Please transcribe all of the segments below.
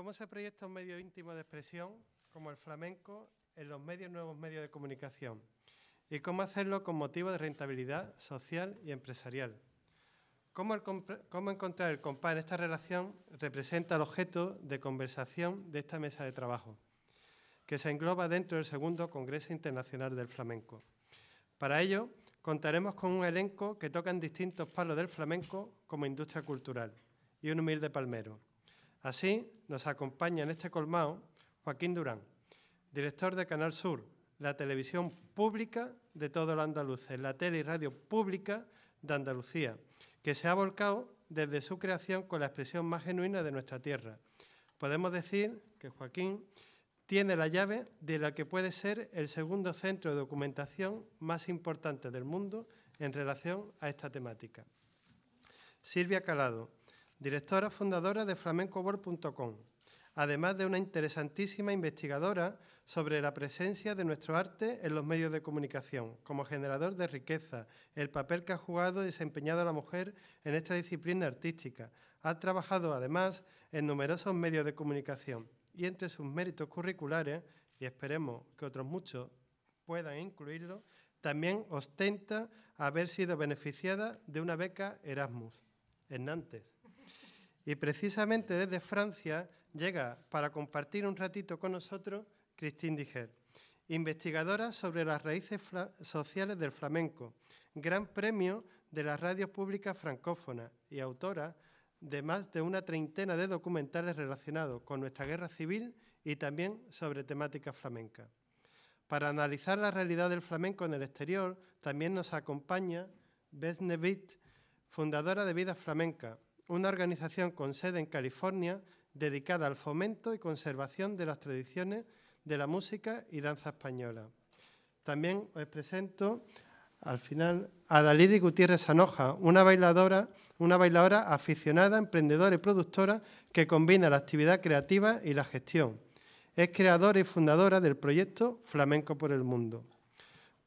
¿Cómo se proyecta un medio íntimo de expresión como el flamenco en los medios nuevos medios de comunicación? ¿Y cómo hacerlo con motivo de rentabilidad social y empresarial? ¿Cómo, encontrar el compás en esta relación representa el objeto de conversación de esta mesa de trabajo, que se engloba dentro del segundo Congreso Internacional del Flamenco? Para ello, contaremos con un elenco que toca en distintos palos del flamenco como industria cultural y un humilde palmero Así nos acompaña en este colmado Joaquín Durán, director de Canal Sur, la televisión pública de todo el andaluz, la tele y radio pública de Andalucía, que se ha volcado desde su creación con la expresión más genuina de nuestra tierra. Podemos decir que Joaquín tiene la llave de la que puede ser el segundo centro de documentación más importante del mundo en relación a esta temática. Silvia Calado, directora fundadora de flamencoworld.com, además de una interesantísima investigadora sobre la presencia de nuestro arte en los medios de comunicación, como generador de riqueza, el papel que ha jugado y desempeñado la mujer en esta disciplina artística. Ha trabajado además en numerosos medios de comunicación y entre sus méritos curriculares, y esperemos que otros muchos puedan incluirlo, también ostenta haber sido beneficiada de una beca Erasmus en Nantes. Y precisamente desde Francia llega para compartir un ratito con nosotros Christine Dijer, investigadora sobre las raíces sociales del flamenco, gran premio de las radios públicas francófonas y autora de más de una treintena de documentales relacionados con nuestra guerra civil y también sobre temática flamenca. Para analizar la realidad del flamenco en el exterior, también nos acompaña Besnevit, fundadora de Vida Flamenca, una organización con sede en California dedicada al fomento y conservación de las tradiciones de la música y danza española. También os presento al final a Daliri Gutiérrez Anoja, una bailadora, una bailadora aficionada, emprendedora y productora que combina la actividad creativa y la gestión. Es creadora y fundadora del proyecto Flamenco por el Mundo.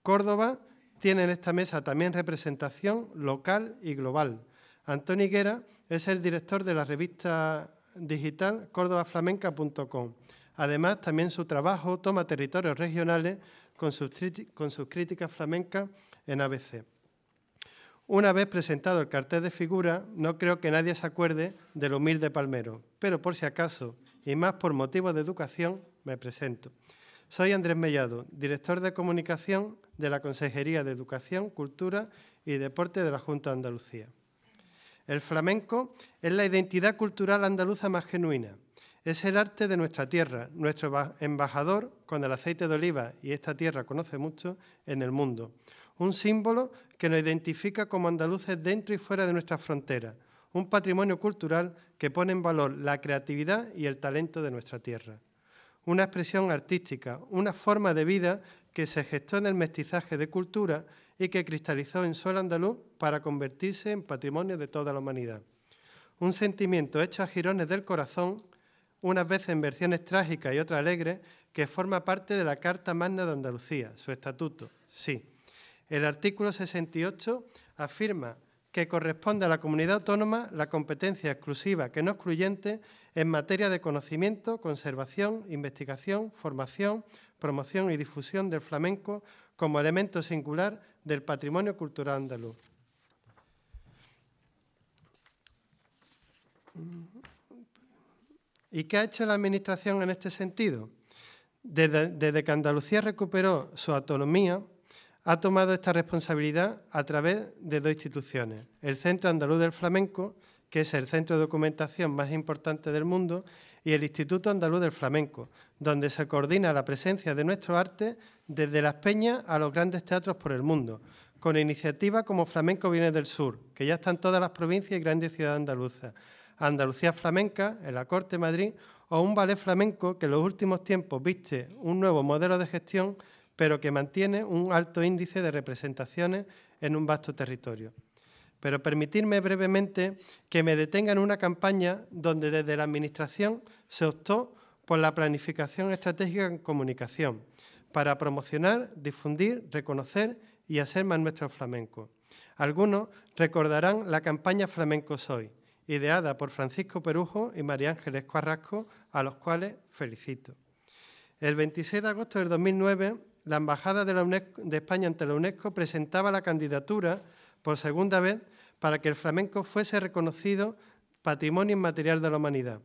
Córdoba tiene en esta mesa también representación local y global. Antonio Guerra… Es el director de la revista digital córdobaflamenca.com. Además, también su trabajo toma territorios regionales con sus, críticas flamencas en ABC. Una vez presentado el cartel de figura, no creo que nadie se acuerde del humilde palmero, pero por si acaso, y más por motivos de educación, me presento. Soy Andrés Mellado, director de comunicación de la Consejería de Educación, Cultura y Deporte de la Junta de Andalucía. El flamenco es la identidad cultural andaluza más genuina. Es el arte de nuestra tierra, nuestro embajador con el aceite de oliva, y esta tierra conoce mucho, en el mundo. Un símbolo que nos identifica como andaluces dentro y fuera de nuestras fronteras. Un patrimonio cultural que pone en valor la creatividad y el talento de nuestra tierra. Una expresión artística, una forma de vida que se gestó en el mestizaje de cultura y que cristalizó en suelo andaluz para convertirse en patrimonio de toda la humanidad. Un sentimiento hecho a girones del corazón, unas veces en versiones trágicas y otras alegres, que forma parte de la Carta Magna de Andalucía, su estatuto, sí. El artículo 68 afirma que corresponde a la comunidad autónoma la competencia exclusiva, que no excluyente, en materia de conocimiento, conservación, investigación, formación, promoción y difusión del flamenco como elemento singular del patrimonio cultural andaluz. ¿Y qué ha hecho la Administración en este sentido? Desde, que Andalucía recuperó su autonomía, ha tomado esta responsabilidad a través de dos instituciones, el Centro Andaluz del Flamenco, que es el centro de documentación más importante del mundo, y el Instituto Andaluz del Flamenco, donde se coordina la presencia de nuestro arte desde las peñas a los grandes teatros por el mundo, con iniciativas como Flamenco Viene del Sur, que ya están todas las provincias y grandes ciudades andaluzas, Andalucía Flamenca, en la Corte de Madrid, o un ballet flamenco que en los últimos tiempos viste un nuevo modelo de gestión, pero que mantiene un alto índice de representaciones en un vasto territorio pero permitirme brevemente que me detenga en una campaña donde desde la Administración se optó por la planificación estratégica en comunicación, para promocionar, difundir, reconocer y hacer más nuestro flamenco. Algunos recordarán la campaña Flamenco Soy, ideada por Francisco Perujo y María Ángeles Cuarrasco, a los cuales felicito. El 26 de agosto del 2009, la Embajada de España ante la UNESCO presentaba la candidatura por segunda vez para que el flamenco fuese reconocido Patrimonio Inmaterial de la Humanidad.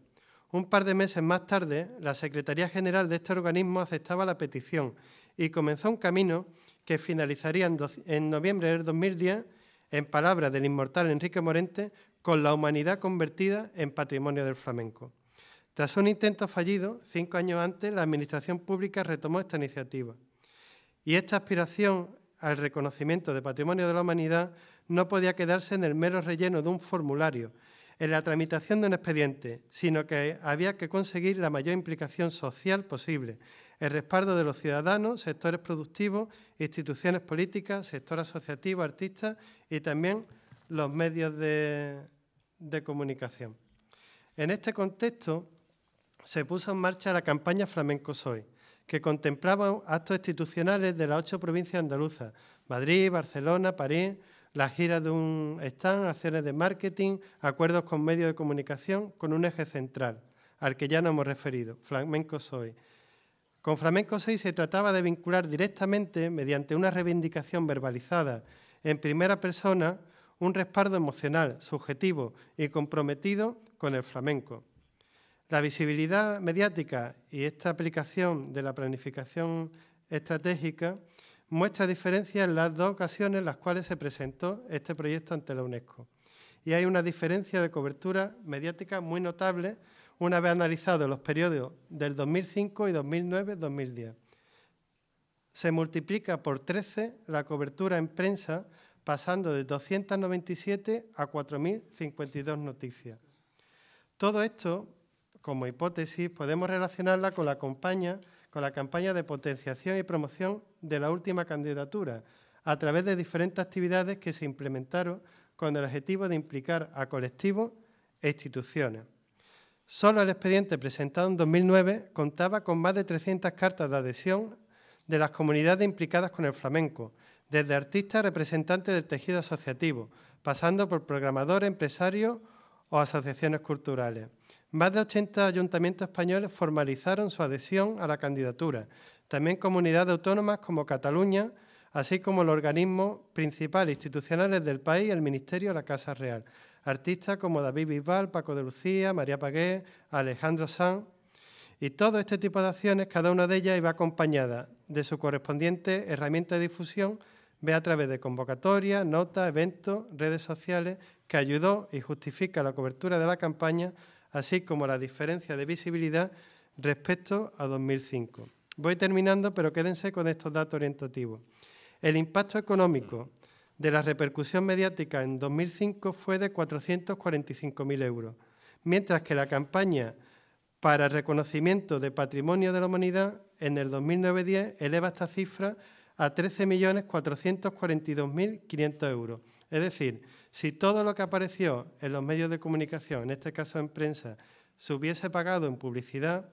Un par de meses más tarde, la Secretaría General de este organismo aceptaba la petición y comenzó un camino que finalizaría en, noviembre del 2010, en palabras del inmortal Enrique Morente, con la humanidad convertida en patrimonio del flamenco. Tras un intento fallido, cinco años antes, la Administración Pública retomó esta iniciativa. Y esta aspiración al reconocimiento de patrimonio de la humanidad no podía quedarse en el mero relleno de un formulario, en la tramitación de un expediente, sino que había que conseguir la mayor implicación social posible, el respaldo de los ciudadanos, sectores productivos, instituciones políticas, sector asociativo, artistas y también los medios de, de comunicación. En este contexto se puso en marcha la campaña Flamenco Soy, que contemplaban actos institucionales de las ocho provincias andaluzas, Madrid, Barcelona, París, las gira de un stand, acciones de marketing, acuerdos con medios de comunicación, con un eje central, al que ya nos hemos referido, Flamenco Soy. Con Flamenco Soy se trataba de vincular directamente, mediante una reivindicación verbalizada en primera persona, un respaldo emocional, subjetivo y comprometido con el flamenco. La visibilidad mediática y esta aplicación de la planificación estratégica muestra diferencias en las dos ocasiones en las cuales se presentó este proyecto ante la UNESCO. Y hay una diferencia de cobertura mediática muy notable una vez analizados los periodos del 2005 y 2009-2010. Se multiplica por 13 la cobertura en prensa, pasando de 297 a 4.052 noticias. Todo esto como hipótesis, podemos relacionarla con la, campaña, con la campaña de potenciación y promoción de la última candidatura, a través de diferentes actividades que se implementaron con el objetivo de implicar a colectivos e instituciones. Solo el expediente presentado en 2009 contaba con más de 300 cartas de adhesión de las comunidades implicadas con el flamenco, desde artistas representantes del tejido asociativo, pasando por programadores, empresarios o asociaciones culturales. Más de 80 ayuntamientos españoles formalizaron su adhesión a la candidatura, también comunidades autónomas como Cataluña, así como el organismo principal institucionales del país, el Ministerio de la Casa Real. Artistas como David Bisbal, Paco de Lucía, María Pagué, Alejandro Sanz. Y todo este tipo de acciones, cada una de ellas iba acompañada de su correspondiente herramienta de difusión, ve a través de convocatorias, notas, eventos, redes sociales, que ayudó y justifica la cobertura de la campaña así como la diferencia de visibilidad respecto a 2005. Voy terminando, pero quédense con estos datos orientativos. El impacto económico de la repercusión mediática en 2005 fue de 445.000 euros, mientras que la campaña para reconocimiento de patrimonio de la humanidad en el 2009-10 eleva esta cifra a 13.442.500 euros, es decir, si todo lo que apareció en los medios de comunicación, en este caso en prensa, se hubiese pagado en publicidad,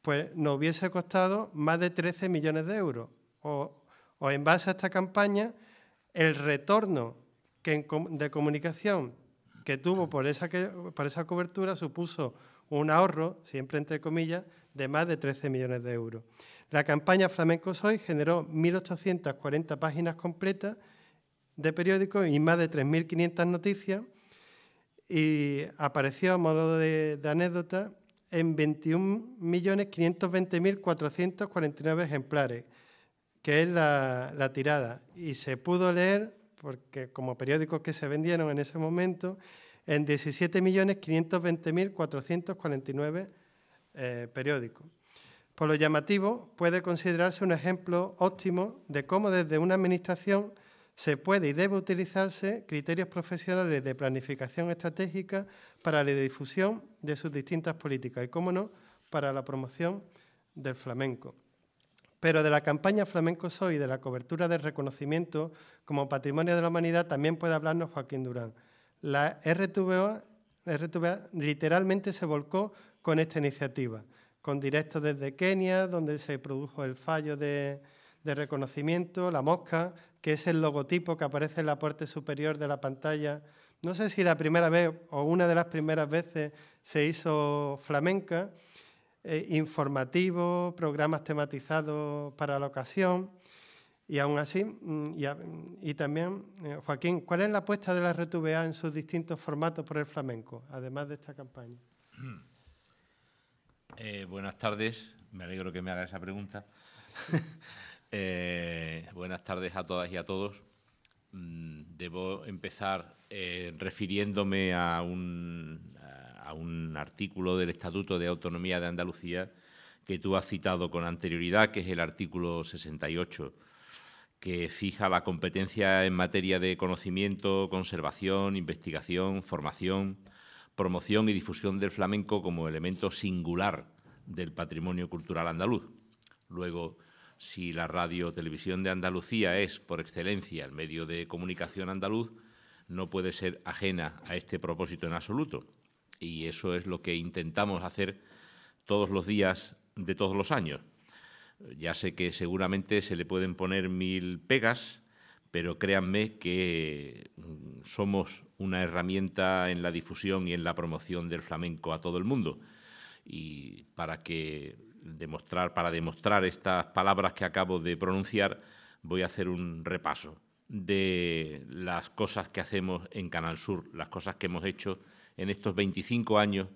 pues nos hubiese costado más de 13 millones de euros. O, en base a esta campaña, el retorno de comunicación que tuvo por esa, por esa cobertura supuso un ahorro, siempre entre comillas, de más de 13 millones de euros. La campaña Flamenco Soy generó 1.840 páginas completas de periódicos y más de 3.500 noticias y apareció a modo de, anécdota en 21.520.449 ejemplares, que es la, tirada. Y se pudo leer, porque como periódicos que se vendieron en ese momento, en 17.520.449 eh, periódicos. Por lo llamativo, puede considerarse un ejemplo óptimo de cómo desde una administración se puede y debe utilizarse criterios profesionales de planificación estratégica para la difusión de sus distintas políticas y, cómo no, para la promoción del flamenco. Pero de la campaña Flamenco Soy y de la cobertura del reconocimiento como Patrimonio de la Humanidad también puede hablarnos Joaquín Durán. La RTVA, literalmente se volcó con esta iniciativa, con directos desde Kenia, donde se produjo el fallo de reconocimiento, la mosca, que es el logotipo que aparece en la parte superior de la pantalla. No sé si la primera vez o una de las primeras veces se hizo flamenca, eh, informativo, programas tematizados para la ocasión. Y aún así, mm, y, también, eh, Joaquín, ¿cuál es la apuesta de la RTVA en sus distintos formatos por el flamenco, además de esta campaña? Eh, buenas tardes, me alegro que me haga esa pregunta. Eh, buenas tardes a todas y a todos. Mm, debo empezar eh, refiriéndome a un, a un artículo del Estatuto de Autonomía de Andalucía que tú has citado con anterioridad, que es el artículo 68, que fija la competencia en materia de conocimiento, conservación, investigación, formación, promoción y difusión del flamenco como elemento singular del patrimonio cultural andaluz. Luego, si la radio televisión de Andalucía es, por excelencia, el medio de comunicación andaluz, no puede ser ajena a este propósito en absoluto. Y eso es lo que intentamos hacer todos los días de todos los años. Ya sé que seguramente se le pueden poner mil pegas, pero créanme que mm, somos una herramienta en la difusión y en la promoción del flamenco a todo el mundo. Y para que demostrar, para demostrar estas palabras que acabo de pronunciar, voy a hacer un repaso de las cosas que hacemos en Canal Sur, las cosas que hemos hecho en estos 25 años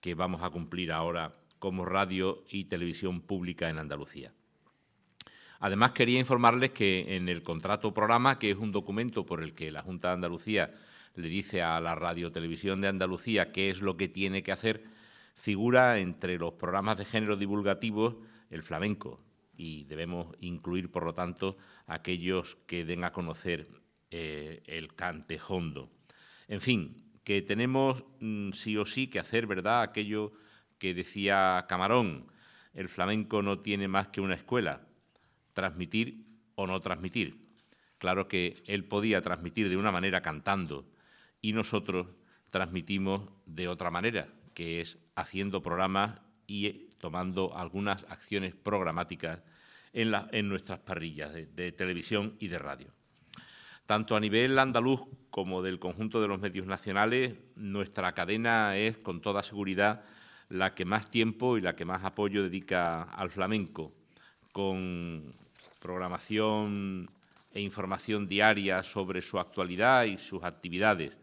que vamos a cumplir ahora como radio y televisión pública en Andalucía. Además, quería informarles que en el contrato programa, que es un documento por el que la Junta de Andalucía le dice a la Radio Televisión de Andalucía qué es lo que tiene que hacer, figura entre los programas de género divulgativos el flamenco y debemos incluir, por lo tanto, aquellos que den a conocer eh, el cantejondo. En fin, que tenemos mm, sí o sí que hacer, ¿verdad?, aquello que decía Camarón, el flamenco no tiene más que una escuela, transmitir o no transmitir. Claro que él podía transmitir de una manera cantando y nosotros transmitimos de otra manera, que es haciendo programas y tomando algunas acciones programáticas en, nuestras parrillas de televisión y de radio. Tanto a nivel andaluz como del conjunto de los medios nacionales, nuestra cadena es, con toda seguridad, la que más tiempo y la que más apoyo dedica al flamenco, con programación e información diaria sobre su actualidad y sus actividades,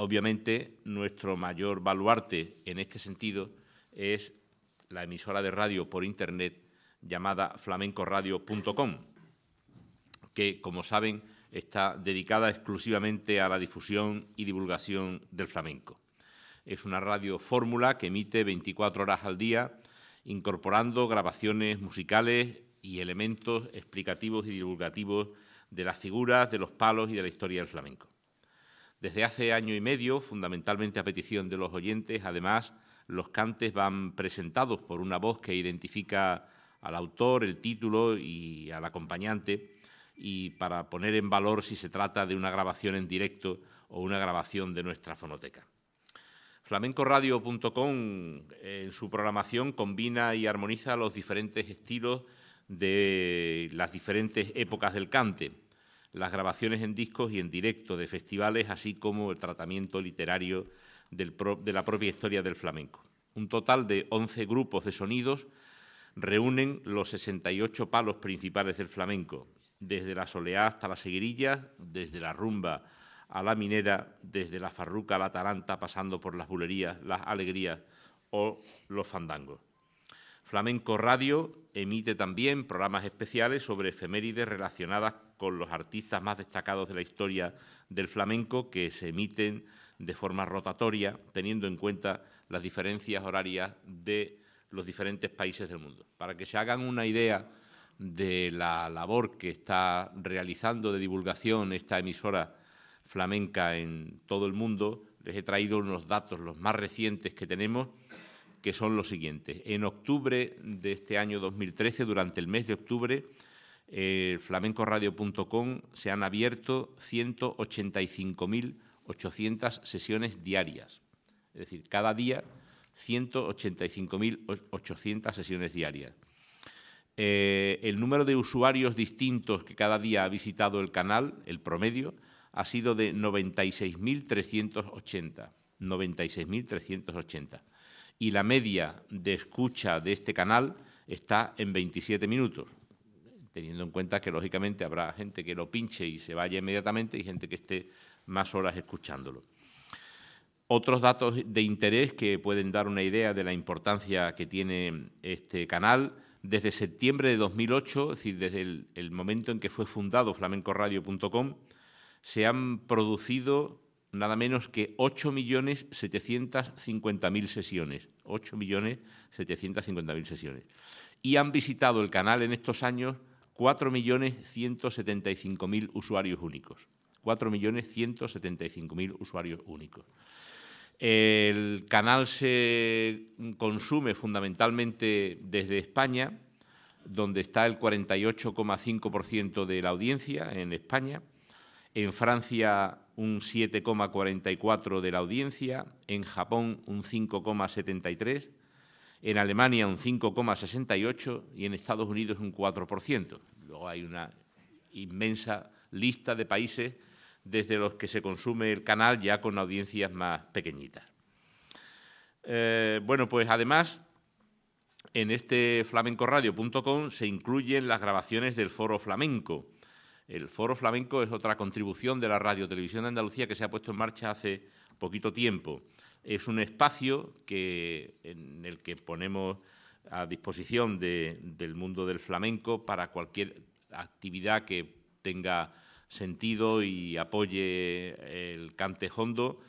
Obviamente, nuestro mayor baluarte en este sentido es la emisora de radio por Internet llamada flamencoradio.com, que, como saben, está dedicada exclusivamente a la difusión y divulgación del flamenco. Es una radio fórmula que emite 24 horas al día, incorporando grabaciones musicales y elementos explicativos y divulgativos de las figuras, de los palos y de la historia del flamenco. Desde hace año y medio, fundamentalmente a petición de los oyentes, además, los cantes van presentados por una voz que identifica al autor, el título y al acompañante, y para poner en valor si se trata de una grabación en directo o una grabación de nuestra fonoteca. Flamencoradio.com en su programación combina y armoniza los diferentes estilos de las diferentes épocas del cante las grabaciones en discos y en directo de festivales, así como el tratamiento literario de la propia historia del flamenco. Un total de 11 grupos de sonidos reúnen los 68 palos principales del flamenco, desde la soleá hasta la seguirilla, desde la rumba a la minera, desde la farruca a la taranta, pasando por las bulerías, las alegrías o los fandangos. Flamenco Radio emite también programas especiales sobre efemérides relacionadas con los artistas más destacados de la historia del flamenco que se emiten de forma rotatoria, teniendo en cuenta las diferencias horarias de los diferentes países del mundo. Para que se hagan una idea de la labor que está realizando de divulgación esta emisora flamenca en todo el mundo, les he traído unos datos, los más recientes que tenemos, que son los siguientes. En octubre de este año 2013, durante el mes de octubre, eh, flamencoradio.com se han abierto 185.800 sesiones diarias. Es decir, cada día 185.800 sesiones diarias. Eh, el número de usuarios distintos que cada día ha visitado el canal, el promedio, ha sido de 96.380. 96.380 y la media de escucha de este canal está en 27 minutos, teniendo en cuenta que lógicamente habrá gente que lo pinche y se vaya inmediatamente y gente que esté más horas escuchándolo. Otros datos de interés que pueden dar una idea de la importancia que tiene este canal. Desde septiembre de 2008, es decir, desde el, momento en que fue fundado flamencoradio.com, se han producido nada menos que 8.750.000 sesiones. 8.750.000 sesiones. Y han visitado el canal en estos años 4.175.000 usuarios únicos. 4.175.000 usuarios únicos. El canal se consume fundamentalmente desde España, donde está el 48,5% de la audiencia en España. En Francia un 7,44 de la audiencia, en Japón un 5,73, en Alemania un 5,68 y en Estados Unidos un 4%. Luego hay una inmensa lista de países desde los que se consume el canal ya con audiencias más pequeñitas. Eh, bueno, pues además en este flamencoradio.com se incluyen las grabaciones del foro flamenco el Foro Flamenco es otra contribución de la Radio Televisión de Andalucía que se ha puesto en marcha hace poquito tiempo. Es un espacio que, en el que ponemos a disposición del mundo del flamenco para cualquier actividad que tenga sentido y apoye el cante hondo,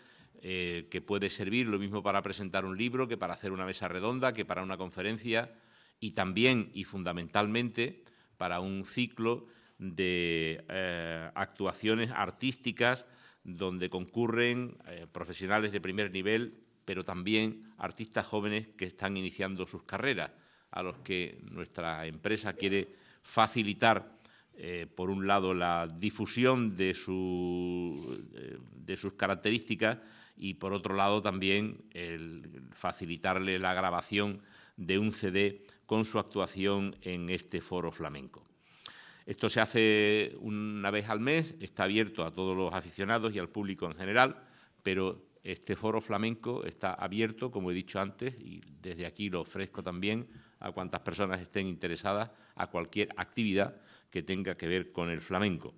eh, que puede servir lo mismo para presentar un libro, que para hacer una mesa redonda, que para una conferencia y también y fundamentalmente para un ciclo de eh, actuaciones artísticas donde concurren eh, profesionales de primer nivel, pero también artistas jóvenes que están iniciando sus carreras, a los que nuestra empresa quiere facilitar, eh, por un lado, la difusión de, su, de sus características y, por otro lado, también facilitarle la grabación de un CD con su actuación en este foro flamenco. Esto se hace una vez al mes, está abierto a todos los aficionados y al público en general, pero este foro flamenco está abierto, como he dicho antes, y desde aquí lo ofrezco también a cuantas personas estén interesadas a cualquier actividad que tenga que ver con el flamenco.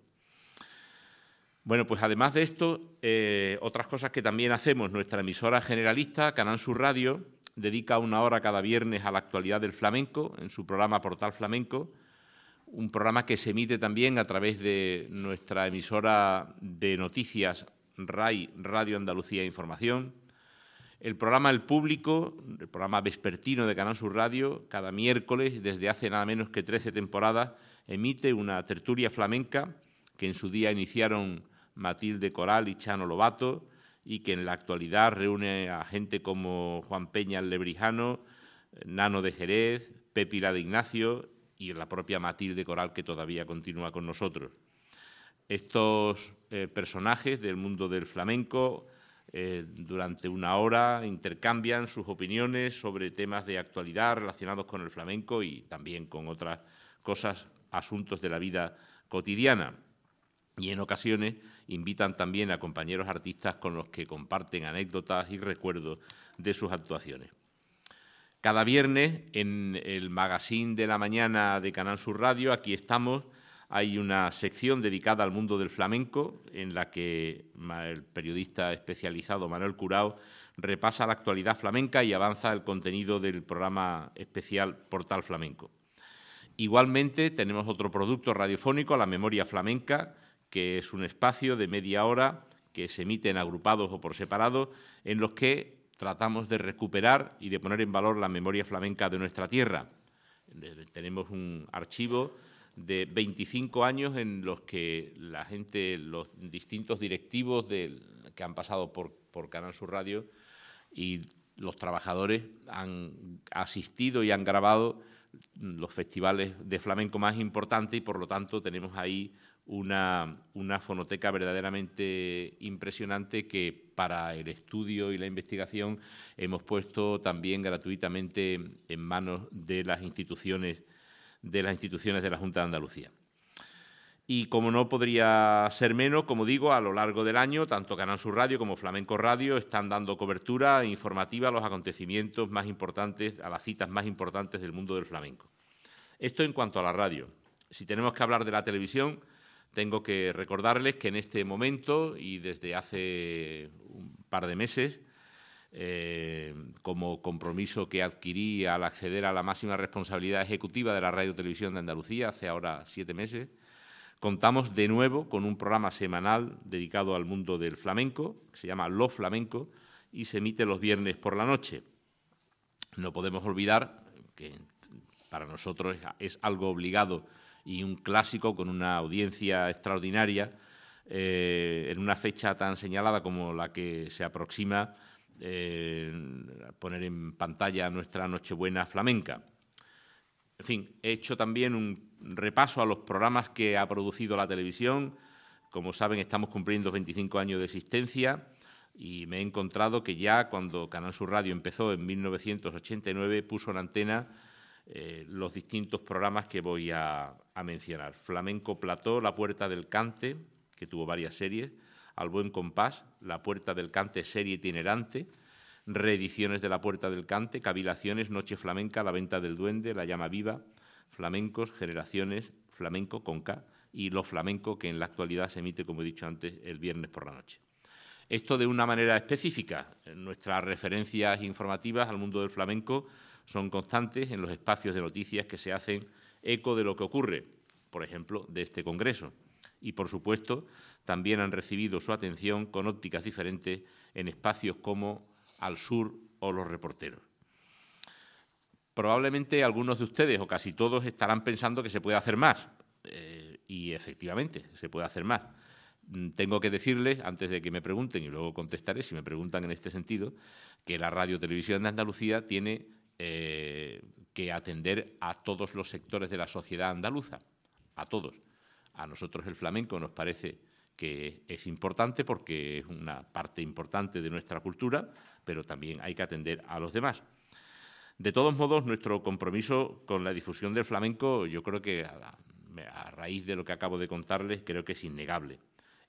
Bueno, pues además de esto, eh, otras cosas que también hacemos. Nuestra emisora generalista, Canal Sur Radio, dedica una hora cada viernes a la actualidad del flamenco en su programa Portal Flamenco un programa que se emite también a través de nuestra emisora de noticias RAI, Radio Andalucía Información. El programa El Público, el programa vespertino de Canal Sur Radio, cada miércoles, desde hace nada menos que 13 temporadas, emite una tertulia flamenca que en su día iniciaron Matilde Coral y Chano Lobato y que en la actualidad reúne a gente como Juan Peña el Lebrijano, Nano de Jerez, Pepila de Ignacio y la propia Matilde Coral, que todavía continúa con nosotros. Estos eh, personajes del mundo del flamenco eh, durante una hora intercambian sus opiniones sobre temas de actualidad relacionados con el flamenco y también con otras cosas, asuntos de la vida cotidiana. Y en ocasiones invitan también a compañeros artistas con los que comparten anécdotas y recuerdos de sus actuaciones. Cada viernes en el magazine de la mañana de Canal Sur Radio, aquí estamos, hay una sección dedicada al mundo del flamenco en la que el periodista especializado Manuel Curao repasa la actualidad flamenca y avanza el contenido del programa especial Portal Flamenco. Igualmente tenemos otro producto radiofónico, La Memoria Flamenca, que es un espacio de media hora que se emiten agrupados o por separado, en los que tratamos de recuperar y de poner en valor la memoria flamenca de nuestra tierra. Tenemos un archivo de 25 años en los que la gente, los distintos directivos que han pasado por, por Canal Sur Radio y los trabajadores han asistido y han grabado los festivales de flamenco más importantes y por lo tanto tenemos ahí una, una fonoteca verdaderamente impresionante que para el estudio y la investigación hemos puesto también gratuitamente en manos de las instituciones de las instituciones de la Junta de Andalucía. Y como no podría ser menos, como digo, a lo largo del año, tanto Canal Sur Radio como Flamenco Radio están dando cobertura informativa a los acontecimientos más importantes, a las citas más importantes del mundo del flamenco. Esto en cuanto a la radio. Si tenemos que hablar de la televisión, tengo que recordarles que en este momento y desde hace un par de meses, eh, como compromiso que adquirí al acceder a la máxima responsabilidad ejecutiva de la Radio Televisión de Andalucía hace ahora siete meses, contamos de nuevo con un programa semanal dedicado al mundo del flamenco, que se llama Lo Flamenco, y se emite los viernes por la noche. No podemos olvidar que para nosotros es algo obligado y un clásico con una audiencia extraordinaria eh, en una fecha tan señalada como la que se aproxima a eh, poner en pantalla nuestra Nochebuena flamenca. En fin, he hecho también un repaso a los programas que ha producido la televisión. Como saben, estamos cumpliendo 25 años de existencia y me he encontrado que ya cuando Canal Sur Radio empezó en 1989 puso en antena eh, los distintos programas que voy a, mencionar. Flamenco Plató, La Puerta del Cante, que tuvo varias series, Al Buen Compás, La Puerta del Cante, serie itinerante, reediciones de La Puerta del Cante, Cavilaciones, Noche Flamenca, La Venta del Duende, La Llama Viva, Flamencos, Generaciones, Flamenco con K y Lo Flamenco, que en la actualidad se emite, como he dicho antes, el viernes por la noche. Esto de una manera específica. En nuestras referencias informativas al mundo del flamenco son constantes en los espacios de noticias que se hacen eco de lo que ocurre, por ejemplo, de este Congreso. Y, por supuesto, también han recibido su atención con ópticas diferentes en espacios como Al Sur o Los Reporteros. Probablemente algunos de ustedes, o casi todos, estarán pensando que se puede hacer más. Eh, y efectivamente, se puede hacer más. Mm, tengo que decirles, antes de que me pregunten, y luego contestaré si me preguntan en este sentido, que la Radio Televisión de Andalucía tiene eh, que atender a todos los sectores de la sociedad andaluza, a todos. A nosotros el flamenco nos parece que es importante porque es una parte importante de nuestra cultura, pero también hay que atender a los demás. De todos modos, nuestro compromiso con la difusión del flamenco, yo creo que a raíz de lo que acabo de contarles, creo que es innegable.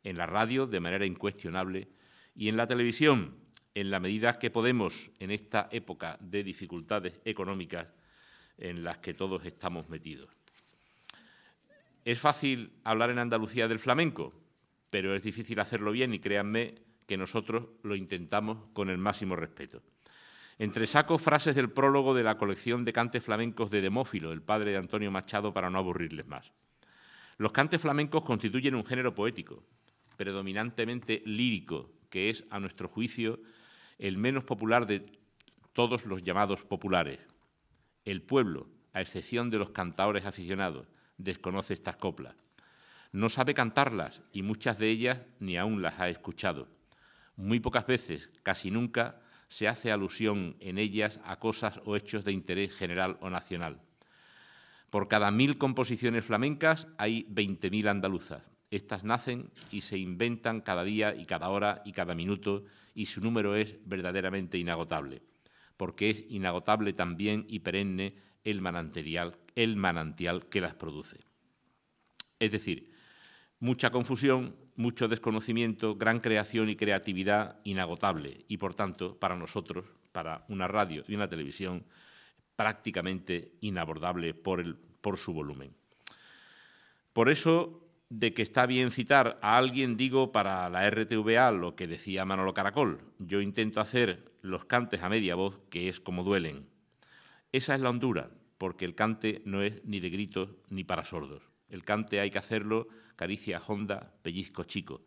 En la radio, de manera incuestionable, y en la televisión, en la medida que podemos en esta época de dificultades económicas en las que todos estamos metidos. Es fácil hablar en Andalucía del flamenco, pero es difícil hacerlo bien y créanme que nosotros lo intentamos con el máximo respeto. Entre saco frases del prólogo de la colección de cantes flamencos de Demófilo, el padre de Antonio Machado, para no aburrirles más. Los cantes flamencos constituyen un género poético, predominantemente lírico, que es, a nuestro juicio, el menos popular de todos los llamados populares. El pueblo, a excepción de los cantadores aficionados, desconoce estas coplas. No sabe cantarlas y muchas de ellas ni aún las ha escuchado. Muy pocas veces, casi nunca, se hace alusión en ellas a cosas o hechos de interés general o nacional. Por cada mil composiciones flamencas hay 20.000 andaluzas. Estas nacen y se inventan cada día y cada hora y cada minuto y su número es verdaderamente inagotable, porque es inagotable también y perenne el manantial, que las produce. Es decir, mucha confusión, mucho desconocimiento, gran creación y creatividad inagotable y por tanto para nosotros, para una radio y una televisión, prácticamente inabordable por, por su volumen. Por eso de que está bien citar a alguien, digo, para la RTVA lo que decía Manolo Caracol. Yo intento hacer los cantes a media voz, que es como duelen. Esa es la hondura, porque el cante no es ni de gritos ni para sordos. El cante hay que hacerlo caricia honda, pellizco chico.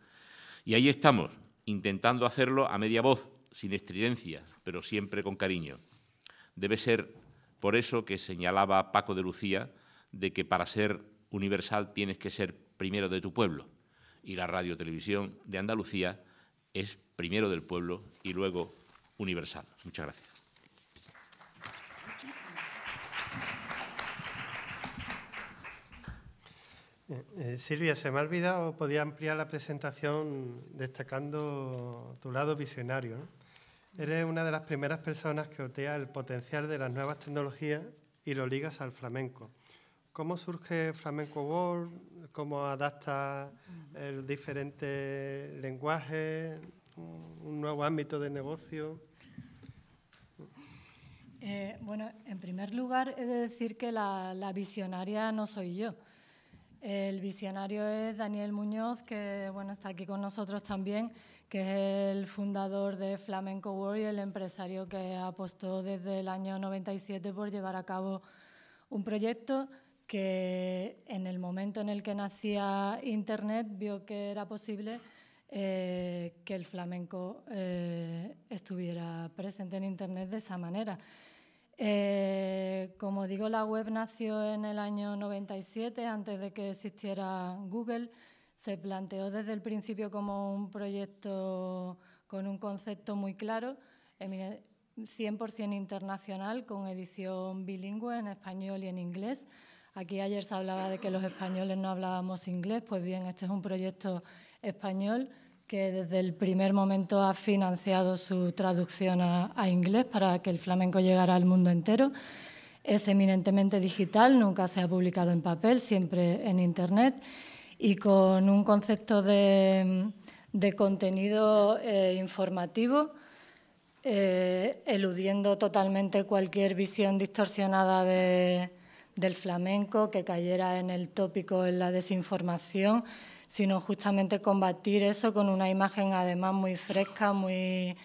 Y ahí estamos, intentando hacerlo a media voz, sin estridencia, pero siempre con cariño. Debe ser por eso que señalaba Paco de Lucía de que para ser universal tienes que ser primero de tu pueblo y la radio televisión de Andalucía es primero del pueblo y luego universal. Muchas gracias. Eh, eh, Silvia, se me ha olvidado, podía ampliar la presentación destacando tu lado visionario. Eres una de las primeras personas que otea el potencial de las nuevas tecnologías y lo ligas al flamenco. ¿Cómo surge Flamenco World? ¿Cómo adapta el diferente lenguaje? ¿Un nuevo ámbito de negocio? Eh, bueno, en primer lugar he de decir que la, visionaria no soy yo. El visionario es Daniel Muñoz, que bueno, está aquí con nosotros también, que es el fundador de Flamenco World y el empresario que apostó desde el año 97 por llevar a cabo un proyecto que en el momento en el que nacía Internet vio que era posible eh, que el flamenco eh, estuviera presente en Internet de esa manera. Eh, como digo, la web nació en el año 97, antes de que existiera Google. Se planteó desde el principio como un proyecto con un concepto muy claro, 100% internacional, con edición bilingüe en español y en inglés. Aquí ayer se hablaba de que los españoles no hablábamos inglés, pues bien, este es un proyecto español que desde el primer momento ha financiado su traducción a, inglés para que el flamenco llegara al mundo entero. Es eminentemente digital, nunca se ha publicado en papel, siempre en Internet y con un concepto de, contenido eh, informativo, eh, eludiendo totalmente cualquier visión distorsionada de, del flamenco, que cayera en el tópico, en la desinformación, sino justamente combatir eso con una imagen además muy fresca, muy,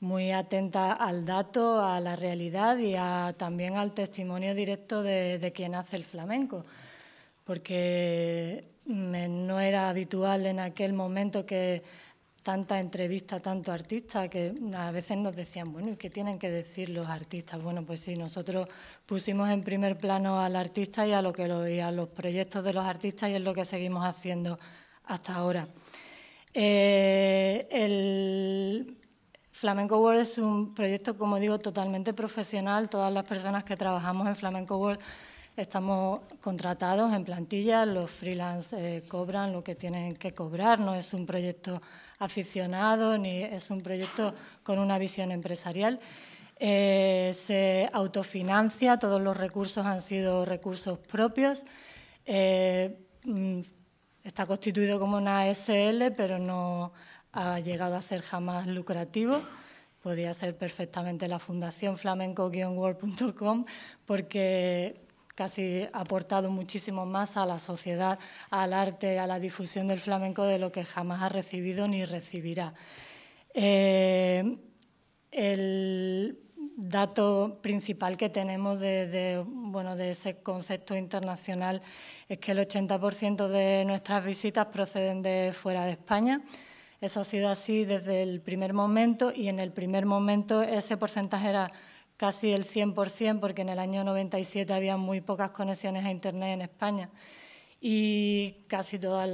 muy atenta al dato, a la realidad y también al testimonio directo de, de quien hace el flamenco. Porque mm, no era habitual en aquel momento que tanta entrevista, tanto artista, que a veces nos decían, bueno, ¿y qué tienen que decir los artistas? Bueno, pues sí, nosotros pusimos en primer plano al artista y a, lo que los proyectos de los artistas y es lo que seguimos haciendo hasta ahora. Eh, el Flamenco World es un proyecto, como digo, totalmente profesional. Todas las personas que trabajamos en Flamenco World estamos contratados en plantilla, los freelance eh, cobran lo que tienen que cobrar, no es un proyecto aficionado, ni es un proyecto con una visión empresarial. Eh, se autofinancia, todos los recursos han sido recursos propios. Eh, mm, está constituido como una SL, pero no ha llegado a ser jamás lucrativo. Podía ser perfectamente la fundación flamenco-world.com, porque casi ha aportado muchísimo más a la sociedad, al arte, a la difusión del flamenco de lo que jamás ha recibido ni recibirá. Eh, el dato principal que tenemos bueno, de ese concepto internacional es que el 80% de nuestras visitas proceden de fuera de España. Eso ha sido así desde el primer momento y en el primer momento ese porcentaje era casi el 100%, porque en el año 97 había muy pocas conexiones a Internet en España. Y casi todas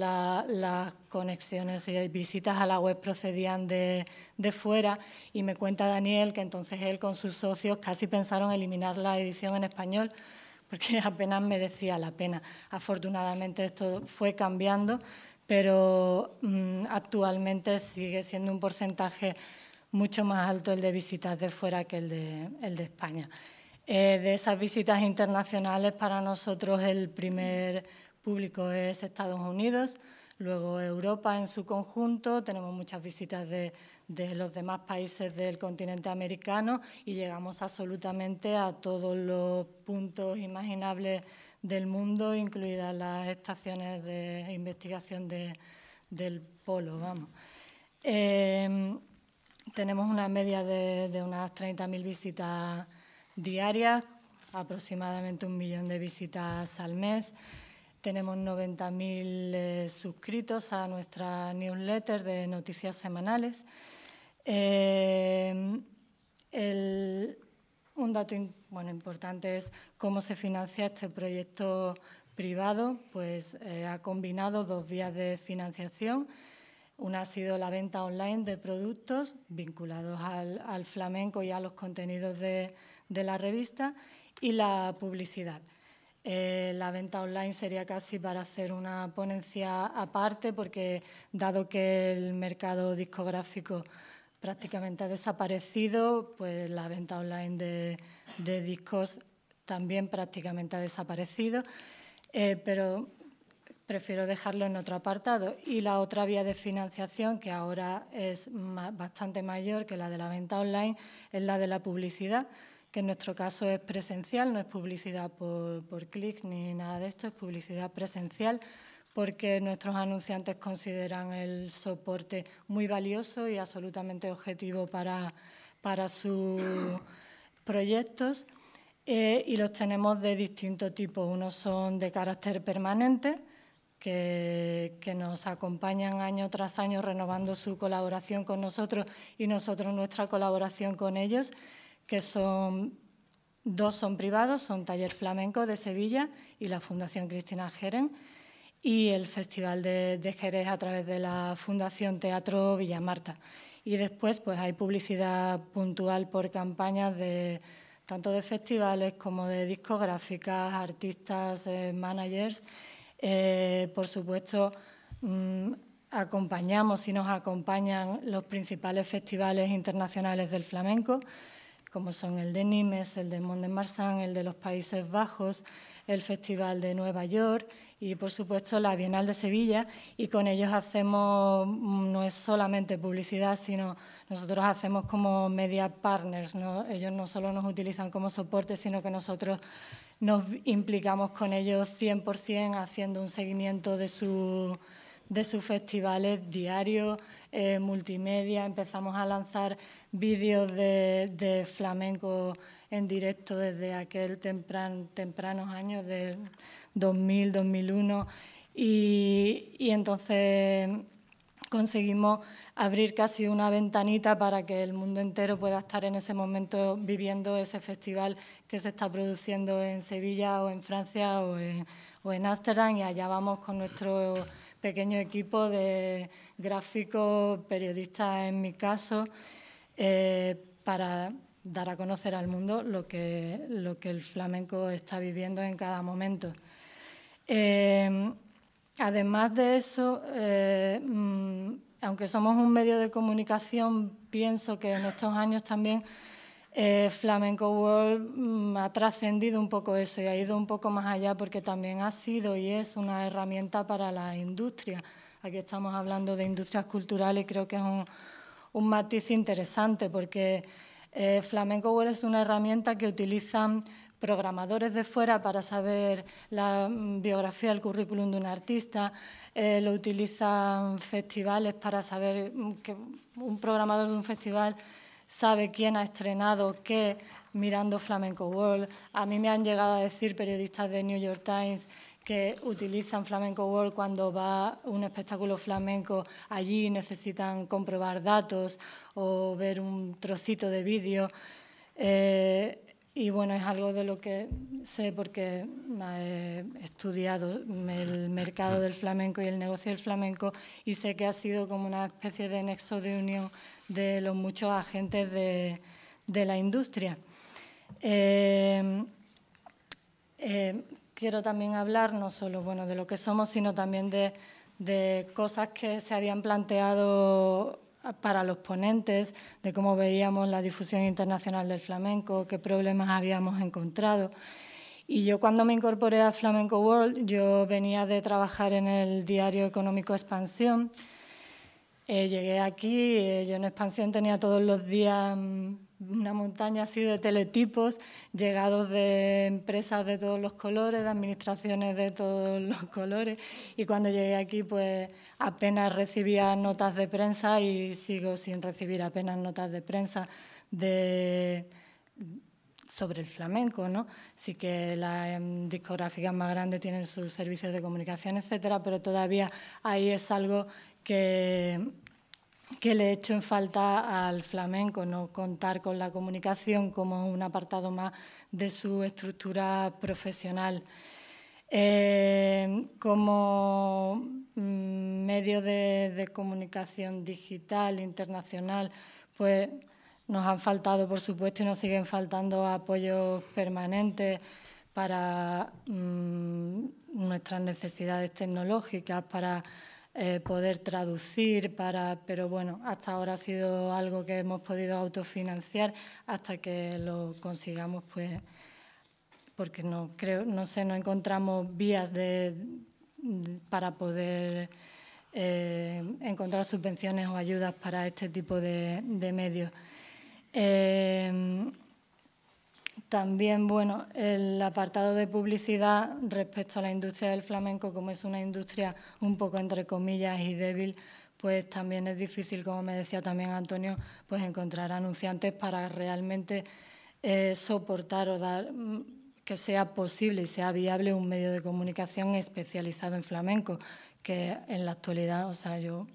las conexiones y visitas a la web procedían de, fuera. Y me cuenta Daniel que entonces él con sus socios casi pensaron eliminar la edición en español, porque apenas merecía la pena. Afortunadamente esto fue cambiando, pero mm, actualmente sigue siendo un porcentaje mucho más alto el de visitas de fuera que el de, el de España. Eh, de esas visitas internacionales, para nosotros el primer público es Estados Unidos, luego Europa en su conjunto, tenemos muchas visitas de, de los demás países del continente americano y llegamos absolutamente a todos los puntos imaginables del mundo, incluidas las estaciones de investigación de, del polo, vamos. Eh, tenemos una media de, unas 30.000 visitas diarias, aproximadamente un millón de visitas al mes. Tenemos 90.000 eh, suscritos a nuestra newsletter de noticias semanales. Eh, un dato importante es cómo se financia este proyecto privado, pues eh, ha combinado dos vías de financiación. Una ha sido la venta online de productos vinculados al, flamenco y a los contenidos de, la revista y la publicidad. Eh, la venta online sería casi para hacer una ponencia aparte, porque dado que el mercado discográfico prácticamente ha desaparecido, pues la venta online de, discos también prácticamente ha desaparecido. Eh, pero prefiero dejarlo en otro apartado. Y la otra vía de financiación, que ahora es bastante mayor que la de la venta online, es la de la publicidad, que en nuestro caso es presencial, no es publicidad por, clic ni nada de esto, es publicidad presencial, porque nuestros anunciantes consideran el soporte muy valioso y absolutamente objetivo para, sus proyectos. Eh, y los tenemos de distinto tipo. Unos son de carácter permanente, que, nos acompañan año tras año renovando su colaboración con nosotros y nosotros nuestra colaboración con ellos, que son dos son privados, son Taller Flamenco de Sevilla y la Fundación Cristina Jeren y el Festival de, Jerez a través de la Fundación Teatro Villamarta. Y después pues hay publicidad puntual por campañas tanto de festivales como de discográficas, artistas, eh, managers eh, por supuesto, mm, acompañamos y nos acompañan los principales festivales internacionales del flamenco, como son el de Nimes, el de Mont de Marsan, el de los Países Bajos, el Festival de Nueva York y, por supuesto, la Bienal de Sevilla. Y con ellos hacemos, mm, no es solamente publicidad, sino nosotros hacemos como media partners. ¿no? Ellos no solo nos utilizan como soporte, sino que nosotros nos implicamos con ellos 100% haciendo un seguimiento de, su, de sus festivales diarios, eh, multimedia, empezamos a lanzar vídeos de, flamenco en directo desde aquel temprano tempranos años del 2000, 2001 y, y entonces conseguimos abrir casi una ventanita para que el mundo entero pueda estar en ese momento viviendo ese festival que se está produciendo en Sevilla o en Francia o en, o y allá vamos con nuestro pequeño equipo de gráficos, periodistas en mi caso, eh, para dar a conocer al mundo lo que, lo que el flamenco está viviendo en cada momento. Eh, Además de eso, eh, mm, aunque somos un medio de comunicación, pienso que en estos años también eh, Flamenco World mm, ha trascendido un poco eso y ha ido un poco más allá porque también ha sido y es una herramienta para la industria. Aquí estamos hablando de industrias culturales y creo que es un, matiz interesante porque eh, Flamenco World es una herramienta que utilizan programadores de fuera para saber la mm, biografía, el currículum de un artista, eh, lo utilizan festivales para saber mm, que un programador de un festival sabe quién ha estrenado qué mirando Flamenco World. A mí me han llegado a decir periodistas de New York Times que utilizan Flamenco World cuando va un espectáculo flamenco allí necesitan comprobar datos o ver un trocito de vídeo. Eh, y bueno, es algo de lo que sé porque he estudiado el mercado del flamenco y el negocio del flamenco y sé que ha sido como una especie de nexo de unión de los muchos agentes de, la industria. Eh, eh, quiero también hablar no solo bueno, de lo que somos, sino también de, de cosas que se habían planteado para los ponentes de cómo veíamos la difusión internacional del flamenco, qué problemas habíamos encontrado. Y yo cuando me incorporé a Flamenco World, yo venía de trabajar en el diario económico Expansión. Eh, llegué aquí, eh, yo en Expansión tenía todos los días mm, una montaña así de teletipos llegados de empresas de todos los colores, de administraciones de todos los colores. Y cuando llegué aquí, pues apenas recibía notas de prensa y sigo sin recibir apenas notas de prensa de sobre el flamenco, ¿no? Sí que las em, discográficas más grandes tienen sus servicios de comunicación, etcétera, pero todavía ahí es algo que que le hecho en falta al flamenco, no contar con la comunicación como un apartado más de su estructura profesional. Eh, como mm, medio de, comunicación digital internacional, pues nos han faltado, por supuesto, y nos siguen faltando apoyos permanentes para mm, nuestras necesidades tecnológicas, para eh, poder traducir para, pero bueno, hasta ahora ha sido algo que hemos podido autofinanciar hasta que lo consigamos, pues, porque no creo, no sé, no encontramos vías para poder eh, encontrar subvenciones o ayudas para este tipo de, medios. Eh, también, bueno, el apartado de publicidad respecto a la industria del flamenco, como es una industria un poco entre comillas y débil, pues también es difícil, como me decía también Antonio, pues encontrar anunciantes para realmente eh, soportar o dar mm, que sea posible y sea viable un medio de comunicación especializado en flamenco, que en la actualidad, o sea, yo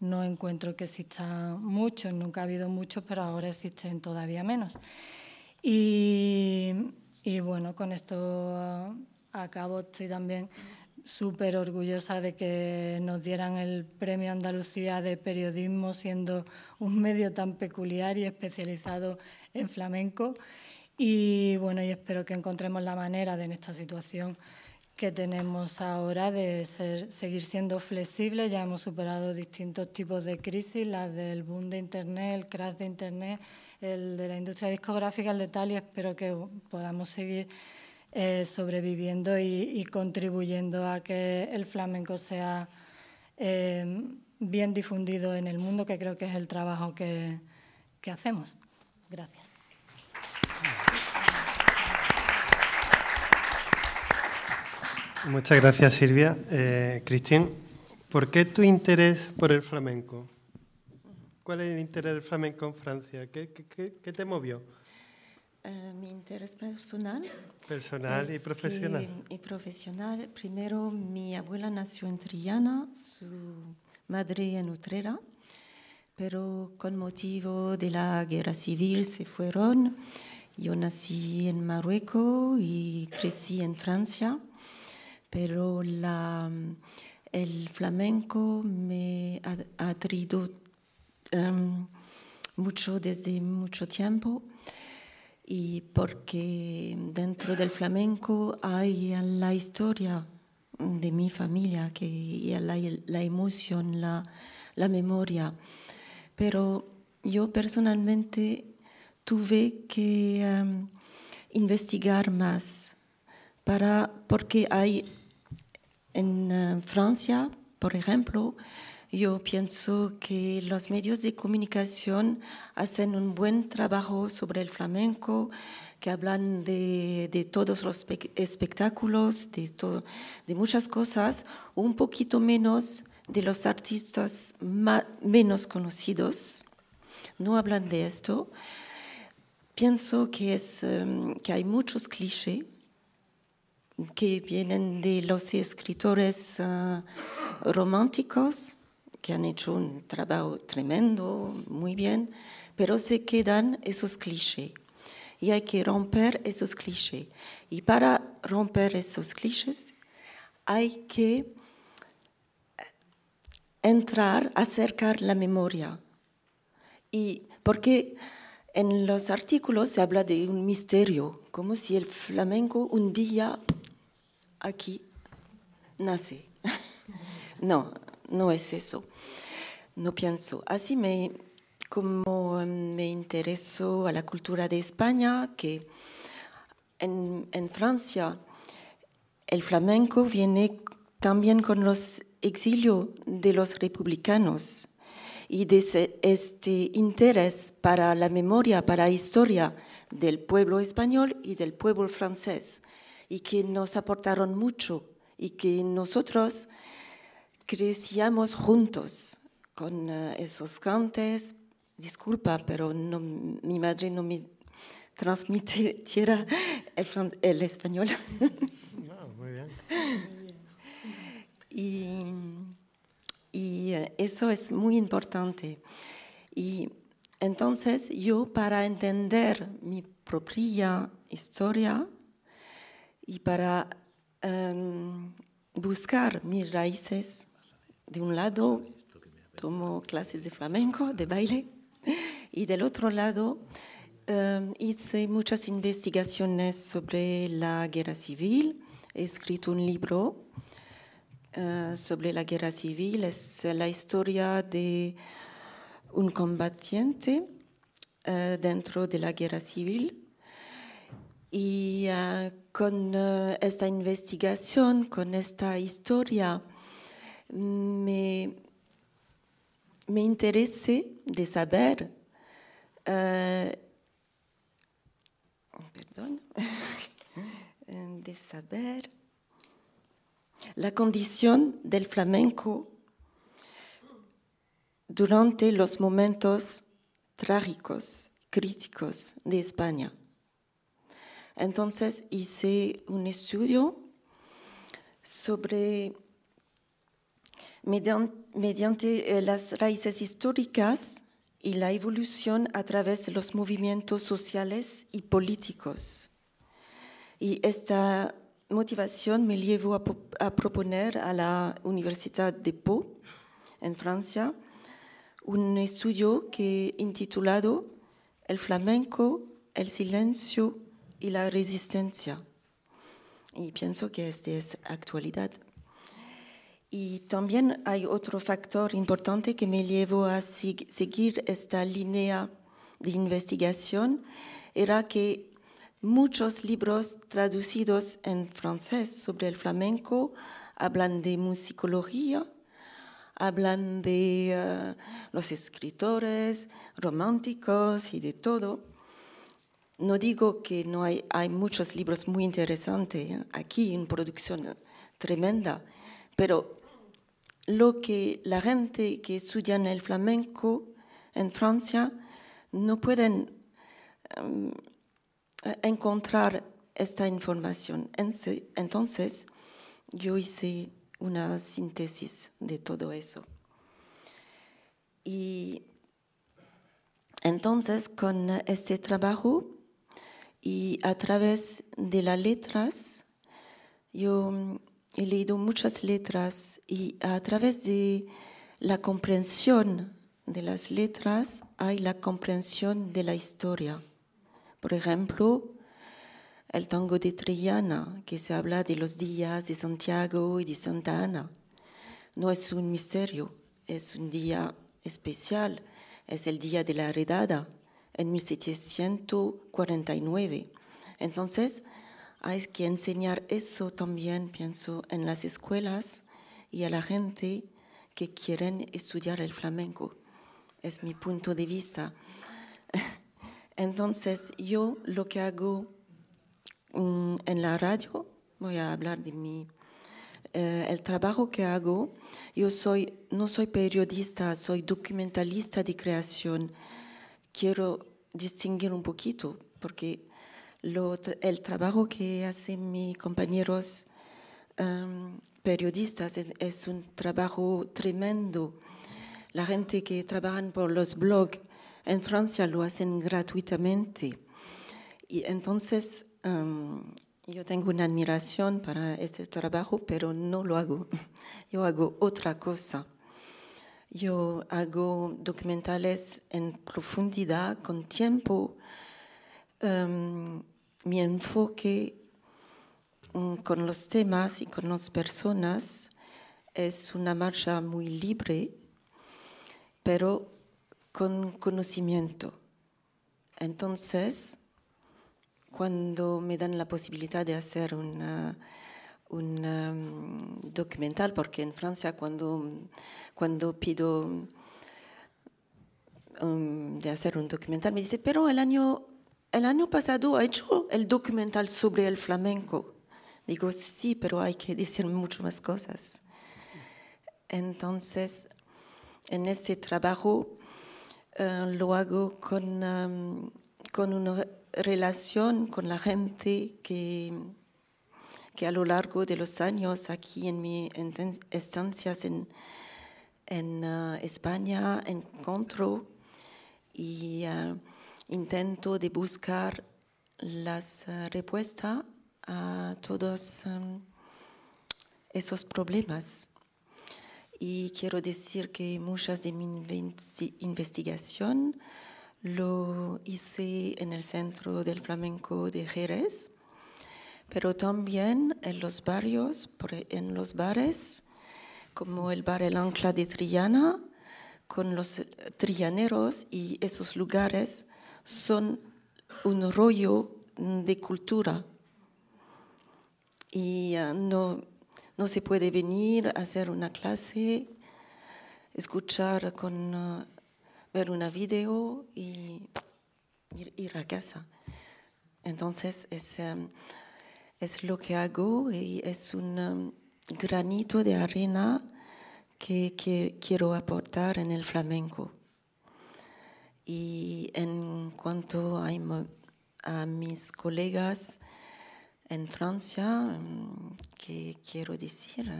no encuentro que exista mucho, nunca ha habido muchos, pero ahora existen todavía menos. Y, bueno, con esto acabo. Estoy también súper orgullosa de que nos dieran el Premio Andalucía de Periodismo, siendo un medio tan peculiar y especializado en flamenco. Y bueno, y espero que encontremos la manera de en esta situación que tenemos ahora de seguir siendo flexibles. Ya hemos superado distintos tipos de crisis, las del boom de Internet, el crash de Internet, el de la industria discográfica, el de tal, y espero que podamos seguir eh, sobreviviendo y, contribuyendo a que el flamenco sea eh, bien difundido en el mundo, que creo que es el trabajo que, hacemos. Gracias. Muchas gracias, Silvia. Eh, Cristín, ¿por qué tu interés por el flamenco? ¿Cuál es el interés del flamenco en Francia? ¿Qué, qué, te movió? Eh, mi interés personal. Personal y profesional. y profesional. Primero, mi abuela nació en Triana, su madre en Utrera, pero con motivo de la guerra civil se fueron. Yo nací en Marruecos y crecí en Francia, pero la, el flamenco me ha traído Em, mucho desde mucho tiempo y porque dentro del flamenco hay la historia de mi familia que la, emoción, la, memoria. Pero yo personalmente tuve que em, investigar más para, porque hay en em, Francia, por ejemplo, yo pienso que los medios de comunicación hacen un buen trabajo sobre el flamenco, que hablan de, todos los espectáculos, de, muchas cosas, un poquito menos de los artistas menos conocidos. No hablan de esto. Pienso que, em, hay muchos clichés que vienen de los escritores ah, románticos que han hecho un trabajo tremendo, muy bien, pero se quedan esos clichés. Y hay que romper esos clichés. Y para romper esos clichés hay que eh, entrar, acercar la memoria. Y porque en los artículos se habla de un misterio, como si el flamenco un día aquí nace. no, no es eso. No pienso. Así me, como em, me interesó a la cultura de España, que en, en Francia el flamenco viene también con los exilios de los republicanos y de este interés para la memoria, para la historia del pueblo español y del pueblo francés, y que nos aportaron mucho y que nosotros crecíamos juntos con eh, esos cantes. Disculpa, pero mi madre no me transmitiera el, español. Ah, muy bien. Y, eh, eso es muy importante. Y entonces yo para entender mi propia historia y para em, buscar mis raíces, de un lado tomo clases de flamenco, de baile, y del otro lado em, hice muchas investigaciones sobre la guerra civil. He escrito un libro eh, sobre la guerra civil. Es la historia de un combatiente eh, dentro de la guerra civil. Y eh, con esta investigación, con esta historia, me, me interesé de saber, eh, de saber la condición del flamenco durante los momentos trágicos, críticos de España. Entonces hice un estudio sobre mediante eh, las raíces históricas y la evolución a través de los movimientos sociales y políticos. Y esta motivación me llevó a, proponer a la Universidad de Pau, en Francia, un estudio que intitulado El flamenco, el silencio y la resistencia. Y pienso que es actualidad. Y también hay otro factor importante que me llevó a seguir esta línea de investigación, era que muchos libros traducidos en francés sobre el flamenco hablan de musicología, hablan de eh, los escritores románticos y de todo. No digo que no hay, hay muchos libros muy interesantes ¿eh? aquí, en producción tremenda, pero lo que la gente que estudia el flamenco en Francia no pueden em, encontrar esta información. Entonces, yo hice una síntesis de todo eso. Y entonces, con este trabajo y a través de las letras, yo he leído muchas letras y a través de la comprensión de las letras hay la comprensión de la historia. Por ejemplo, el tango de Triana, que se habla de los días de Santiago y de Santa Ana. No es un misterio, es un día especial, es el día de la redada en 1749. Entonces, hay que enseñar eso también, pienso, en las escuelas y a la gente que quieren estudiar el flamenco. Es mi punto de vista. Entonces, yo lo que hago mm, en la radio, voy a hablar de mi eh, el trabajo que hago, yo soy, no soy periodista, soy documentalista de creación. Quiero distinguir un poquito, porque el trabajo que hacen mis compañeros em, periodistas es, un trabajo tremendo. La gente que trabaja por los blogs en Francia lo hacen gratuitamente. Y entonces em, yo tengo una admiración para este trabajo, pero no lo hago. Yo hago otra cosa. Yo hago documentales en profundidad, con tiempo, Em, mi enfoque mm, con los temas y con las personas es una marcha muy libre, pero con conocimiento. Entonces, cuando me dan la posibilidad de hacer un mm, documental, porque en Francia cuando, cuando pido mm, de hacer un documental, me dice, pero el año el año pasado ha hecho el documental sobre el flamenco. Digo, sí, pero hay que decir muchas más cosas. Entonces, en ese trabajo eh, lo hago con, em, con, una relación con la gente que, que, a lo largo de los años aquí en mis estancias en, eh, España encontro y eh, intento de buscar las eh, respuestas a todos em, esos problemas. Y quiero decir que muchas de mis investigación lo hice en el Centro del Flamenco de Jerez, pero también en los barrios, e, en los bares, como el bar El Ancla de Triana, con los eh, trianeros y esos lugares son un rollo de cultura. Y ah, no, se puede venir a hacer una clase, escuchar con ah, ver una video y ir, a casa. Entonces ah, es, lo que hago y es un granito de arena que quiero aportar en el flamenco. Y en cuanto a, mis colegas en Francia, mm, que quiero decir,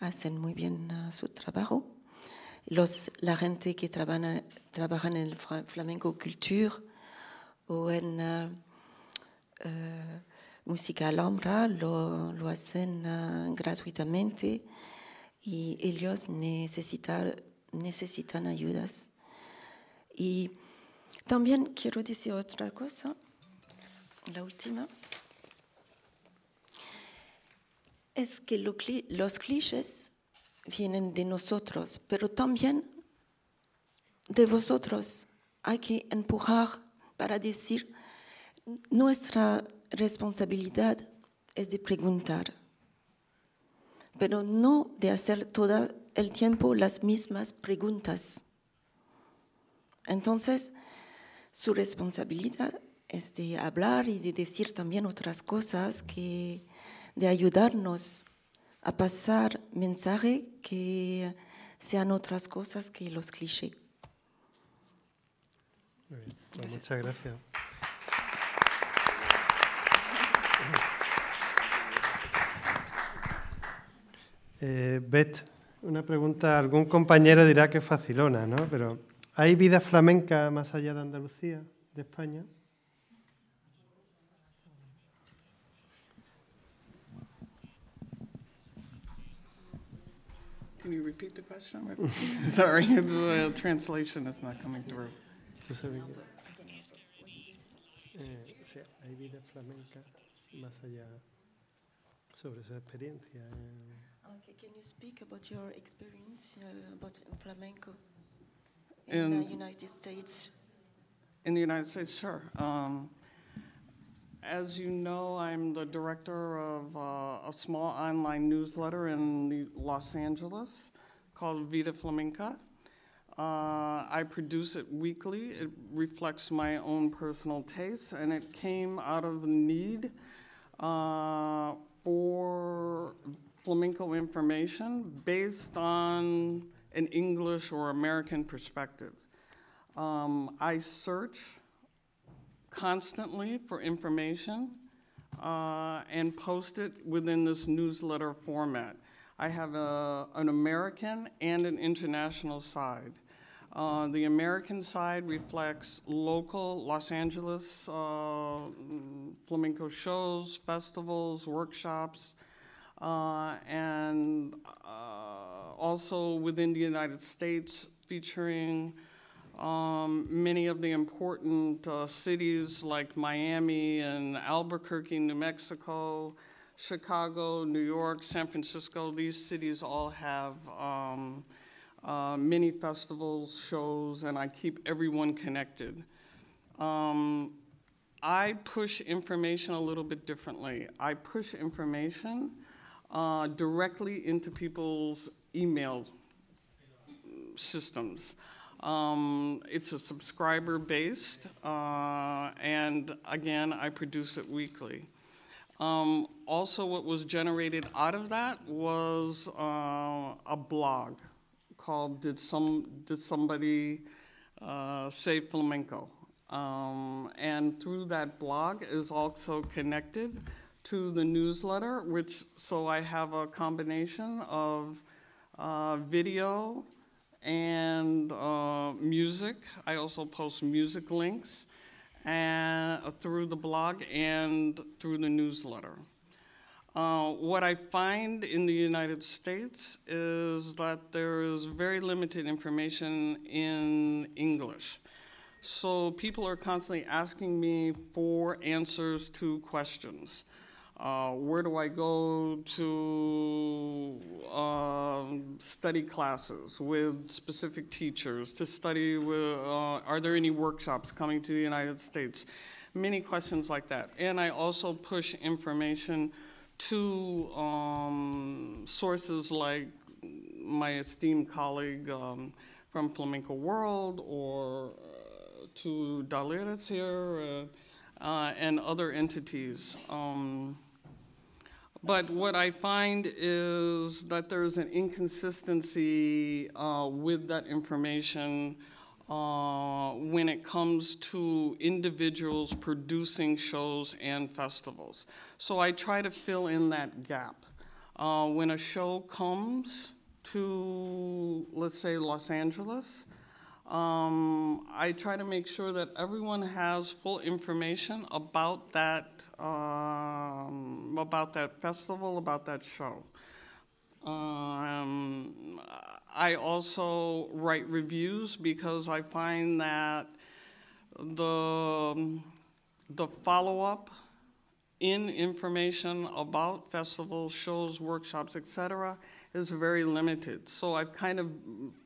hacen muy bien ah, su trabajo. la gente que trabaja, en el flamenco culture o en ah, eh, música alhambra lo, lo hacen ah, gratuitamente y ellos necesitan ayudas y también quiero decir otra cosa, la última, es que los clichés vienen de nosotros, pero también de vosotros. Hay que empujar para decir, nuestra responsabilidad es de preguntar, pero no de hacer todo el tiempo las mismas preguntas entonces, su responsabilidad es de hablar y de decir también otras cosas que de ayudarnos a pasar mensaje que sean otras cosas que los clichés. Muchas gracias. Eh, Beth, una pregunta. Algún compañero dirá que es facilona, ¿no? Pero ¿Hay vida flamenca más allá de Andalucía, de España? Can you repeat the question? Sorry, the translation is not coming through. ¿Tú sabes? Eh, o sea, hay vida flamenca más allá sobre su experiencia. Eh. Okay, can you speak about your experience uh, about flamenco? in, in the United States? In the United States, sure. Um, as you know, I'm the director of uh, a small online newsletter in Los Angeles called Vida Flamenca. Uh, I produce it weekly. It reflects my own personal tastes, and it came out of the need uh, for flamenco information based on an English or American perspective. Um, I search constantly for information uh, and post it within this newsletter format. I have a, an American and an international side. Uh, the American side reflects local Los Angeles uh, flamenco shows, festivals, workshops, uh, and uh, also within the United States, featuring um, many of the important uh, cities like Miami and Albuquerque, New Mexico, Chicago, New York, San Francisco. These cities all have um, uh, many festivals, shows, and I keep everyone connected. Um, I push information a little bit differently. I push information uh, directly into people's email systems. Um, it's a subscriber based, uh, and again, I produce it weekly. Um, also, what was generated out of that was uh, a blog called "Did Some Did Somebody uh, Say Flamenco?" Um, and through that blog is also connected to the newsletter, which so I have a combination of uh, video, and uh, music. I also post music links and, uh, through the blog and through the newsletter. Uh, what I find in the United States is that there is very limited information in English. So people are constantly asking me for answers to questions. Uh, where do I go to uh, study classes with specific teachers, to study with, uh, are there any workshops coming to the United States? Many questions like that. And I also push information to um, sources like my esteemed colleague um, from Flamenco World or uh, to Daleras here uh, uh, and other entities. Um, but what I find is that there's an inconsistency uh, with that information uh, when it comes to individuals producing shows and festivals. So I try to fill in that gap. Uh, when a show comes to, let's say, Los Angeles, um, I try to make sure that everyone has full information about that um, about that festival, about that show. Um, I also write reviews because I find that the, the follow up in information about festivals, shows, workshops, etc., is very limited. So I've kind of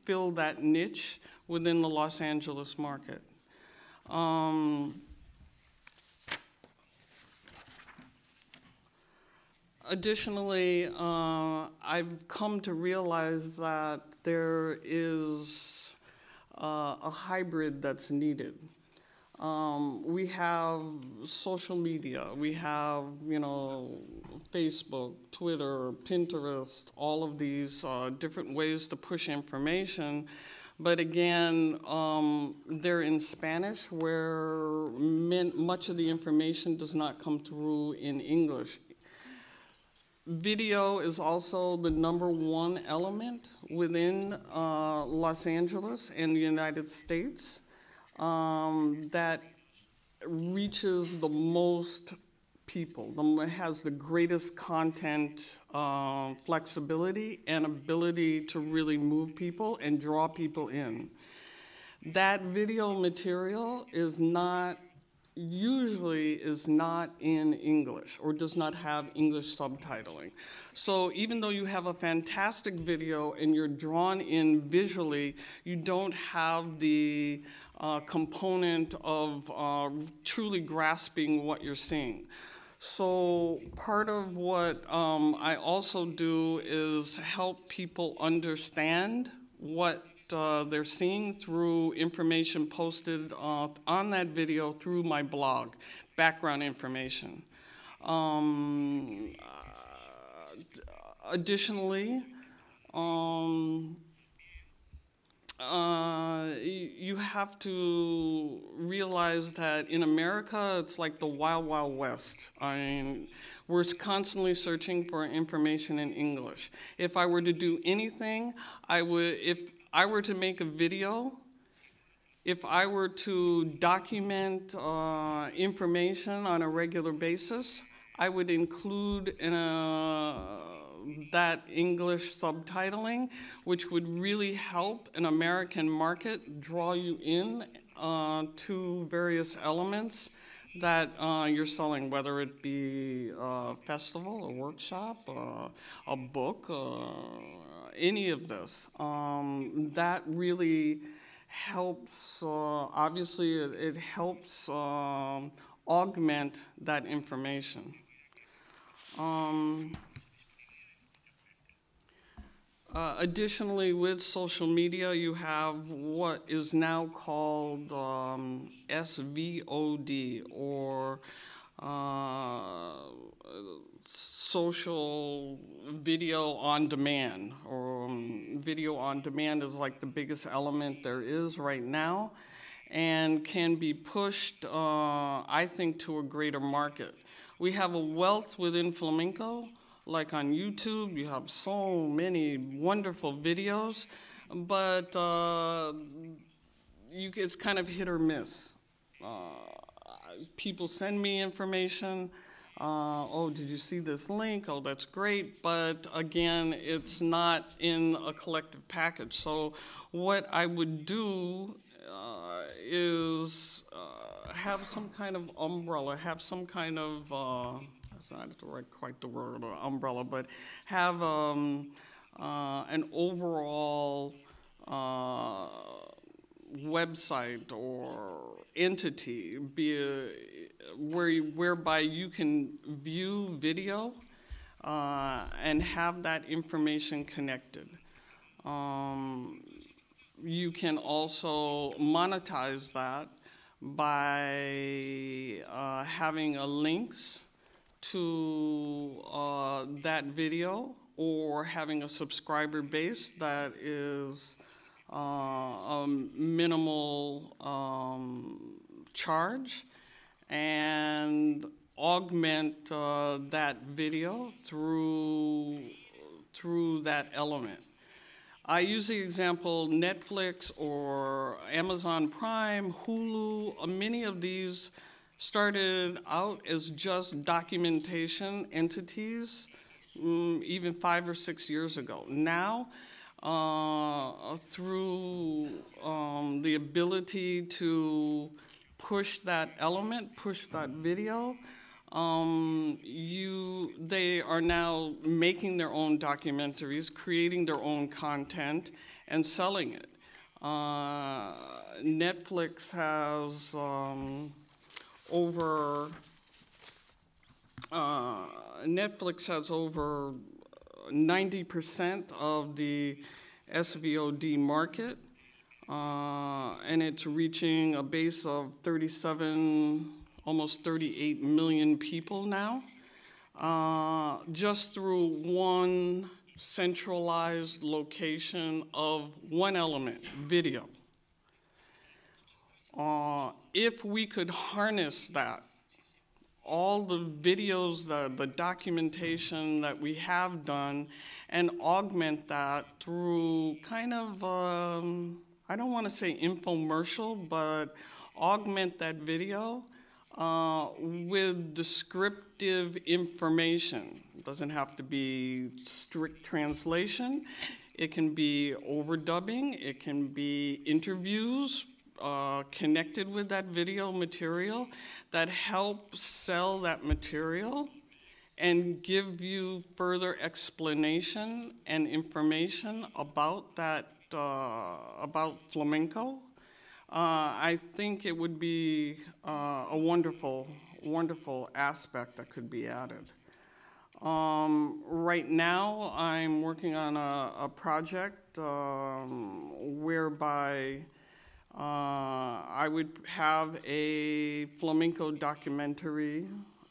filled that niche within the Los Angeles market. Um, additionally, uh, I've come to realize that there is uh, a hybrid that's needed. Um, we have social media. We have, you know, Facebook, Twitter, Pinterest, all of these uh, different ways to push information. But again, um, they're in Spanish, where men, much of the information does not come through in English video is also the number one element within uh, Los Angeles and the United States um, that reaches the most people, the, has the greatest content uh, flexibility and ability to really move people and draw people in. That video material is not usually is not in English or does not have English subtitling. So even though you have a fantastic video and you're drawn in visually, you don't have the uh, component of uh, truly grasping what you're seeing. So part of what um, I also do is help people understand what uh, they're seeing through information posted uh, on that video through my blog, background information. Um, uh, additionally, um, uh, you have to realize that in America, it's like the wild, wild west. I mean, we're constantly searching for information in English. If I were to do anything, I would, if I were to make a video, if I were to document uh, information on a regular basis, I would include in uh, a, that English subtitling, which would really help an American market draw you in uh, to various elements that uh, you're selling, whether it be a uh, festival, a workshop, uh, a book, any of this Um, that really helps, uh, obviously, it, it helps um, augment that information. Um, uh, additionally, with social media, you have what is now called um, SVOD or uh, social video on demand, or um, video on demand is like the biggest element there is right now and can be pushed, uh, I think, to a greater market. We have a wealth within flamenco. Like on YouTube, you have so many wonderful videos, but uh, you, it's kind of hit or miss. Uh, people send me information. Uh, oh, did you see this link? Oh, that's great. But again, it's not in a collective package. So, what I would do uh, is uh, have some kind of umbrella, have some kind of, uh, that's not the right, quite the word, uh, umbrella, but have um, uh, an overall website or entity be a, where whereby you can view video uh, and have that information connected. Um, you can also monetize that by uh, having a links to uh, that video or having a subscriber base that is uh, a minimal um, charge and augment uh, that video through through that element. I use the example Netflix or Amazon Prime, Hulu. Uh, many of these started out as just documentation entities, um, even five or six years ago. Now uh, through um, the ability to push that element, push that video. Um, you, they are now making their own documentaries, creating their own content, and selling it. Uh, Netflix has um, over uh, Netflix has over 90% of the SVOD market, uh, and it's reaching a base of 37, almost 38 million people now, uh, just through one centralized location of one element, video. Uh, if we could harness that all the videos, the, the documentation that we have done, and augment that through kind of, um, I don't want to say infomercial, but augment that video uh, with descriptive information. It doesn't have to be strict translation. It can be overdubbing. It can be interviews uh, connected with that video material that help sell that material and give you further explanation and information about that uh, about flamenco. Uh, I think it would be uh, a wonderful, wonderful aspect that could be added. Um, right now, I'm working on a, a project um, whereby uh, I would have a flamenco documentary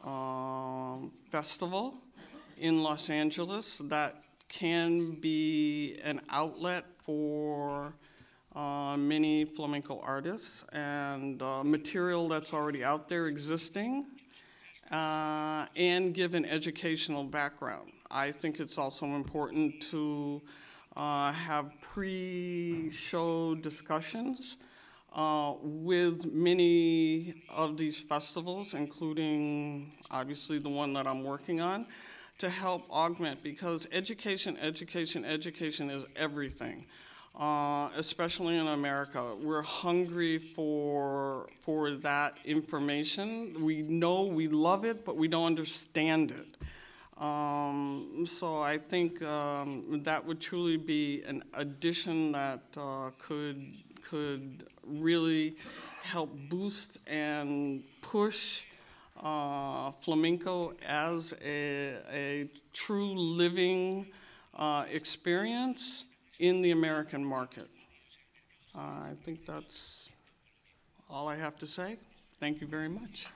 um, festival in Los Angeles that can be an outlet for uh, many flamenco artists and uh, material that's already out there existing uh, and give an educational background. I think it's also important to uh, have pre-show discussions uh, with many of these festivals, including obviously the one that I'm working on, to help augment because education, education, education is everything. Uh, especially in America. We're hungry for for that information. We know we love it, but we don't understand it. Um, so I think um, that would truly be an addition that uh, could could really help boost and push uh, flamenco as a, a true living uh, experience in the American market. Uh, I think that's all I have to say. Thank you very much.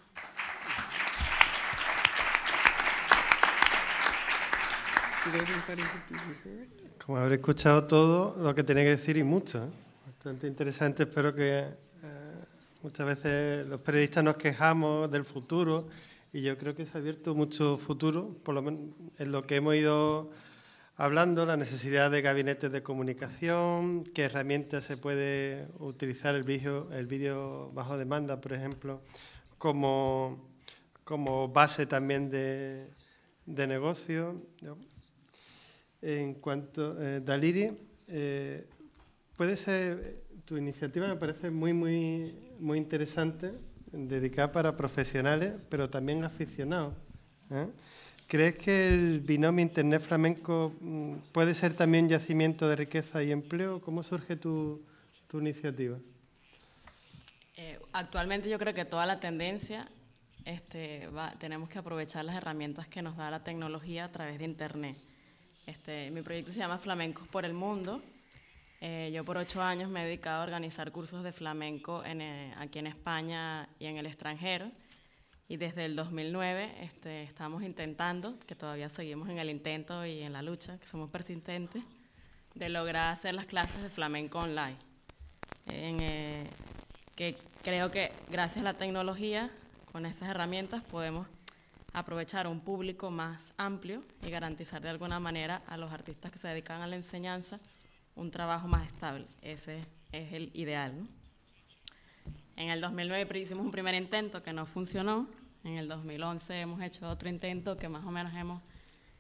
Como habré escuchado todo lo que tenía que decir y mucho. ¿eh? Bastante interesante. Espero que eh, muchas veces los periodistas nos quejamos del futuro y yo creo que se ha abierto mucho futuro, por lo menos en lo que hemos ido hablando, la necesidad de gabinetes de comunicación, qué herramientas se puede utilizar el vídeo, el vídeo bajo demanda, por ejemplo, como, como base también de, negocio. En cuanto a eh, Daliri, eh, puede ser, tu iniciativa me parece muy, muy, interesante, dedicada para profesionales, pero también aficionados. ¿eh? ¿Crees que el binomio Internet flamenco mm, puede ser también yacimiento de riqueza y empleo? ¿Cómo surge tu, iniciativa? Eh, actualmente yo creo que toda la tendencia, este, tenemos que aprovechar las herramientas que nos da la tecnología a través de Internet. Este, mi proyecto se llama Flamencos por el Mundo eh, yo por ocho años me he dedicado a organizar cursos de flamenco eh, aquí en España y en el extranjero. Y desde el 2009 este, estamos intentando, que todavía seguimos en el intento y en la lucha, que somos persistentes, de lograr hacer las clases de flamenco online. Eh, que creo que gracias a la tecnología, con esas herramientas podemos aprovechar un público más amplio y garantizar de alguna manera a los artistas que se dedican a la enseñanza un trabajo más estable. Ese es el ideal. En el 2009 hicimos un primer intento que no funcionó. En el 2011 hemos hecho otro intento que más o menos hemos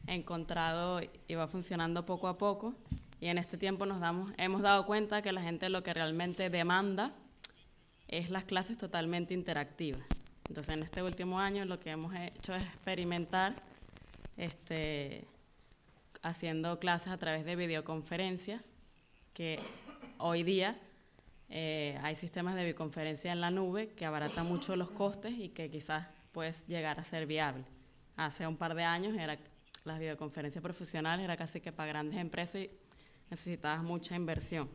encontrado y va funcionando poco a poco. Y en este tiempo nos damos, hemos dado cuenta que la gente lo que realmente demanda es las clases totalmente interactivas. Entonces, en este último año lo que hemos hecho es experimentar este, haciendo clases a través de videoconferencias que hoy día eh, hay sistemas de videoconferencia en la nube que abaratan mucho los costes y que quizás puedes llegar a ser viable. Hace un par de años era, las videoconferencias profesionales era casi que para grandes empresas y necesitabas mucha inversión.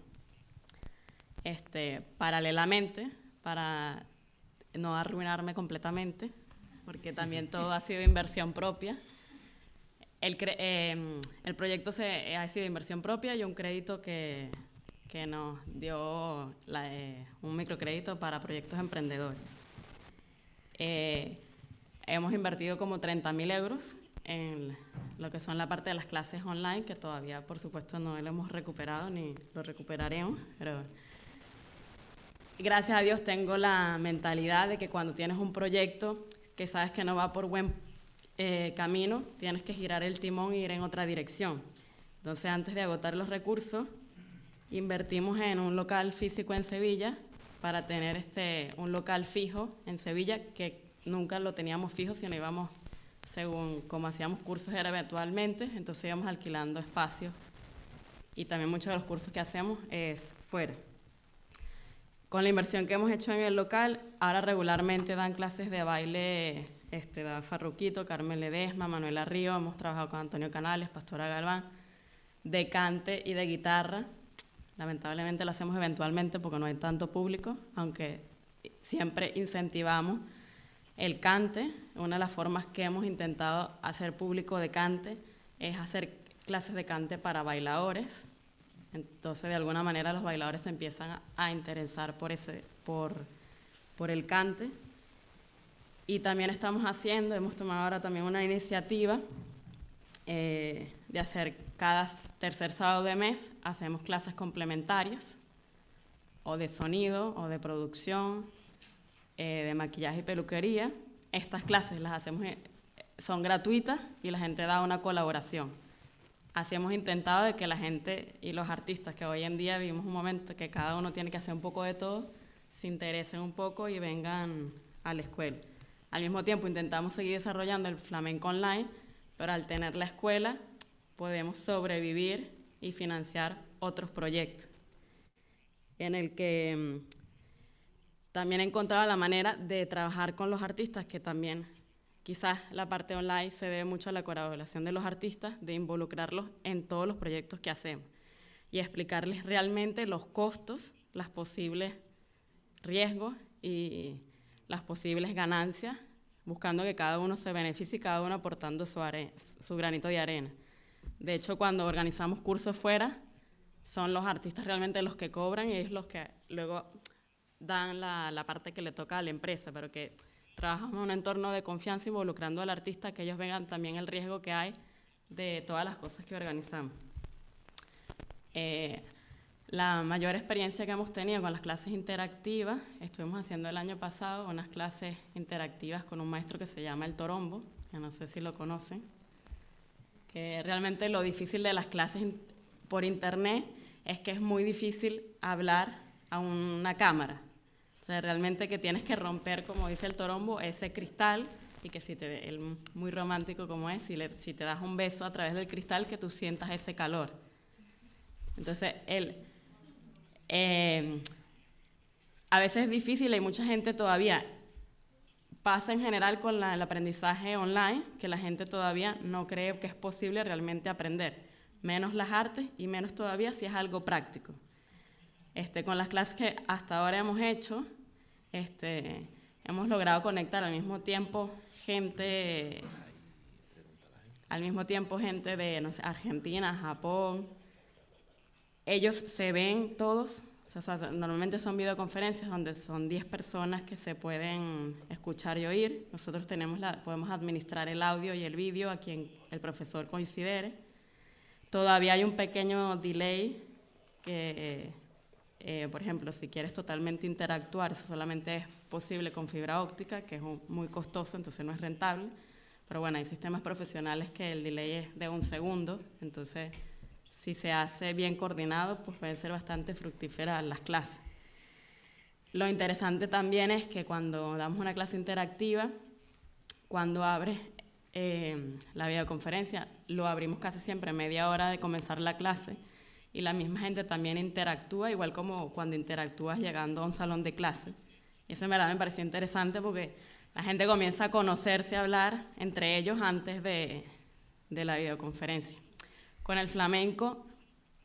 Este, paralelamente, para no arruinarme completamente, porque también todo ha sido inversión propia. Em, el, proyecto se, ha sido inversión propia y un crédito que, nos dio eh, un microcrédito para proyectos emprendedores. Eh, hemos invertido como 30.000 euros en lo que son la parte de las clases online, que todavía por supuesto no lo hemos recuperado ni lo recuperaremos, pero gracias a Dios tengo la mentalidad de que cuando tienes un proyecto que sabes que no va por buen eh, camino, tienes que girar el timón e ir en otra dirección. Entonces, antes de agotar los recursos, invertimos en un local físico en Sevilla para tener este, un local fijo en Sevilla, que nunca lo teníamos fijo, sino íbamos, según como hacíamos cursos era eventualmente, entonces íbamos alquilando espacios y también muchos de los cursos que hacemos es fuera. Con la inversión que hemos hecho en el local, ahora regularmente dan clases de baile este, Farruquito, Carmen Ledesma, Manuela Río, hemos trabajado con Antonio Canales, Pastora Galván, de cante y de guitarra. Lamentablemente lo hacemos eventualmente porque no hay tanto público, aunque siempre incentivamos el cante. Una de las formas que hemos intentado hacer público de cante es hacer clases de cante para bailadores. Entonces, de alguna manera, los bailadores empiezan a interesar por el cante y también estamos haciendo, hemos tomado ahora también una iniciativa eh, de hacer cada tercer sábado de mes, hacemos clases complementarias, o de sonido, o de producción, eh, de maquillaje y peluquería. Estas clases las hacemos, eh, son gratuitas y la gente da una colaboración. Así hemos intentado de que la gente y los artistas que hoy en día vivimos un momento que cada uno tiene que hacer un poco de todo, se interesen un poco y vengan a la escuela. Al mismo tiempo intentamos seguir desarrollando el flamenco online, pero al tener la escuela podemos sobrevivir y financiar otros proyectos, en el que mm, también he encontrado la manera de trabajar con los artistas, que también quizás la parte online se debe mucho a la colaboración de los artistas, de involucrarlos en todos los proyectos que hacemos y explicarles realmente los costos, las posibles riesgos y las posibles ganancias buscando que cada uno se beneficie cada uno aportando su, su granito de arena. De hecho, cuando organizamos cursos fuera, son los artistas realmente los que cobran y es los que luego dan la, la parte que le toca a la empresa, pero que trabajamos en un entorno de confianza involucrando al artista, que ellos vean también el riesgo que hay de todas las cosas que organizamos. Eh, la mayor experiencia que hemos tenido con las clases interactivas, estuvimos haciendo el año pasado unas clases interactivas con un maestro que se llama El Torombo, que no sé si lo conocen, que realmente lo difícil de las clases por internet es que es muy difícil hablar a una cámara. O sea, realmente que tienes que romper, como dice el Torombo, ese cristal y que si te, el, muy romántico como es, si, si te das un beso a través del cristal, que tú sientas ese calor. Entonces, él Em, a veces es difícil, hay mucha gente todavía, pasa en general con el aprendizaje online, que la gente todavía no cree que es posible realmente aprender, menos las artes y menos todavía si es algo práctico. Este, con las clases que hasta ahora hemos hecho, este, hemos logrado conectar al mismo tiempo gente, al mismo tiempo gente de Argentina, Japón, ellos se ven todos, normalmente son videoconferencias donde son 10 personas que se pueden escuchar y oír. Nosotros tenemos la, podemos administrar el audio y el vídeo a quien el profesor considere. Todavía hay un pequeño delay que, eh, eh, por ejemplo, si quieres totalmente interactuar, solamente es posible con fibra óptica, que es muy costoso, entonces no es rentable. Pero bueno, hay sistemas profesionales que el delay es de un segundo, entonces si se hace bien coordinado, pues pueden ser bastante fructíferas las clases. Lo interesante también es que cuando damos una clase interactiva, cuando abres eh, la videoconferencia, lo abrimos casi siempre media hora de comenzar la clase y la misma gente también interactúa, igual como cuando interactúas llegando a un salón de clase. Y eso en verdad me pareció interesante porque la gente comienza a conocerse, a hablar entre ellos antes de la videoconferencia con el flamenco,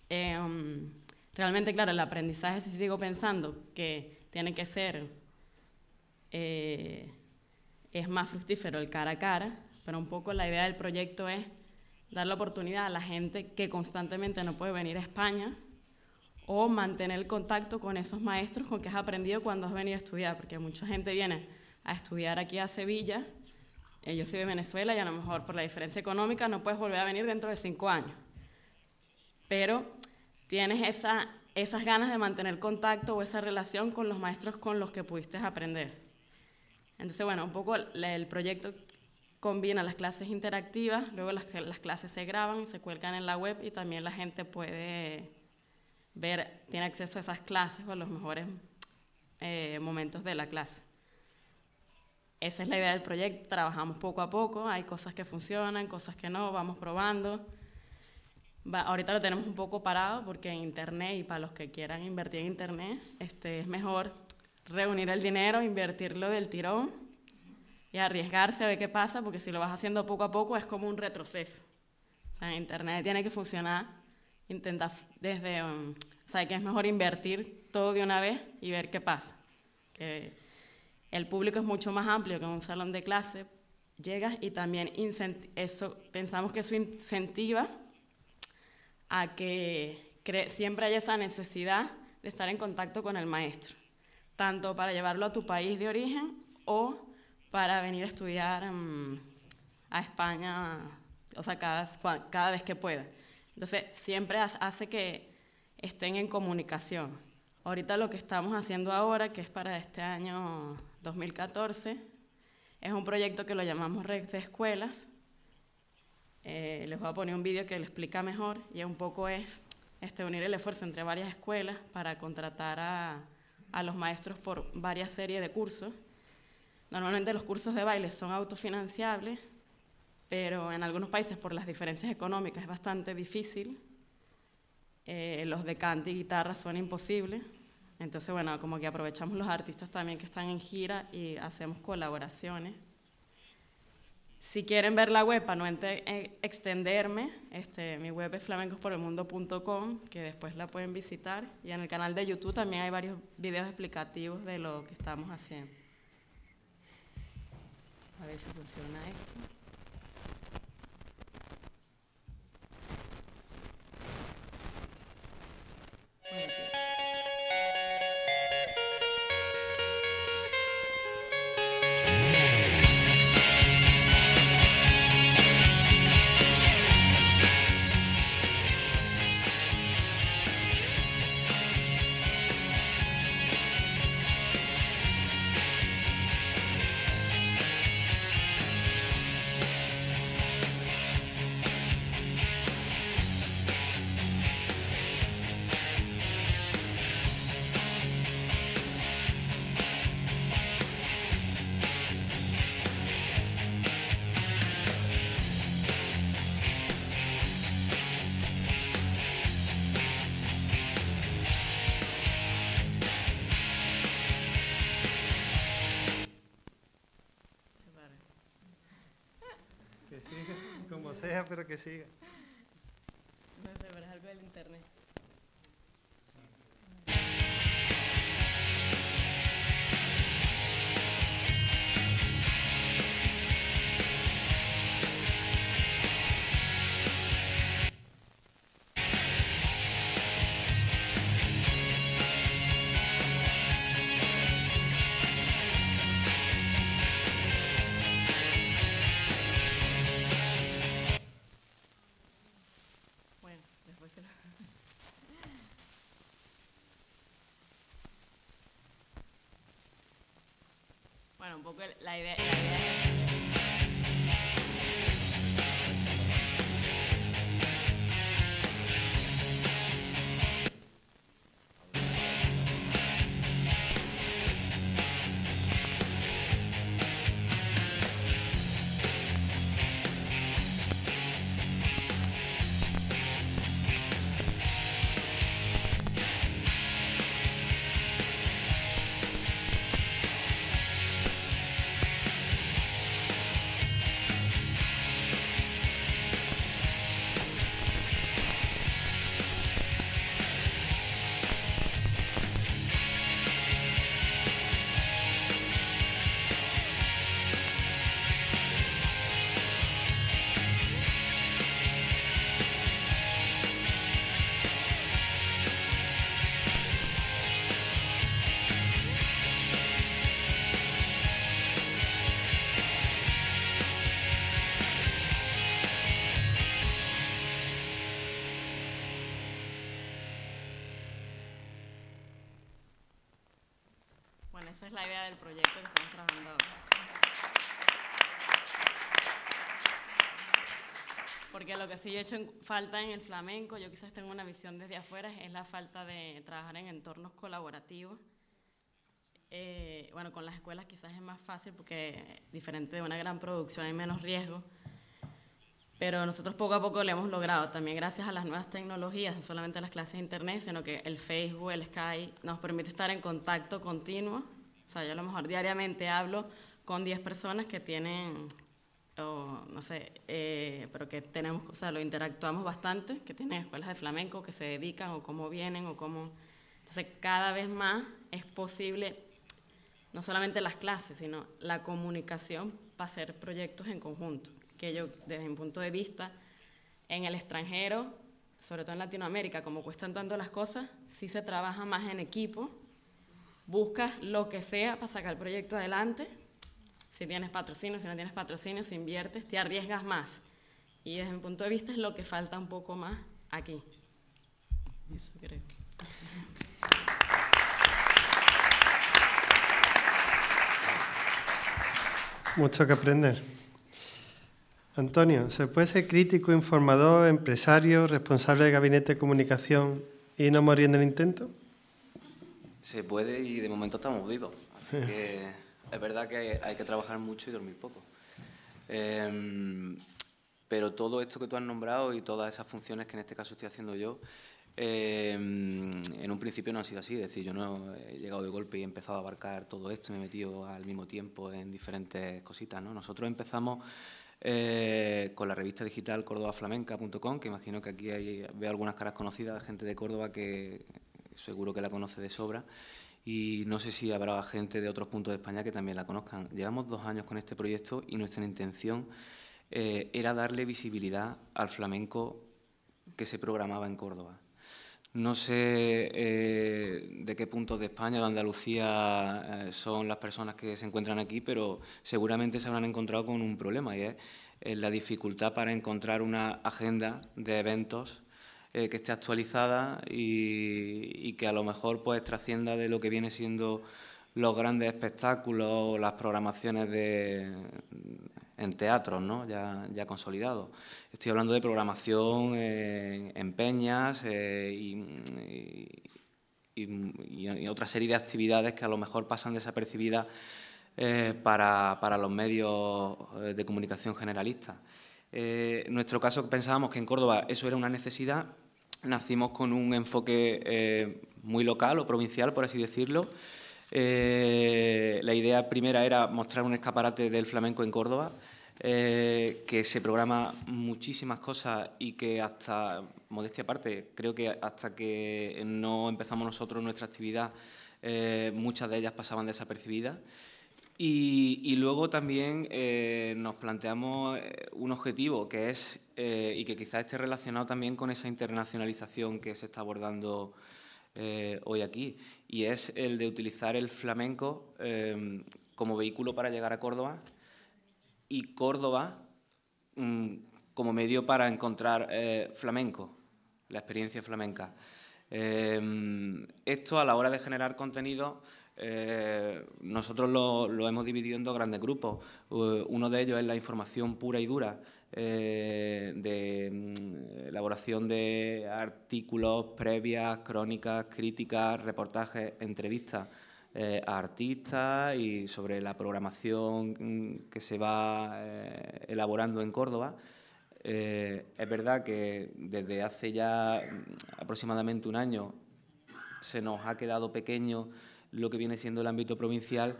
em, realmente, claro, el aprendizaje, si sigo pensando que tiene que ser, eh, es más fructífero el cara a cara, pero un poco la idea del proyecto es dar la oportunidad a la gente que constantemente no puede venir a España o mantener el contacto con esos maestros con que has aprendido cuando has venido a estudiar, porque mucha gente viene a estudiar aquí a Sevilla, yo soy de Venezuela y a lo mejor por la diferencia económica no puedes volver a venir dentro de cinco años pero tienes esas ganas de mantener contacto o esa relación con los maestros con los que pudiste aprender. Entonces, bueno, un poco el proyecto combina las clases interactivas, luego las, clases se graban, se cuelgan en la web y también la gente puede ver, tiene acceso a esas clases o a los mejores eh, momentos de la clase. Esa es la idea del proyecto, trabajamos poco a poco, hay cosas que funcionan, cosas que no, vamos probando ahorita lo tenemos un poco parado porque en Internet y para los que quieran invertir en Internet, este, es mejor reunir el dinero, invertirlo del tirón y arriesgarse a ver qué pasa, porque si lo vas haciendo poco a poco es como un retroceso. en Internet tiene que funcionar, intenta desde, um, que es mejor invertir todo de una vez y ver qué pasa. Que el público es mucho más amplio que un salón de clase, llegas y también eso, pensamos que eso incentiva a que siempre haya esa necesidad de estar en contacto con el maestro, tanto para llevarlo a tu país de origen o para venir a estudiar mm, a España, o sea, cada, cada vez que pueda. Entonces, siempre hace que estén en comunicación. Ahorita lo que estamos haciendo ahora, que es para este año 2014, es un proyecto que lo llamamos Red de Escuelas, eh, les voy a poner un vídeo que lo explica mejor y un poco es este, unir el esfuerzo entre varias escuelas para contratar a, a los maestros por varias series de cursos. Normalmente los cursos de baile son autofinanciables, pero en algunos países por las diferencias económicas es bastante difícil. Eh, los de canto y guitarra son imposibles. Entonces, bueno, como que aprovechamos los artistas también que están en gira y hacemos colaboraciones. Si quieren ver la web para no eh, extenderme, este, mi web es flamencosporelmundo.com, que después la pueden visitar. Y en el canal de YouTube también hay varios videos explicativos de lo que estamos haciendo. A ver si funciona esto. que siga. la idea idea del proyecto que estamos trabajando Porque lo que sí yo he hecho falta en el flamenco, yo quizás tengo una visión desde afuera, es la falta de trabajar en entornos colaborativos. Eh, bueno, con las escuelas quizás es más fácil porque diferente de una gran producción hay menos riesgo. Pero nosotros poco a poco lo hemos logrado, también gracias a las nuevas tecnologías, no solamente las clases de internet, sino que el Facebook, el Skype, nos permite estar en contacto continuo o sea, yo a lo mejor diariamente hablo con 10 personas que tienen, o no sé, eh, pero que tenemos, o sea, lo interactuamos bastante, que tienen escuelas de flamenco, que se dedican o cómo vienen o cómo... Entonces, cada vez más es posible no solamente las clases, sino la comunicación para hacer proyectos en conjunto, que yo, desde mi punto de vista, en el extranjero, sobre todo en Latinoamérica, como cuestan tanto las cosas, sí se trabaja más en equipo buscas lo que sea para sacar el proyecto adelante. Si tienes patrocinio, si no tienes patrocinio, si inviertes, te arriesgas más. Y desde mi punto de vista es lo que falta un poco más aquí. Mucho que aprender. Antonio, ¿se puede ser crítico, informador, empresario, responsable de gabinete de comunicación y no morir en el intento? Se puede y de momento estamos vivos. Así que es verdad que hay que trabajar mucho y dormir poco. Em, pero todo esto que tú has nombrado y todas esas funciones que en este caso estoy haciendo yo, em, en un principio no ha sido así. Es decir, yo no he llegado de golpe y he empezado a abarcar todo esto, me he metido al mismo tiempo en diferentes cositas. ¿no? Nosotros empezamos eh, con la revista digital cordobaflamenca.com, que imagino que aquí hay, veo algunas caras conocidas, gente de Córdoba que seguro que la conoce de sobra, y no sé si habrá gente de otros puntos de España que también la conozcan. Llevamos dos años con este proyecto y nuestra intención eh, era darle visibilidad al flamenco que se programaba en Córdoba. No sé eh, de qué puntos de España o de Andalucía eh, son las personas que se encuentran aquí, pero seguramente se habrán encontrado con un problema y es la dificultad para encontrar una agenda de eventos eh, que esté actualizada y, que a lo mejor pues trascienda de lo que viene siendo los grandes espectáculos o las programaciones de, en teatros ¿no? ya, ya consolidados. Estoy hablando de programación eh, en peñas eh, y, otra serie de actividades que a lo mejor pasan desapercibidas para, para, los medios de comunicación generalistas. en nuestro caso pensábamos que en Córdoba eso era una necesidad nacimos con un enfoque eh, muy local o provincial, por así decirlo. Eh, la idea primera era mostrar un escaparate del flamenco en Córdoba, eh, que se programa muchísimas cosas y que hasta, modestia aparte, creo que hasta que no empezamos nosotros nuestra actividad, muchas de ellas pasaban desapercibidas. y luego también nos planteamos un objetivo que es eh, y que quizás esté relacionado también con esa internacionalización que se está abordando eh, hoy aquí, y es el de utilizar el flamenco eh, como vehículo para llegar a Córdoba y Córdoba mm, como medio para encontrar flamenco, la experiencia flamenca. esto a la hora de generar contenido nosotros lo, hemos dividido en dos grandes grupos. uno de ellos es la información pura y dura, eh, de mm, elaboración de artículos, previas, crónicas, críticas, reportajes, entrevistas eh, a artistas y sobre la programación mm, que se va eh, elaborando en Córdoba. es verdad que desde hace ya mm, aproximadamente un año se nos ha quedado pequeño lo que viene siendo el ámbito provincial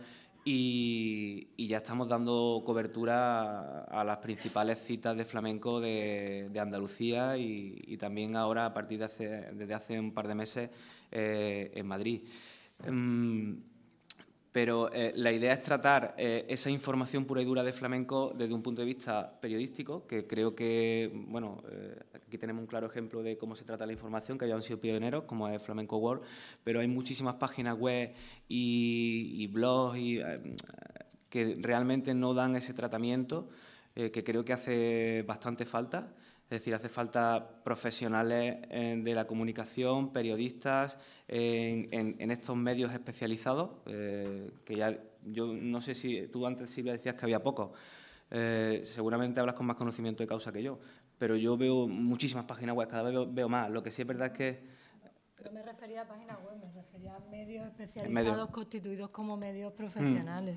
y, ya estamos dando cobertura a, las principales citas de flamenco de, Andalucía y, también ahora, a partir de hace, desde hace un par de meses, eh, en Madrid. Em, pero eh, la idea es tratar eh, esa información pura y dura de flamenco desde un punto de vista periodístico, que creo que, bueno, eh, aquí tenemos un claro ejemplo de cómo se trata la información, que hayan sido pioneros, como es Flamenco World, pero hay muchísimas páginas web y, blogs que realmente no dan ese tratamiento, que creo que hace bastante falta. Es decir, hace falta profesionales eh, de la comunicación, periodistas, en, estos medios especializados, eh, que ya yo no sé si tú antes, Silvia, decías que había pocos. Eh, seguramente hablas con más conocimiento de causa que yo, pero yo veo muchísimas páginas web, cada vez veo, más. Lo que sí es verdad es que... Pero me refería a páginas web, me refería a medios especializados constituidos como medios mm, profesionales.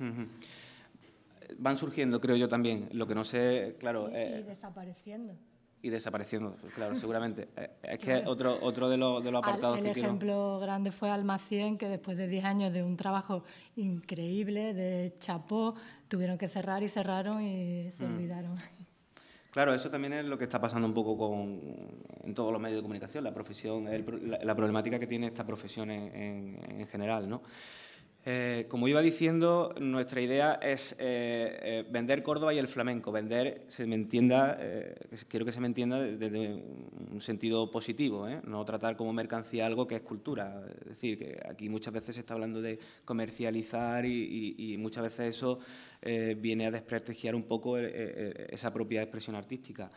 Van surgiendo, creo yo también. Lo que no sé, claro. Y, desapareciendo y desapareciendo, pues claro, seguramente. Eh, eh, es que otro, otro de, los, de los apartados que que El ejemplo grande fue Almacén, que después de 10 años de un trabajo increíble, de chapó, tuvieron que cerrar y cerraron y se mm. olvidaron. Claro, eso también es lo que está pasando un poco con, en todos los medios de comunicación, la profesión, la, problemática que tiene esta profesión en, en, en general, ¿no? Eh, como iba diciendo, nuestra idea es eh, eh, vender Córdoba y el flamenco, vender, se me entienda, quiero que se me entienda desde un sentido positivo, no tratar como mercancía algo que es cultura. Es decir, que aquí muchas veces se está hablando de comercializar y muchas veces eso viene a desprestigiar un poco esa propia expresión artística.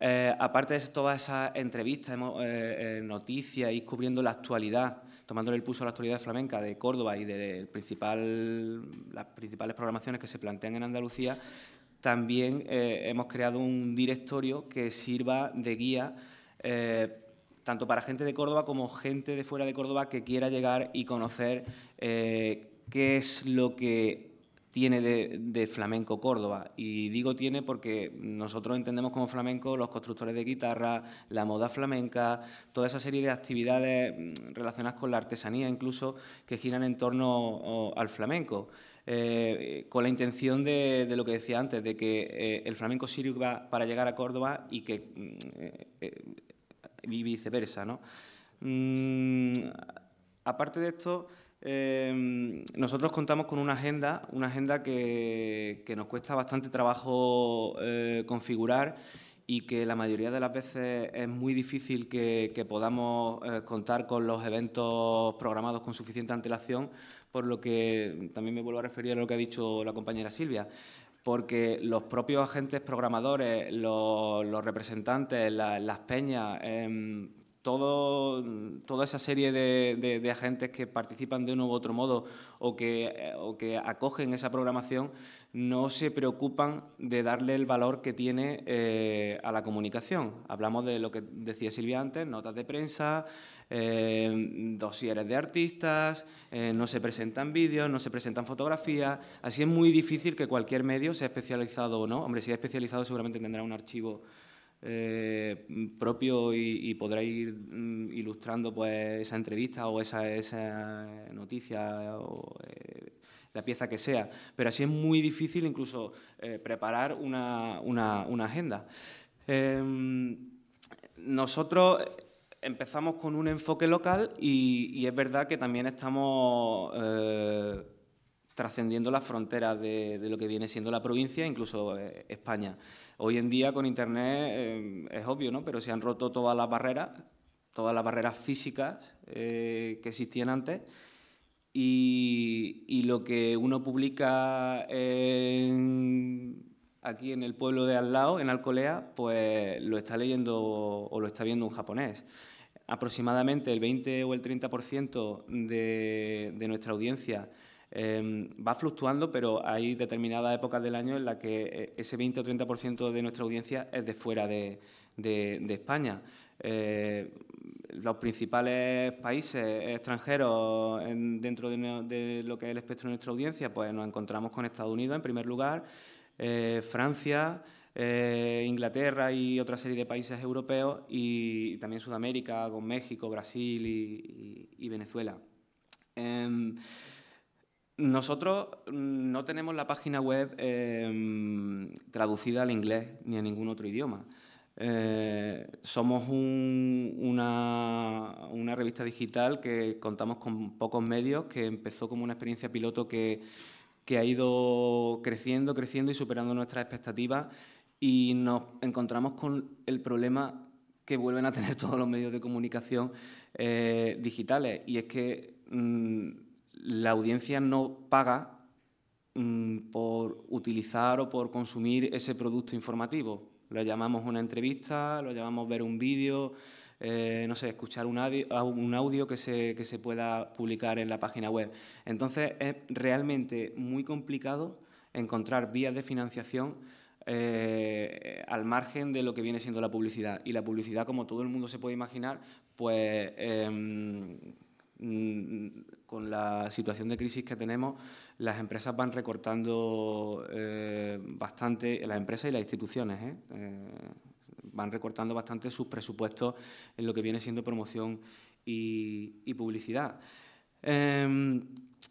Eh, aparte de todas esas entrevistas, eh, eh, noticias, y cubriendo la actualidad, tomándole el pulso a la actualidad flamenca de Córdoba y de las principales programaciones que se plantean en Andalucía, también hemos creado un directorio que sirva de guía tanto para gente de Córdoba como gente de fuera de Córdoba que quiera llegar y conocer qué es lo que tiene de, flamenco Córdoba. Y digo tiene porque nosotros entendemos como flamenco los constructores de guitarra, la moda flamenca, toda esa serie de actividades mm, relacionadas con la artesanía incluso que giran en torno al flamenco. Eh, con la intención de, lo que decía antes, de que eh, el flamenco sirva para llegar a Córdoba y que mm, eh, y viceversa. ¿no? Mm, aparte de esto, Em, nosotros contamos con una agenda, una agenda que, nos cuesta bastante trabajo eh, configurar y que la mayoría de las veces es muy difícil que, podamos eh, contar con los eventos programados con suficiente antelación, por lo que también me vuelvo a referir a lo que ha dicho la compañera Silvia porque los propios agentes programadores, los, representantes, las peñas, em, toda esa serie de, agentes que participan de uno u otro modo eh, o que, acogen esa programación no se preocupan de darle el valor que tiene eh, a la comunicación. Hablamos de lo que decía Silvia antes, notas de prensa, eh, dosieres de artistas, no se presentan vídeos, no se presentan fotografías. Así es muy difícil que cualquier medio, sea especializado o no, hombre, si es especializado seguramente tendrá un archivo eh, propio y, y, podrá ir mm, ilustrando pues, esa entrevista o esa, esa noticia o eh, la pieza que sea. Pero así es muy difícil incluso eh, preparar una, una, una agenda. Em, nosotros empezamos con un enfoque local y, es verdad que también estamos trascendiendo las fronteras de, lo que viene siendo la provincia, incluso España. Hoy en día con Internet eh, es obvio, ¿no? Pero se han roto todas las barreras, todas las barreras físicas eh, que existían antes. Y, lo que uno publica aquí en el pueblo de al lado, en Alcolea, pues lo está leyendo o lo está viendo un japonés. Aproximadamente el 20 o el 30% de nuestra audiencia Em, va fluctuando, pero hay determinadas épocas del año en las que eh, ese 20 o 30% de nuestra audiencia es de fuera de, España. Eh, los principales países extranjeros dentro de, lo que es el espectro de nuestra audiencia, pues nos encontramos con Estados Unidos en primer lugar, eh, Francia, Inglaterra y otra serie de países europeos y, también Sudamérica, con México, Brasil y Venezuela. Em, nosotros no tenemos la página web em, traducida al inglés ni a ningún otro idioma. Eh, somos una, revista digital que contamos con pocos medios, que empezó como una experiencia piloto que, ha ido creciendo, creciendo y superando nuestras expectativas y nos encontramos con el problema que vuelven a tener todos los medios de comunicación eh, digitales y es que... Mm, la audiencia no paga mm, por utilizar o por consumir ese producto informativo. Lo llamamos una entrevista, lo llamamos ver un vídeo, eh, no sé, escuchar un audio, ah, que, se, se, pueda publicar en la página web. Entonces es realmente muy complicado encontrar vías de financiación eh, al margen de lo que viene siendo la publicidad. Y la publicidad, como todo el mundo se puede imaginar, pues em, Mm, con la situación de crisis que tenemos, las empresas van recortando eh, bastante, las empresas y las instituciones, ¿eh? Eh, van recortando bastante sus presupuestos en lo que viene siendo promoción y, y publicidad. Em,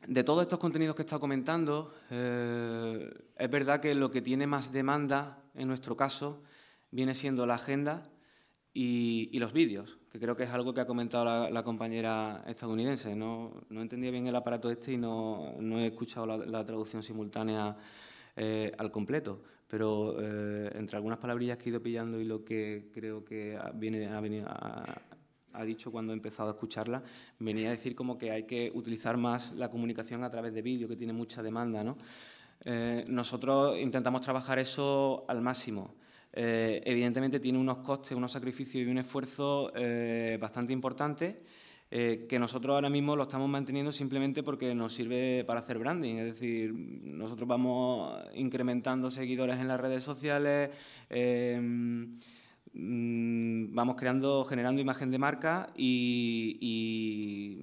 de todos estos contenidos que he estado comentando, es verdad que lo que tiene más demanda, en nuestro caso, viene siendo la agenda y, los vídeos, que creo que es algo que ha comentado la, compañera estadounidense. No, no entendía bien el aparato este y no, no he escuchado la, traducción simultánea eh, al completo, pero eh, entre algunas palabrillas que he ido pillando y lo que creo que viene, ha, dicho cuando he empezado a escucharla, venía a decir como que hay que utilizar más la comunicación a través de vídeo, que tiene mucha demanda. ¿no? Eh, nosotros intentamos trabajar eso al máximo. Eh, evidentemente tiene unos costes, unos sacrificios y un esfuerzo eh, bastante importante eh, que nosotros ahora mismo lo estamos manteniendo simplemente porque nos sirve para hacer branding. Es decir, nosotros vamos incrementando seguidores en las redes sociales. Em, mm, vamos creando, generando imagen de marca y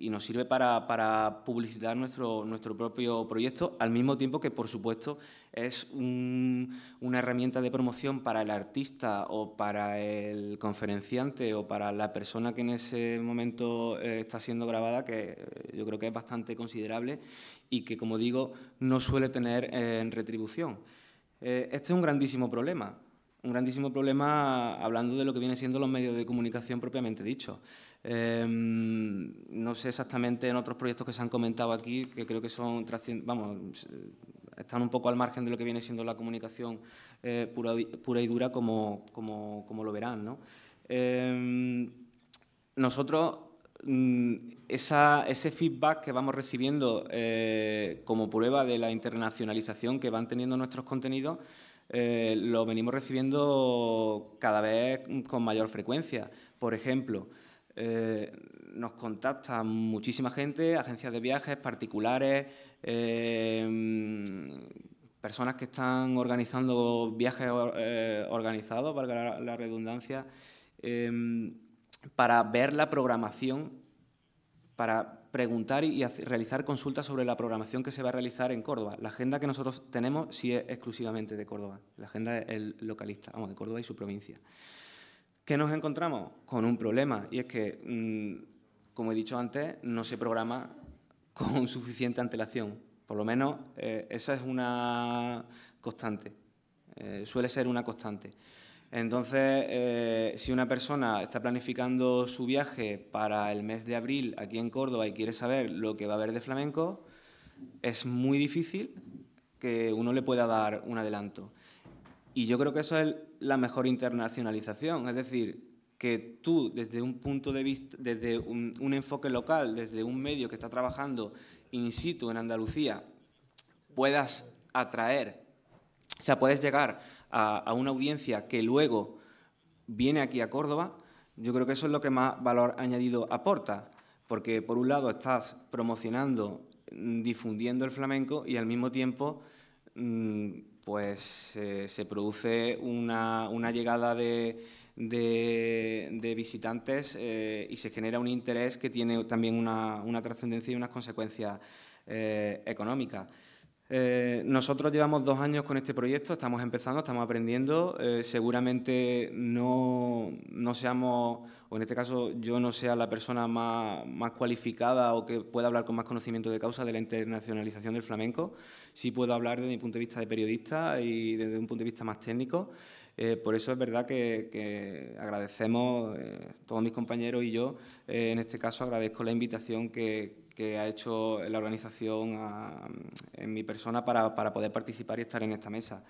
y nos sirve para, publicitar nuestro, propio proyecto, al mismo tiempo que, por supuesto, es una herramienta de promoción para el artista o para el conferenciante o para la persona que en ese momento eh, está siendo grabada, que eh, yo creo que es bastante considerable y que, como digo, no suele tener eh, en retribución. este es un grandísimo problema, un grandísimo problema hablando de lo que vienen siendo los medios de comunicación propiamente dicho Em, no sé exactamente en otros proyectos que se han comentado aquí, que creo que son, vamos, están un poco al margen de lo que viene siendo la comunicación eh, pura, y dura, como, lo verán. Em, nosotros, mm, ese feedback que vamos recibiendo eh, como prueba de la internacionalización que van teniendo nuestros contenidos, eh, lo venimos recibiendo cada vez con mayor frecuencia. Por ejemplo, eh, nos contacta muchísima gente, agencias de viajes, particulares, eh, personas que están organizando viajes eh, organizados, valga la, la redundancia, em, para ver la programación, para preguntar y, realizar consultas sobre la programación que se va a realizar en Córdoba. La agenda que nosotros tenemos sí es exclusivamente de Córdoba, la agenda es el localista, vamos, de Córdoba y su provincia. ¿Qué nos encontramos? Con un problema, y es que, mm, como he dicho antes, no se programa con suficiente antelación. Por lo menos eh, esa es una constante, eh, suele ser una constante. Entonces, eh, si una persona está planificando su viaje para el mes de abril aquí en Córdoba y quiere saber lo que va a haber de flamenco, es muy difícil que uno le pueda dar un adelanto. Y yo creo que eso es el la mejor internacionalización. Es decir, que tú desde un punto de vista, desde un, enfoque local, desde un medio que está trabajando in situ en Andalucía, puedas atraer, o sea, puedes llegar a, una audiencia que luego viene aquí a Córdoba, yo creo que eso es lo que más valor añadido aporta, porque por un lado estás promocionando, difundiendo el flamenco y al mismo tiempo mm, pues eh, se produce una, llegada de, visitantes eh, y se genera un interés que tiene también una, una trascendencia y unas consecuencias eh, económicas. Eh, nosotros llevamos dos años con este proyecto, estamos empezando, estamos aprendiendo. Eh, seguramente no, no, seamos, o en este caso yo no sea la persona más, más, cualificada o que pueda hablar con más conocimiento de causa de la internacionalización del flamenco. Sí puedo hablar desde mi punto de vista de periodista y desde un punto de vista más técnico. Eh, por eso es verdad que, agradecemos, eh, todos mis compañeros y yo, eh, en este caso agradezco la invitación que, ha hecho la organización en mi persona para, poder participar y estar en esta mesa.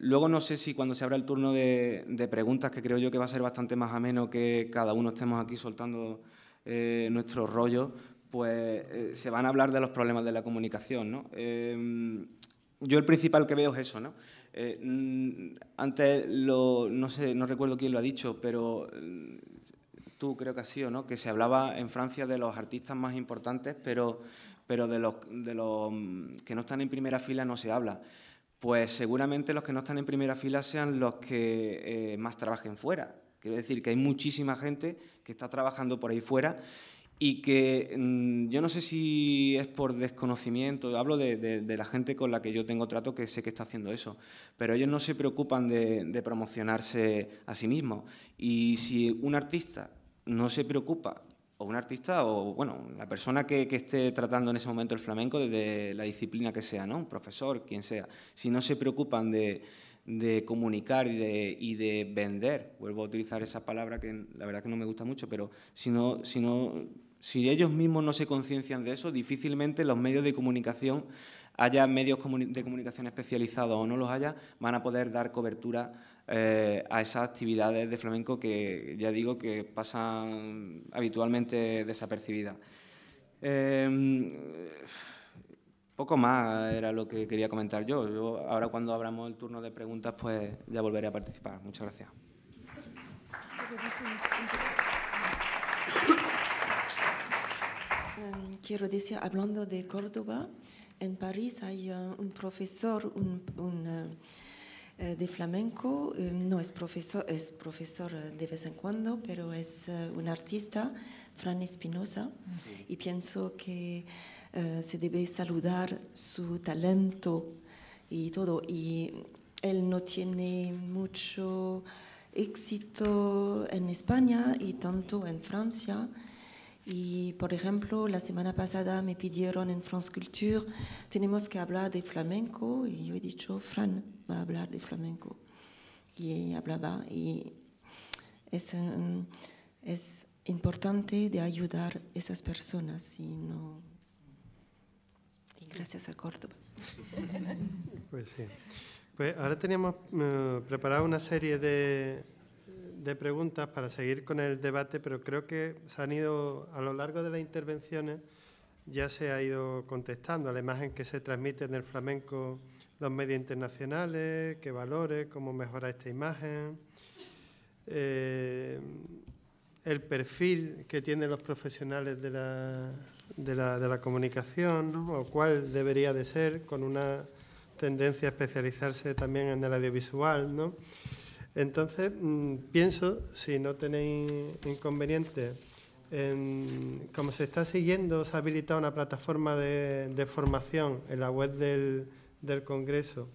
luego no sé si cuando se abra el turno de, preguntas, que creo yo que va a ser bastante más ameno que cada uno estemos aquí soltando nuestro rollo, pues se van a hablar de los problemas de la comunicación. ¿no? yo el principal que veo es eso, ¿no? Eh, mm, antes, no, sé, no recuerdo quién lo ha dicho, pero mm, tú creo que ha sido, ¿no? Que se hablaba en Francia de los artistas más importantes, pero, pero de, los, mm, que no están en primera fila no se habla. Pues seguramente los que no están en primera fila sean los que eh, más trabajen fuera. Quiero decir que hay muchísima gente que está trabajando por ahí fuera y que mm, yo no sé si es por desconocimiento, hablo de, la gente con la que yo tengo trato que sé que está haciendo eso, pero ellos no se preocupan de, promocionarse a sí mismos. Y si un artista no se preocupa, o un artista, o bueno, la persona que, esté tratando en ese momento el flamenco, desde la disciplina que sea, ¿no? un profesor, quien sea, si no se preocupan de, de comunicar y de, y de, vender, vuelvo a utilizar esa palabra que la verdad que no me gusta mucho, pero si no, si no si ellos mismos no se conciencian de eso, difícilmente los medios de comunicación, haya medios de comunicación especializados o no los haya, van a poder dar cobertura eh, a esas actividades de flamenco que ya digo que pasan habitualmente desapercibidas. Em, poco más era lo que quería comentar yo. yo. Ahora cuando abramos el turno de preguntas, pues ya volveré a participar. Muchas gracias. Em, quiero decir, hablando de Córdoba, en París hay eh, un profesor eh, de flamenco, em, no es profesor, es profesor eh, de vez en cuando, pero es un artista, Fran Espinosa, y pienso que se debe saludar su talento y todo. Y él no tiene mucho éxito en España y tanto en Francia y, por ejemplo, la semana pasada me pidieron en France Culture, tenemos que hablar de flamenco, y yo he dicho, Fran va a hablar de flamenco. Y hablaba, y es, mm, es importante de ayudar a esas personas y no... Y gracias a Córdoba. Pues sí. Pues ahora teníamos eh, preparado una serie de, de preguntas para seguir con el debate, pero creo que se han ido, a lo largo de las intervenciones, ya se ha ido contestando a la imagen que se transmite en el flamenco los medios internacionales, qué valores, cómo mejora esta imagen, eh, el perfil que tienen los profesionales de la, comunicación, o cuál debería de ser, con una tendencia a especializarse también en el audiovisual, ¿no? Entonces, mm, pienso, si no tenéis inconveniente, en, como se está siguiendo, se ha habilitado una plataforma de, formación en la web del, Congreso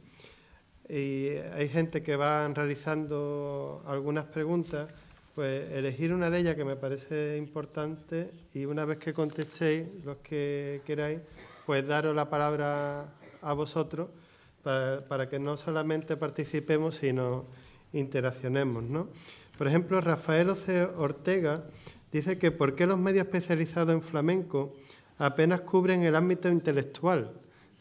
y hay gente que va realizando algunas preguntas, pues elegir una de ellas que me parece importante y una vez que contestéis, los que queráis, pues daros la palabra a vosotros para, para que no solamente participemos, sino interaccionemos. Por ejemplo, Rafael Ortega dice que por qué los medios especializados en flamenco apenas cubren el ámbito intelectual,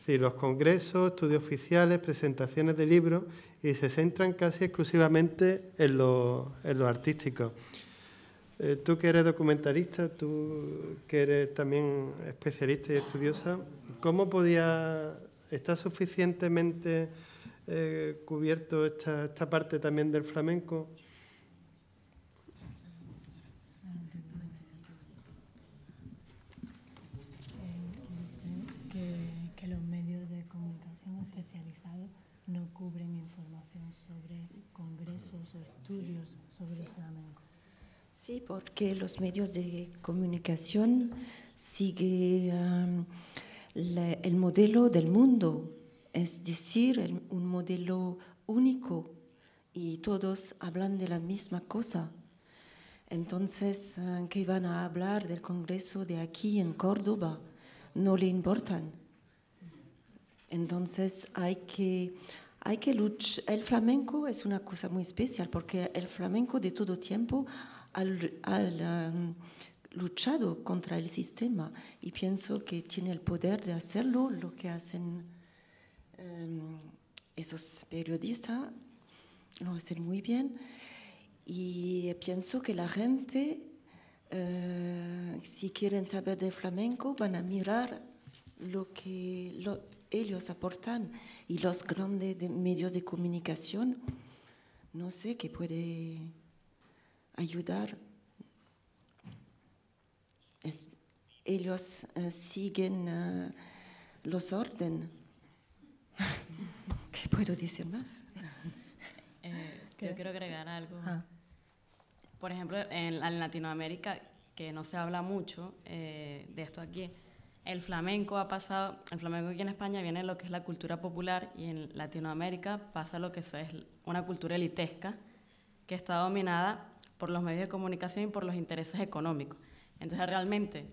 es los congresos, estudios oficiales, presentaciones de libros, y se centran casi exclusivamente en lo, artístico. Eh, tú que eres documentalista, tú que eres también especialista y estudiosa, ¿cómo podía, estar suficientemente He eh, cubierto esta, esta parte también del flamenco. Eh, que los medios de comunicación especializados no cubren información sobre congresos o estudios sobre el flamenco. Sí, porque los medios de comunicación siguen el modelo del mundo es decir, un modelo único y todos hablan de la misma cosa. Entonces, eh, ¿qué van a hablar del Congreso de aquí en Córdoba? No le importan. Entonces, hay que, hay que luchar. El flamenco es una cosa muy especial porque el flamenco de todo tiempo ha um, luchado contra el sistema y pienso que tiene el poder de hacerlo lo que hacen Em, esos periodistas lo hacen muy bien y pienso que la gente, eh, si quieren saber del flamenco, van a mirar lo que ellos aportan y los grandes medios de comunicación, no sé, qué puede ayudar. ellos eh, siguen eh, los órdenes ¿Qué puedo decir más? Eh, yo quiero agregar algo. Ah. Por ejemplo, en, Latinoamérica, que no se habla mucho eh, de esto aquí, el flamenco ha pasado, el flamenco aquí en España viene lo que es la cultura popular y en Latinoamérica pasa lo que es una cultura elitesca que está dominada por los medios de comunicación y por los intereses económicos. Entonces realmente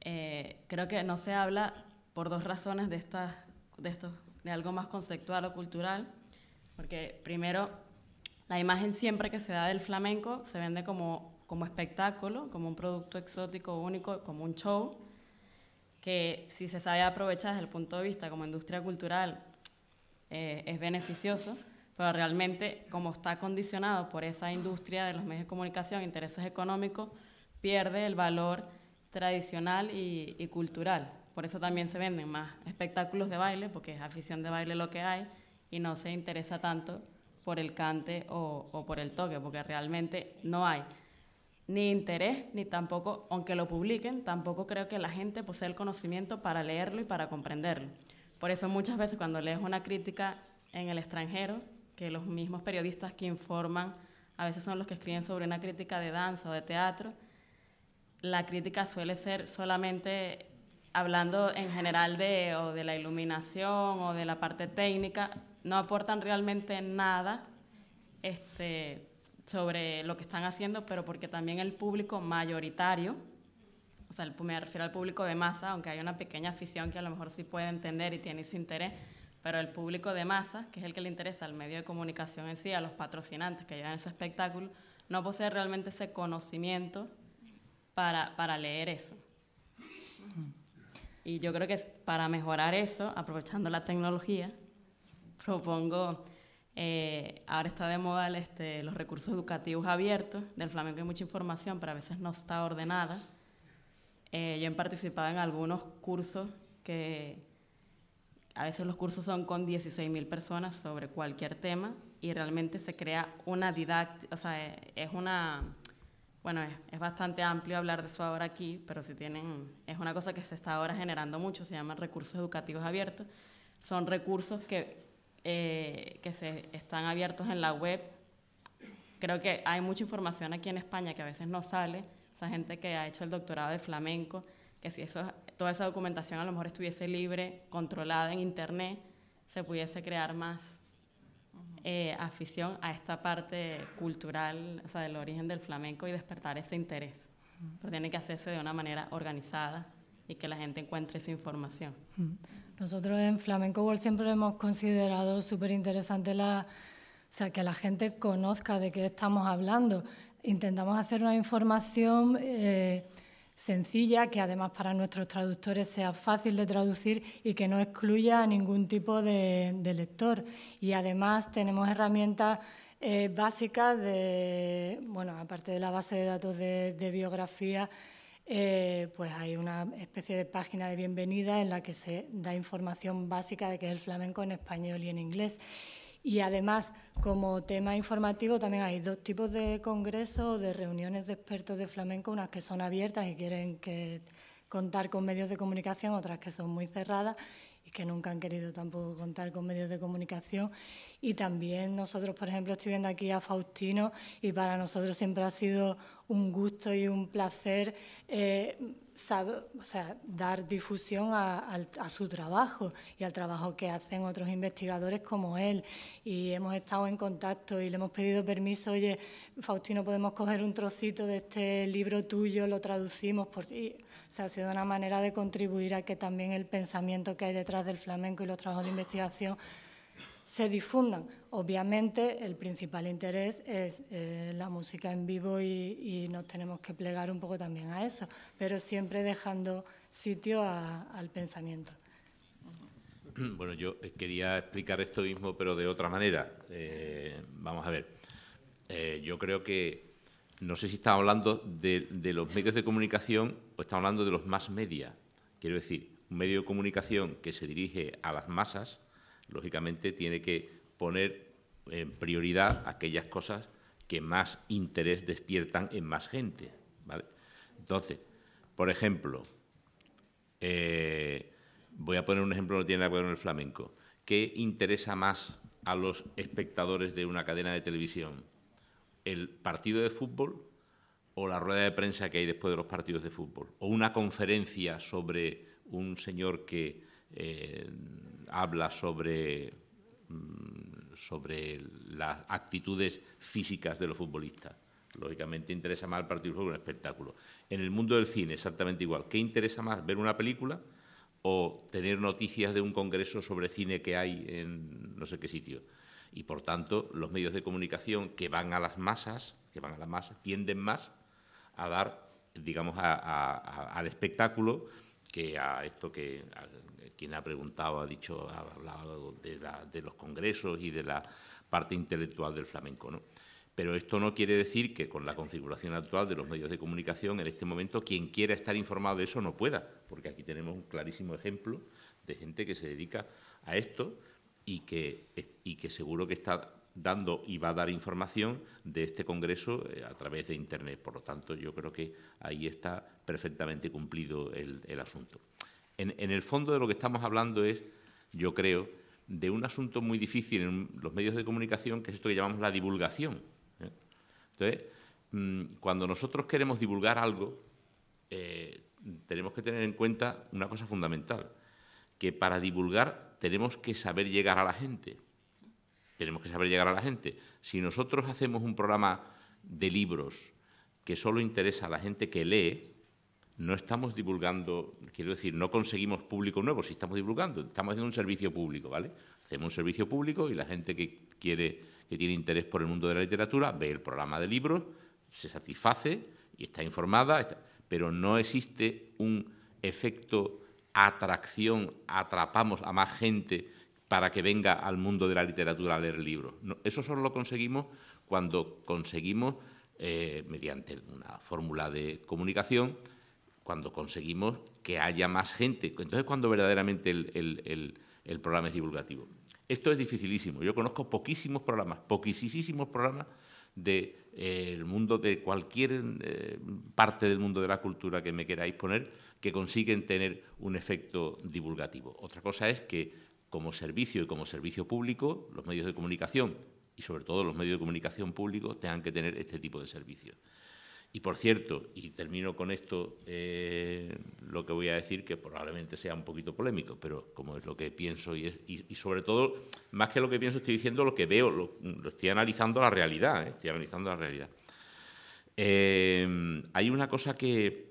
eh, creo que no se habla por dos razones de, estas, de estos de algo más conceptual o cultural, porque primero, la imagen siempre que se da del flamenco se vende como, espectáculo, como un producto exótico único, como un show, que si se sabe aprovechar desde el punto de vista como industria cultural eh, es beneficioso, pero realmente como está condicionado por esa industria de los medios de comunicación, intereses económicos, pierde el valor tradicional y cultural. Por eso también se venden más espectáculos de baile, porque es afición de baile lo que hay y no se interesa tanto por el cante o, por el toque, porque realmente no hay ni interés, ni tampoco, aunque lo publiquen, tampoco creo que la gente posee el conocimiento para leerlo y para comprenderlo. Por eso muchas veces cuando lees una crítica en el extranjero, que los mismos periodistas que informan a veces son los que escriben sobre una crítica de danza o de teatro, la crítica suele ser solamente hablando en general de, o de la iluminación o de la parte técnica, no aportan realmente nada este, sobre lo que están haciendo, pero porque también el público mayoritario, o sea, me refiero al público de masa, aunque hay una pequeña afición que a lo mejor sí puede entender y tiene ese interés, pero el público de masa, que es el que le interesa al medio de comunicación en sí, a los patrocinantes que llevan ese espectáculo, no posee realmente ese conocimiento para, para leer eso. Y yo creo que para mejorar eso, aprovechando la tecnología, propongo, eh, ahora está de moda este, los recursos educativos abiertos, del flamenco hay mucha información, pero a veces no está ordenada. Eh, yo he participado en algunos cursos que a veces los cursos son con 16.000 personas sobre cualquier tema y realmente se crea una didáctica, o sea, eh, es una bueno, es, bastante amplio hablar de eso ahora aquí, pero si tienen, es una cosa que se está ahora generando mucho, se llaman recursos educativos abiertos. Son recursos que, eh, que se están abiertos en la web. Creo que hay mucha información aquí en España que a veces no sale. Esa gente que ha hecho el doctorado de flamenco, que si eso, toda esa documentación a lo mejor estuviese libre, controlada en Internet, se pudiese crear más eh, afición a esta parte cultural, o sea, del origen del flamenco y despertar ese interés. Pero tiene que hacerse de una manera organizada y que la gente encuentre esa información. Nosotros en Flamenco World siempre hemos considerado súper interesante la, o sea, que la gente conozca de qué estamos hablando. Intentamos hacer una información... Eh, sencilla, que además para nuestros traductores sea fácil de traducir y que no excluya a ningún tipo de, lector. Y además tenemos herramientas eh, básicas de, bueno, aparte de la base de datos de, biografía, eh, pues hay una especie de página de bienvenida en la que se da información básica de qué es el flamenco en español y en inglés. Y además, como tema informativo, también hay dos tipos de congresos, de reuniones de expertos de flamenco, unas que son abiertas y quieren contar con medios de comunicación, otras que son muy cerradas y que nunca han querido tampoco contar con medios de comunicación. Y también nosotros, por ejemplo, estoy viendo aquí a Faustino y para nosotros siempre ha sido un gusto y un placer. Eh, o sea, dar difusión a, su trabajo y al trabajo que hacen otros investigadores como él. Y hemos estado en contacto y le hemos pedido permiso, oye, Faustino, podemos coger un trocito de este libro tuyo, lo traducimos. Por... si o sea, ha sido una manera de contribuir a que también el pensamiento que hay detrás del flamenco y los trabajos de investigación se difundan. Obviamente, el principal interés es eh, la música en vivo y, nos tenemos que plegar un poco también a eso, pero siempre dejando sitio al pensamiento. Bueno, yo eh, quería explicar esto mismo, pero de otra manera. Eh, vamos a ver. yo creo que, no sé si está hablando de, de los medios de comunicación o está hablando de los más media. Quiero decir, un medio de comunicación que se dirige a las masas, lógicamente tiene que poner en prioridad aquellas cosas que más interés despiertan en más gente. ¿vale? Entonces, por ejemplo, eh, voy a poner un ejemplo que no tiene nada que con el flamenco. ¿Qué interesa más a los espectadores de una cadena de televisión? ¿El partido de fútbol o la rueda de prensa que hay después de los partidos de fútbol? ¿O una conferencia sobre un señor que eh, habla sobre, mm, sobre las actitudes físicas de los futbolistas. Lógicamente interesa más el partido que un espectáculo. En el mundo del cine, exactamente igual. ¿Qué interesa más, ver una película o tener noticias de un congreso sobre cine que hay en no sé qué sitio? Y por tanto, los medios de comunicación que van a las masas, que van a las masas, tienden más a dar, digamos, al espectáculo que a esto que quien ha preguntado ha dicho, ha hablado de, los congresos y de la parte intelectual del flamenco, ¿no? Pero esto no quiere decir que con la configuración actual de los medios de comunicación, en este momento, quien quiera estar informado de eso no pueda, porque aquí tenemos un clarísimo ejemplo de gente que se dedica a esto y que, y que seguro que está dando y va a dar información de este Congreso eh, a través de Internet. Por lo tanto, yo creo que ahí está perfectamente cumplido el asunto en, el fondo de lo que estamos hablando es, yo creo, de un asunto muy difícil en los medios de comunicación, que es esto que llamamos la divulgación. ¿eh? Entonces, mm, cuando nosotros queremos divulgar algo, eh, tenemos que tener en cuenta una cosa fundamental, que para divulgar tenemos que saber llegar a la gente. Tenemos que saber llegar a la gente. Si nosotros hacemos un programa de libros que solo interesa a la gente que lee, no estamos divulgando, quiero decir, no conseguimos público nuevo, si estamos divulgando, estamos haciendo un servicio público, ¿vale? Hacemos un servicio público y la gente que quiere, que tiene interés por el mundo de la literatura, ve el programa de libros, se satisface y está informada, pero no existe un efecto atracción, atrapamos a más gente para que venga al mundo de la literatura a leer libros. libro. eso solo lo conseguimos cuando conseguimos, eh, mediante una fórmula de comunicación, cuando conseguimos que haya más gente. Entonces, cuando verdaderamente el, programa es divulgativo. Esto es dificilísimo. Yo conozco poquísimos programas, poquisísimos programas del de, eh, mundo, de cualquier eh, parte del mundo de la cultura que me queráis poner, que consiguen tener un efecto divulgativo. Otra cosa es que como servicio y como servicio público, los medios de comunicación y sobre todo los medios de comunicación públicos tengan que tener este tipo de servicios. Y por cierto, y termino con esto, eh, lo que voy a decir, que probablemente sea un poquito polémico, pero como es lo que pienso y, sobre todo, más que lo que pienso, estoy diciendo lo que veo, lo, estoy analizando la realidad, eh, estoy analizando la realidad. Eh, hay una cosa que,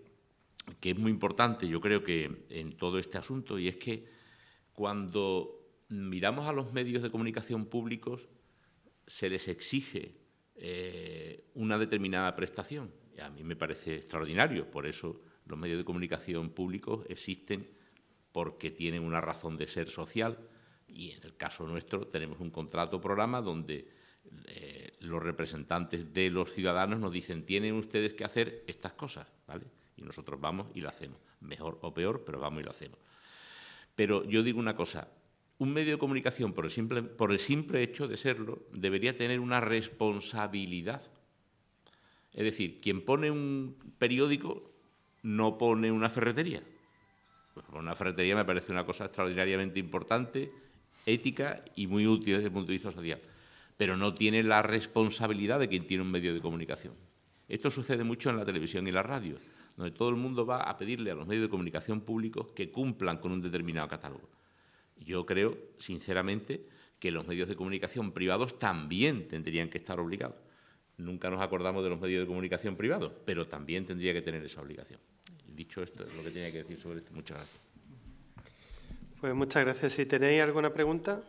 es muy importante, yo creo que en todo este asunto, y es que cuando miramos a los medios de comunicación públicos, se les exige una determinada prestación. A mí me parece extraordinario, por eso los medios de comunicación públicos existen porque tienen una razón de ser social y en el caso nuestro tenemos un contrato programa donde eh, los representantes de los ciudadanos nos dicen tienen ustedes que hacer estas cosas, ¿vale? Y nosotros vamos y lo hacemos, mejor o peor, pero vamos y lo hacemos. Pero yo digo una cosa, un medio de comunicación, por el simple, por el simple hecho de serlo, debería tener una responsabilidad es decir, quien pone un periódico no pone una ferretería. Pues una ferretería me parece una cosa extraordinariamente importante, ética y muy útil desde el punto de vista social, pero no tiene la responsabilidad de quien tiene un medio de comunicación. Esto sucede mucho en la televisión y la radio, donde todo el mundo va a pedirle a los medios de comunicación públicos que cumplan con un determinado catálogo. Yo creo, sinceramente, que los medios de comunicación privados también tendrían que estar obligados nunca nos acordamos de los medios de comunicación privados, pero también tendría que tener esa obligación. Dicho esto, es lo que tenía que decir sobre esto. Muchas gracias. Pues muchas gracias. Si tenéis alguna pregunta.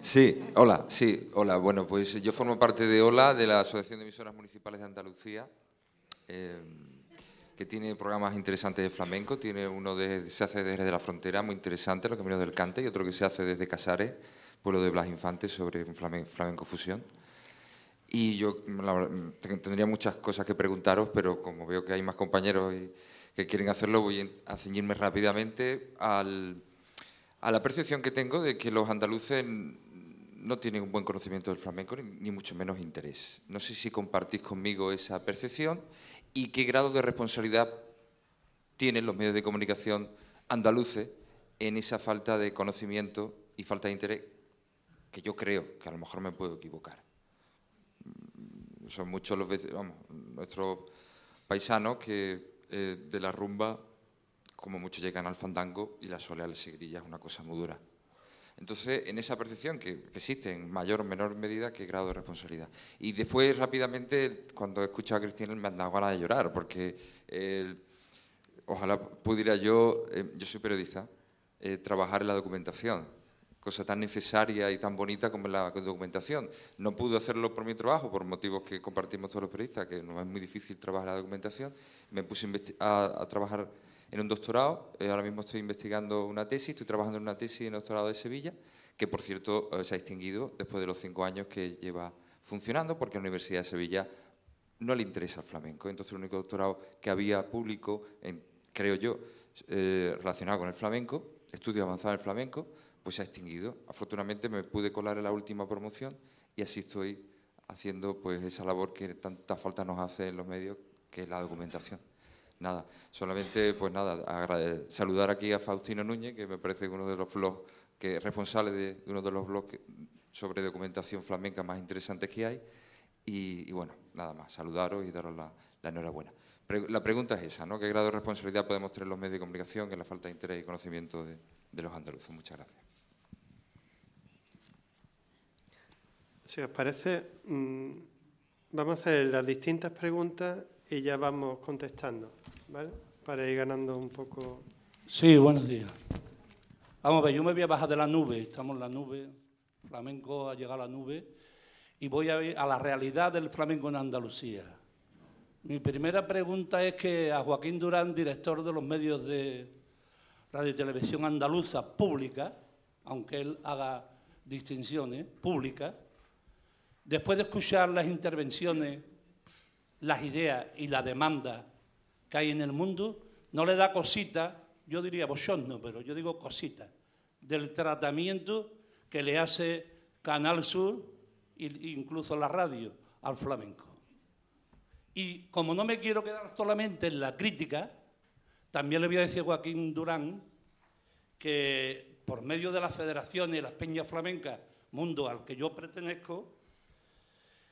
Sí, hola, sí, hola. Bueno, pues yo formo parte de OLA, de la Asociación de Emisoras Municipales de Andalucía. Eh, que tiene programas interesantes de flamenco, tiene uno que se hace desde la frontera, muy interesante, Los Caminos del Cante, y otro que se hace desde Casares, pueblo de Blas Infantes, sobre flamenco, fusión. Y yo tendría muchas cosas que preguntaros, pero como veo que hay más compañeros que quieren hacerlo, voy a ceñirme rápidamente a la percepción que tengo de que los andaluces no tienen un buen conocimiento del flamenco, ni mucho menos interés. No sé si compartís conmigo esa percepción y qué grado de responsabilidad tienen los medios de comunicación andaluces en esa falta de conocimiento y falta de interés, que yo creo que a lo mejor me puedo equivocar. Mm, son muchos los nuestros paisanos que eh, de la rumba, como muchos llegan al fandango y la soleal ya es una cosa muy dura. Entonces, en esa percepción que, existe en mayor o menor medida, qué grado de responsabilidad. Y después, rápidamente, cuando he escuchado a Cristina, me han dado ganas de llorar, porque ojalá pudiera yo, eh, yo soy periodista, eh, trabajar en la documentación, cosa tan necesaria y tan bonita como la documentación. No pude hacerlo por mi trabajo, por motivos que compartimos todos los periodistas, que no es muy difícil trabajar la documentación. Me puse a trabajar en un doctorado. Eh, ahora mismo estoy investigando una tesis, estoy trabajando en una tesis en doctorado de Sevilla, que por cierto eh, se ha extinguido después de los cinco años que lleva funcionando, porque a la Universidad de Sevilla no le interesa el flamenco. Entonces, el único doctorado que había público, creo yo, eh, relacionado con el flamenco, estudio avanzado en el flamenco, pues se ha extinguido. Afortunadamente me pude colar en la última promoción y así estoy haciendo pues esa labor que tanta falta nos hace en los medios, que es la documentación. Nada, solamente pues nada, saludar aquí a Faustino Núñez, que me parece uno de los blogs, que responsable de, uno de los blogs sobre documentación flamenca más interesantes que hay. Y, bueno, nada más, saludaros y daros la, enhorabuena. la pregunta es esa, ¿no? ¿Qué grado de responsabilidad podemos tener los medios de comunicación en la falta de interés y conocimiento de, los andaluces? Muchas gracias. Si os parece, mm, vamos a hacer las distintas preguntas y ya vamos contestando. Para ir ganando un poco. Sí, buenos días. Vamos a ver, yo me voy a bajar de la nube, estamos en la nube, flamenco ha llegado a la nube, y voy a ver a la realidad del flamenco en Andalucía. Mi primera pregunta es que a Joaquín Durán, director de los medios de radio y televisión andaluza pública, aunque él haga distinciones públicas, después de escuchar las intervenciones, las ideas y la demanda que hay en el mundo, no le da cosita, yo diría no, pero yo digo cosita, del tratamiento que le hace Canal Sur e incluso la radio al flamenco. Y como no me quiero quedar solamente en la crítica, también le voy a decir a Joaquín Durán que por medio de las federaciones y las peñas flamencas, mundo al que yo pertenezco,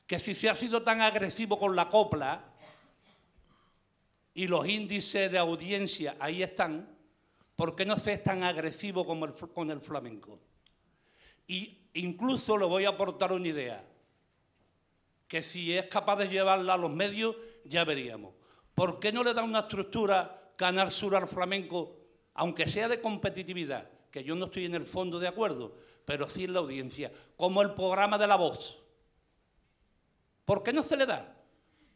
que si se ha sido tan agresivo con la copla, y los índices de audiencia ahí están, ¿por qué no se es tan agresivo como con el flamenco? Y incluso le voy a aportar una idea, que si es capaz de llevarla a los medios, ya veríamos. ¿Por qué no le da una estructura Canal Sur al flamenco, aunque sea de competitividad, que yo no estoy en el fondo de acuerdo, pero sí en la audiencia, como el programa de la voz? ¿Por qué no se le da?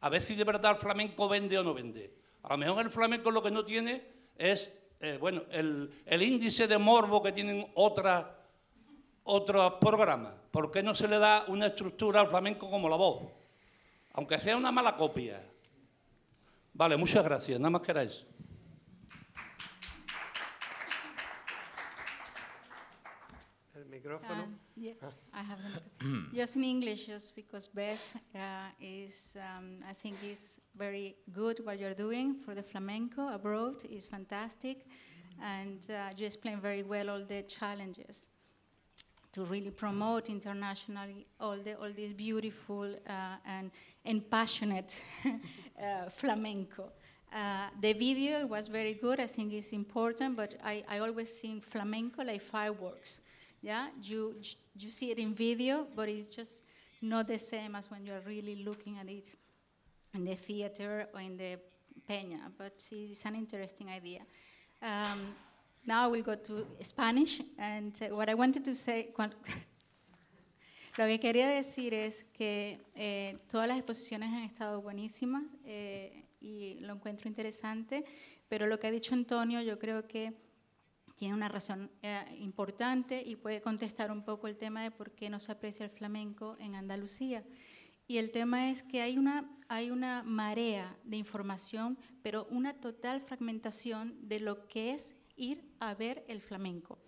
A ver si de verdad el flamenco vende o no vende. A lo mejor el flamenco lo que no tiene es, eh, bueno, el, índice de morbo que tienen otros programas. ¿Por qué no se le da una estructura al flamenco como la voz? Aunque sea una mala copia. Vale, muchas gracias. Nada más que era eso. Um, yes, ah. I have just in English, just because Beth uh, is, um, I think, is very good what you're doing for the flamenco abroad. is fantastic, and uh, you explain very well all the challenges to really promote internationally all the all this beautiful uh, and and passionate uh, flamenco. Uh, the video was very good. I think it's important, but I, I always think flamenco like fireworks. Yeah, you you see it in video, but it's just not the same as when you're really looking at it in the theater or in the peña. But it's an interesting idea. Um, now I will go to Spanish, and uh, what I wanted to say. Lo que quería decir es que eh, todas las exposiciones han estado buenísimas eh, y lo encuentro interesante, pero lo que ha dicho Antonio yo creo que tiene una razón eh, importante y puede contestar un poco el tema de por qué no se aprecia el flamenco en Andalucía. Y el tema es que hay una, hay una marea de información, pero una total fragmentación de lo que es ir a ver el flamenco.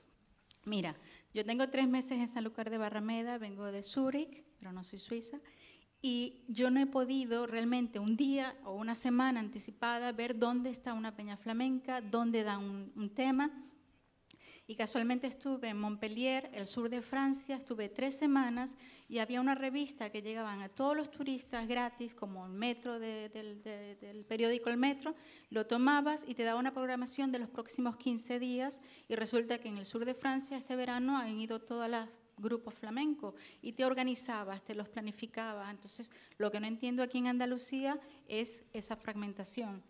Mira, yo tengo tres meses en San Lucar de Barrameda, vengo de Zúrich, pero no soy suiza, y yo no he podido realmente un día o una semana anticipada ver dónde está una peña flamenca, dónde da un, un tema, y casualmente estuve en Montpellier, el sur de Francia, estuve tres semanas y había una revista que llegaban a todos los turistas gratis, como el metro del, periódico El Metro, lo tomabas y te daba una programación de los próximos 15 días y resulta que en el sur de Francia este verano han ido todos los grupos flamencos y te organizabas, te los planificabas. Entonces, lo que no entiendo aquí en Andalucía es esa fragmentación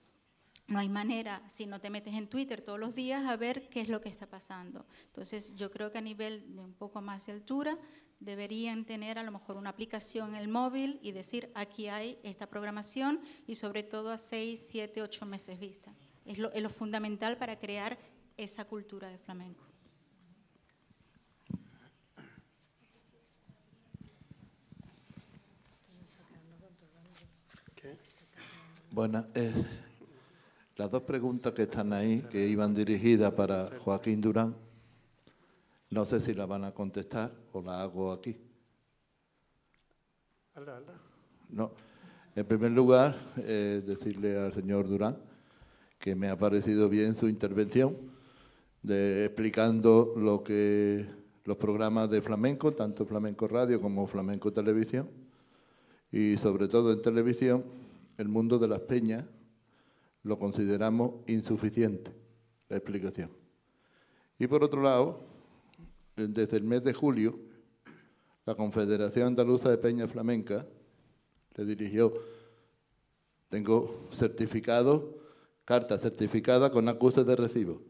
no hay manera si no te metes en Twitter todos los días a ver qué es lo que está pasando. Entonces, yo creo que a nivel de un poco más de altura deberían tener a lo mejor una aplicación en el móvil y decir, aquí hay esta programación y sobre todo a seis, siete, ocho meses vista. Es lo, fundamental para crear esa cultura de flamenco. Bueno, eh, las dos preguntas que están ahí, que iban dirigidas para Joaquín Durán, no sé si la van a contestar o la hago aquí. No. En primer lugar, eh, decirle al señor Durán que me ha parecido bien su intervención, explicando lo que los programas de flamenco, tanto Flamenco Radio como Flamenco Televisión, y sobre todo en televisión, el mundo de las peñas lo consideramos insuficiente, la explicación. Y por otro lado, desde el mes de julio, la Confederación Andaluza de Peña Flamenca le dirigió, tengo certificado, carta certificada con acuse de recibo,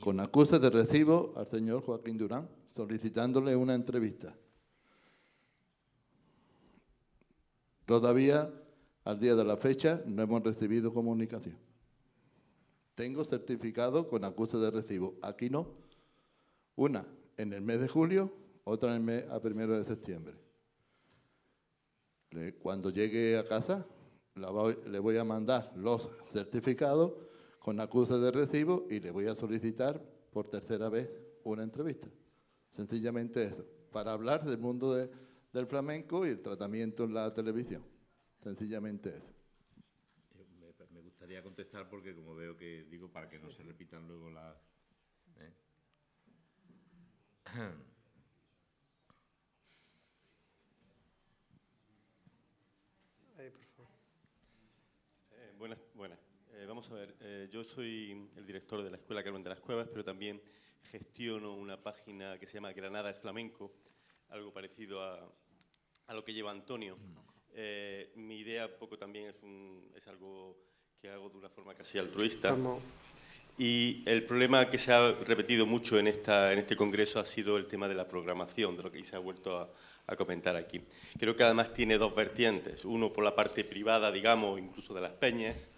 con acuse de recibo al señor Joaquín Durán, solicitándole una entrevista. Todavía al día de la fecha no hemos recibido comunicación. Tengo certificado con acuse de recibo. Aquí no. Una en el mes de julio, otra en el mes a primero de septiembre. Cuando llegue a casa, le voy a mandar los certificados con acuse de recibo y le voy a solicitar por tercera vez una entrevista. Sencillamente eso, para hablar del mundo del flamenco y el tratamiento en la televisión. Sencillamente eh, Me, gustaría contestar porque como veo que digo para que no se repitan luego las... ¿eh? Eh, buenas, vamos a ver, yo soy el director de la Escuela Carmen de las Cuevas, pero también gestiono una página que se llama Granada es Flamenco, algo parecido a, a lo que lleva Antonio. Mm. Eh, mi idea poco también es, es algo que hago de una forma casi altruista. Y el problema que se ha repetido mucho en, esta, en este congreso ha sido el tema de la programación, de lo que se ha vuelto a, a, comentar aquí. Creo que además tiene dos vertientes. Uno por la parte privada, digamos, incluso de las peñas,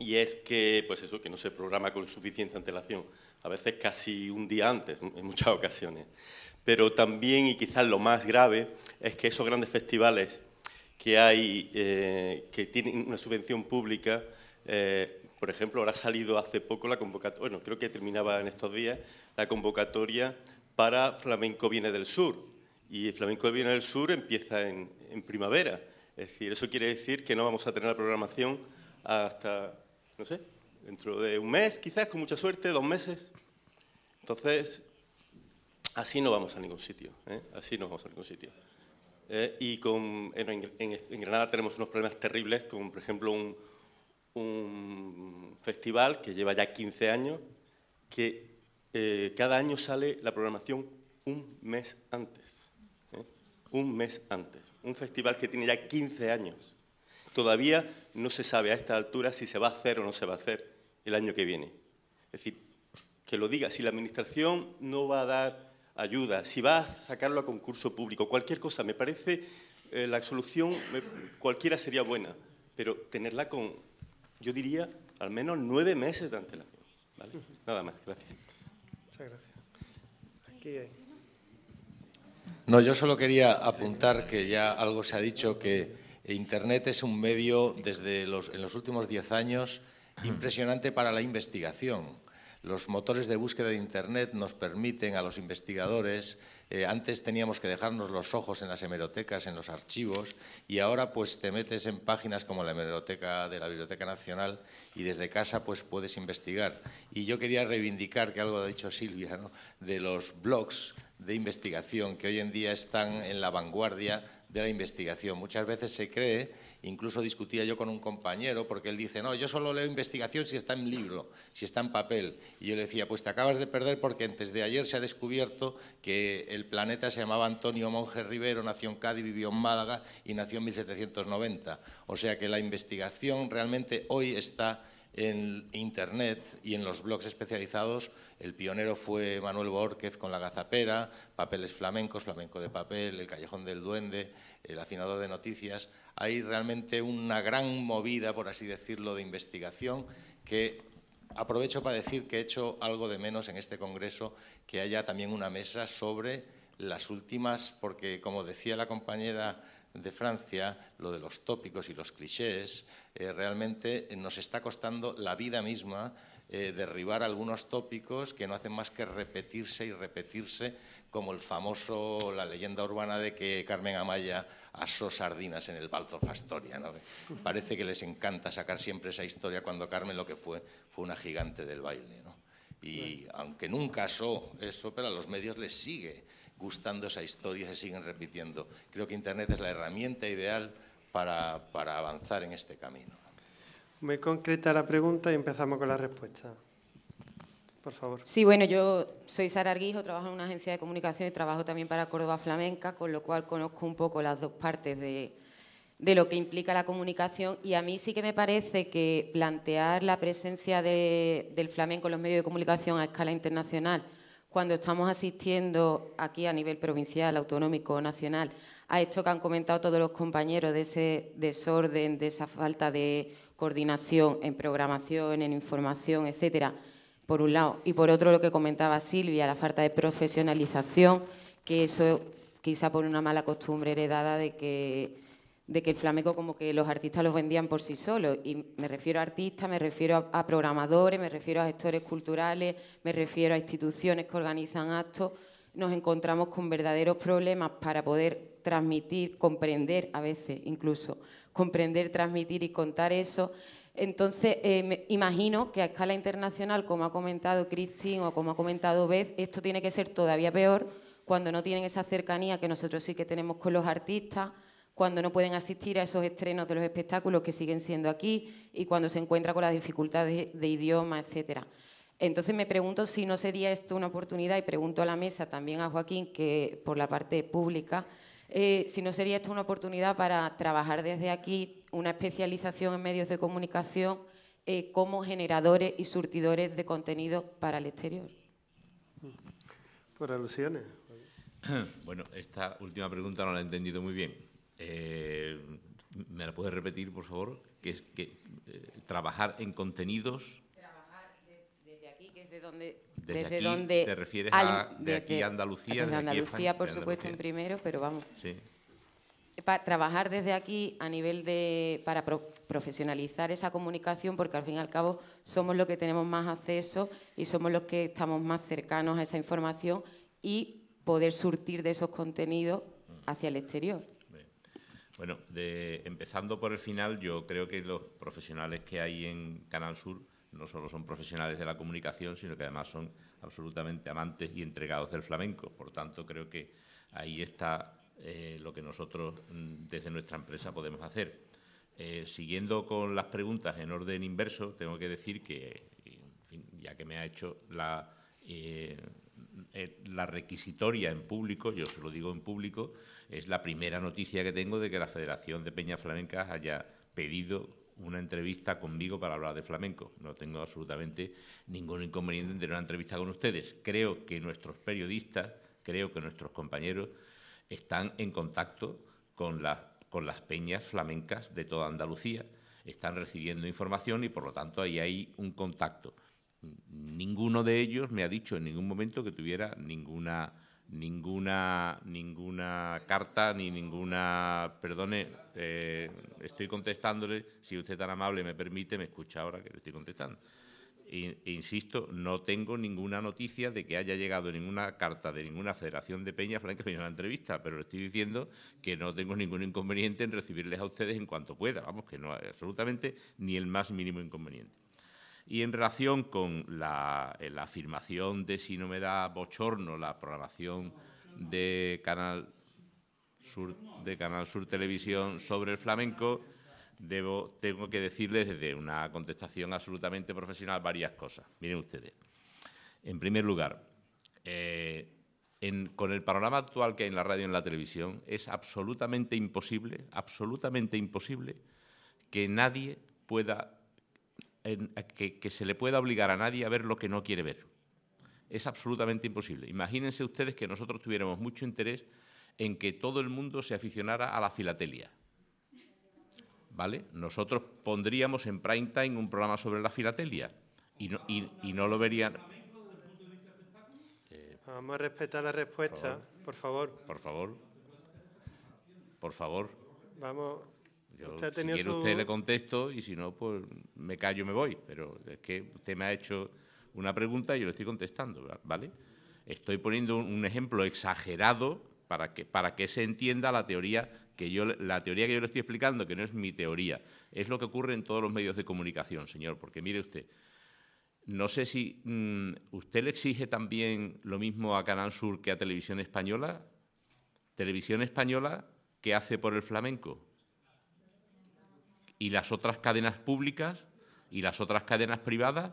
y es que, pues eso, que no se programa con suficiente antelación. A veces casi un día antes, en muchas ocasiones. Pero también, y quizás lo más grave, es que esos grandes festivales que, hay, eh, que tienen una subvención pública. Eh, por ejemplo, ahora ha salido hace poco la convocatoria, bueno, creo que terminaba en estos días, la convocatoria para Flamenco Viene del Sur. Y Flamenco Viene del Sur empieza en, en primavera. Es decir, eso quiere decir que no vamos a tener la programación hasta, no sé, dentro de un mes, quizás, con mucha suerte, dos meses. Entonces, así no vamos a ningún sitio. ¿eh? Así no vamos a ningún sitio. Eh, y en, Granada tenemos unos problemas terribles, como por ejemplo un, festival que lleva ya 15 años, que eh, cada año sale la programación un mes antes. ¿eh? Un mes antes. Un festival que tiene ya 15 años. Todavía no se sabe a esta altura si se va a hacer o no se va a hacer el año que viene. Es decir, que lo diga, si la Administración no va a dar ayuda, si va a sacarlo a concurso público, cualquier cosa, me parece eh, la solución, cualquiera sería buena, pero tenerla con, yo diría, al menos nueve meses de antelación. Nada más, gracias. Muchas gracias. No, yo solo quería apuntar que ya algo se ha dicho que Internet es un medio desde los, en los últimos diez años impresionante para la investigación los motores de búsqueda de Internet nos permiten a los investigadores, eh, antes teníamos que dejarnos los ojos en las hemerotecas, en los archivos, y ahora pues te metes en páginas como la hemeroteca de la Biblioteca Nacional y desde casa pues puedes investigar. Y yo quería reivindicar que algo ha dicho Silvia, de los blogs de investigación que hoy en día están en la vanguardia de la investigación. Muchas veces se cree Incluso discutía yo con un compañero porque él dice, no, yo solo leo investigación si está en libro, si está en papel. Y yo le decía, pues te acabas de perder porque antes de ayer se ha descubierto que el planeta se llamaba Antonio Monje Rivero, nació en Cádiz, vivió en Málaga y nació en 1790. O sea que la investigación realmente hoy está en Internet y en los blogs especializados. El pionero fue Manuel Borquez con La Gazapera, Papeles Flamencos, Flamenco de Papel, El Callejón del Duende, El Hacinador de Noticias. Hay realmente una gran movida, por así decirlo, de investigación que aprovecho para decir que he hecho algo de menos en este Congreso, que haya también una mesa sobre las últimas, porque como decía la compañera de Francia, lo de los tópicos y los clichés, eh, realmente nos está costando la vida misma eh, derribar algunos tópicos que no hacen más que repetirse y repetirse, como el famoso, la leyenda urbana de que Carmen Amaya asó sardinas en el Balzo Fastoria. Parece que les encanta sacar siempre esa historia cuando Carmen lo que fue fue una gigante del baile. Y aunque nunca asó eso, pero a los medios les sigue gustando esa historia, se siguen repitiendo. Creo que Internet es la herramienta ideal para, para avanzar en este camino. Me concreta la pregunta y empezamos con la respuesta. Por favor. Sí, bueno, yo soy Sara Arguijo, trabajo en una agencia de comunicación y trabajo también para Córdoba Flamenca, con lo cual conozco un poco las dos partes de, de lo que implica la comunicación y a mí sí que me parece que plantear la presencia del flamenco en los medios de comunicación a escala internacional cuando estamos asistiendo aquí a nivel provincial, autonómico, nacional, a esto que han comentado todos los compañeros, de ese desorden, de esa falta de coordinación en programación, en información, etcétera, por un lado. Y por otro, lo que comentaba Silvia, la falta de profesionalización, que eso quizá por una mala costumbre heredada de que de que el flamenco como que los artistas los vendían por sí solos. Y me refiero a artistas, me refiero a, programadores, me refiero a gestores culturales, me refiero a instituciones que organizan actos. Nos encontramos con verdaderos problemas para poder transmitir, comprender a veces incluso, comprender, transmitir y contar eso. Entonces, eh, me imagino que a escala internacional, como ha comentado Christine o como ha comentado Beth, esto tiene que ser todavía peor cuando no tienen esa cercanía que nosotros sí que tenemos con los artistas, cuando no pueden asistir a esos estrenos de los espectáculos que siguen siendo aquí y cuando se encuentra con las dificultades de idioma, etcétera. Entonces me pregunto si no sería esto una oportunidad, y pregunto a la mesa también a Joaquín, que por la parte pública, eh, si no sería esto una oportunidad para trabajar desde aquí una especialización en medios de comunicación eh, como generadores y surtidores de contenido para el exterior. Por alusiones. Bueno, esta última pregunta no la he entendido muy bien. Eh, ¿Me la puedes repetir, por favor? Que es que eh, trabajar en contenidos. Trabajar desde aquí, que es de donde. Desde, donde te refieres a de aquí Andalucía. Andalucía, por supuesto, en primero, pero vamos. Para trabajar desde aquí a nivel de. para profesionalizar esa comunicación, porque al fin y al cabo somos los que tenemos más acceso y somos los que estamos más cercanos a esa información y poder surtir de esos contenidos hacia el exterior. Bueno, de, empezando por el final, yo creo que los profesionales que hay en Canal Sur no solo son profesionales de la comunicación, sino que además son absolutamente amantes y entregados del flamenco. Por tanto, creo que ahí está eh, lo que nosotros mm, desde nuestra empresa podemos hacer. Eh, siguiendo con las preguntas en orden inverso, tengo que decir que, en fin, ya que me ha hecho la eh, eh, la requisitoria en público, yo se lo digo en público, es la primera noticia que tengo de que la Federación de Peñas Flamencas haya pedido una entrevista conmigo para hablar de flamenco. No tengo absolutamente ningún inconveniente en tener una entrevista con ustedes. Creo que nuestros periodistas, creo que nuestros compañeros están en contacto con, con las peñas flamencas de toda Andalucía, están recibiendo información y por lo tanto ahí hay un contacto ninguno de ellos me ha dicho en ningún momento que tuviera ninguna ninguna ninguna carta ni ninguna perdone eh, estoy contestándole si usted tan amable me permite me escucha ahora que le estoy contestando e insisto no tengo ninguna noticia de que haya llegado ninguna carta de ninguna federación de peñas para que la entrevista pero le estoy diciendo que no tengo ningún inconveniente en recibirles a ustedes en cuanto pueda vamos que no absolutamente ni el más mínimo inconveniente y en relación con eh, la, afirmación de si no me da bochorno la programación de Canal Sur, de Canal Sur Televisión sobre el flamenco, tengo que decirles desde una contestación absolutamente profesional varias cosas. Miren ustedes. En primer lugar, eh, con el panorama actual que hay en la radio y en la televisión, es absolutamente imposible, absolutamente imposible que nadie pueda que, se le pueda obligar a nadie a ver lo que no quiere ver. Es absolutamente imposible. Imagínense ustedes que nosotros tuviéramos mucho interés en que todo el mundo se aficionara a la filatelia. ¿Vale? Nosotros pondríamos en prime time un programa sobre la filatelia y no, y, no lo verían. Eh, Vamos a respetar la respuesta, por favor. Por favor. Por favor. Vamos usted si quiere usted le contesto y si no, pues me callo y me voy. Pero es que usted me ha hecho una pregunta y yo le estoy contestando, ¿vale? Estoy poniendo un ejemplo exagerado para que, para que se entienda la teoría que yo, la teoría que yo le estoy explicando, que no es mi teoría. Es lo que ocurre en todos los medios de comunicación, señor, porque mire usted, no sé si mm, usted le exige también lo mismo a Canal Sur que a Televisión Española. Televisión Española, que hace por el flamenco? y las otras cadenas públicas y las otras cadenas privadas.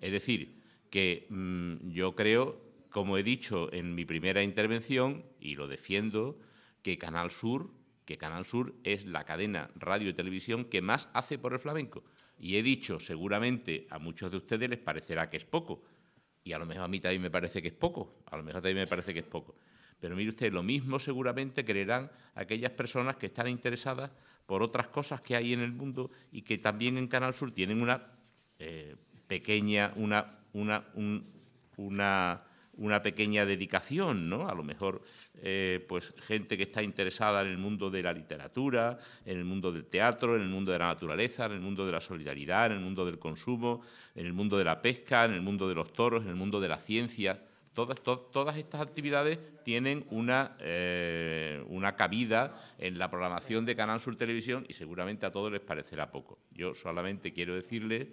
Es decir, que mm, yo creo, como he dicho en mi primera intervención, y lo defiendo, que Canal Sur, que Canal Sur es la cadena radio y televisión que más hace por el flamenco. Y he dicho, seguramente a muchos de ustedes les parecerá que es poco, y a lo mejor a mí también me parece que es poco, a lo mejor también me parece que es poco. Pero mire usted, lo mismo seguramente creerán aquellas personas que están interesadas por otras cosas que hay en el mundo y que también en Canal Sur tienen una eh, pequeña, una, una, una, pequeña dedicación, ¿no? A lo mejor, eh, pues, gente que está interesada en el mundo de la literatura, en el mundo del teatro, en el mundo de la naturaleza, en el mundo de la solidaridad, en el mundo del consumo, en el mundo de la pesca, en el mundo de los toros, en el mundo de la ciencia. Todas, estas actividades tienen una, eh, una cabida en la programación de Canal Sur Televisión y seguramente a todos les parecerá poco. Yo solamente quiero decirles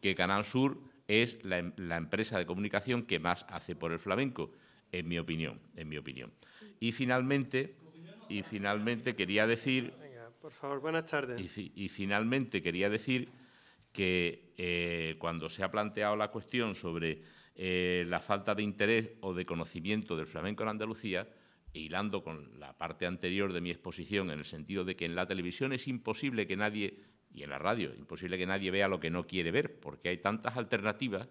que Canal Sur es la, em, empresa de comunicación que más hace por el flamenco, en mi opinión, en mi opinión. Y finalmente, y finalmente quería decir por favor, buenas tardes. Y, finalmente quería decir que eh, cuando se ha planteado la cuestión sobre eh, la falta de interés o de conocimiento del flamenco en Andalucía, hilando con la parte anterior de mi exposición, en el sentido de que en la televisión es imposible que nadie, y en la radio, imposible que nadie vea lo que no quiere ver, porque hay tantas alternativas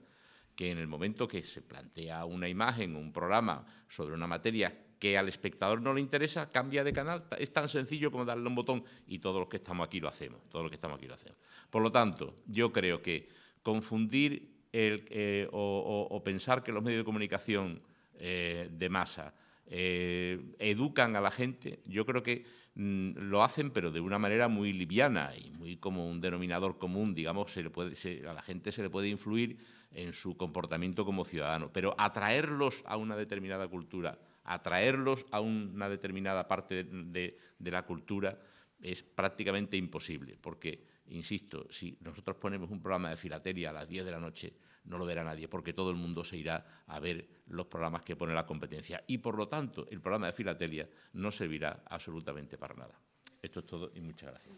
que en el momento que se plantea una imagen, un programa sobre una materia que al espectador no le interesa, cambia de canal. Es tan sencillo como darle un botón y todos los que estamos aquí lo hacemos. Todos los que estamos aquí lo hacemos. Por lo tanto, yo creo que confundir el, eh, o, pensar que los medios de comunicación eh, de masa eh, educan a la gente, yo creo que mm, lo hacen, pero de una manera muy liviana y muy como un denominador común, digamos, se le puede, a la gente se le puede influir en su comportamiento como ciudadano, pero atraerlos a una determinada cultura, atraerlos a una determinada parte de, de la cultura es prácticamente imposible, porque Insisto, si nosotros ponemos un programa de filatelia a las 10 de la noche, no lo verá nadie, porque todo el mundo se irá a ver los programas que pone la competencia. Y, por lo tanto, el programa de filatelia no servirá absolutamente para nada. Esto es todo y muchas gracias.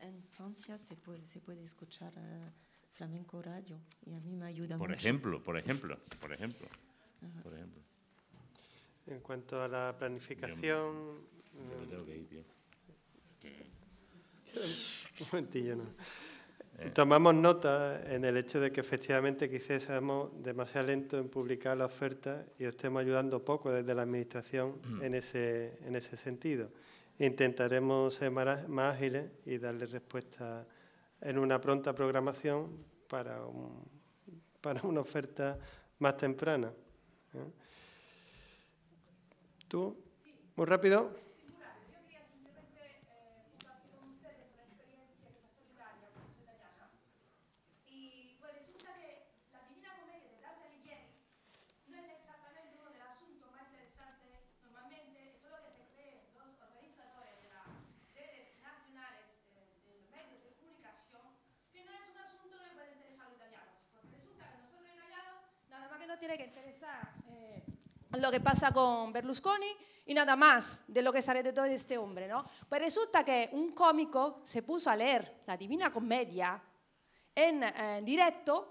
En Francia se puede, escuchar eh, flamenco radio y a mí me ayuda por mucho. Ejemplo, por ejemplo, por ejemplo, por ejemplo. En cuanto a la planificación... Un momentillo, Tomamos nota en el hecho de que efectivamente quizás seamos demasiado lentos en publicar la oferta y estemos ayudando poco desde la Administración mm. en, ese, sentido. Intentaremos ser más, ágiles y darle respuesta en una pronta programación para, para una oferta más temprana. ¿eh? ¿Tú? ¿Muy rápido? que interesar eh, lo que pasa con Berlusconi y nada más de lo que sale de todo este hombre, ¿no? Pues resulta que un cómico se puso a leer la Divina Comedia en, eh, directo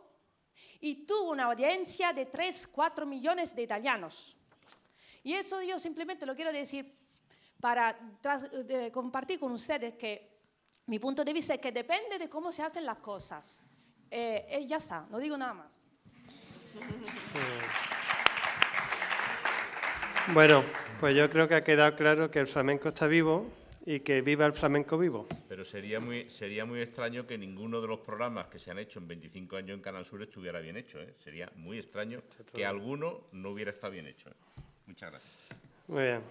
y tuvo una audiencia de 3, 4 millones de italianos. Y eso yo simplemente lo quiero decir para compartir con ustedes que mi punto de vista es que depende de cómo se hacen las cosas. Eh, ya está, no digo nada más. Bueno, pues yo creo que ha quedado claro que el flamenco está vivo y que viva el flamenco vivo. Pero sería muy, sería muy extraño que ninguno de los programas que se han hecho en 25 años en Canal Sur estuviera bien hecho. ¿eh? Sería muy extraño que alguno no hubiera estado bien hecho. ¿eh? Muchas gracias.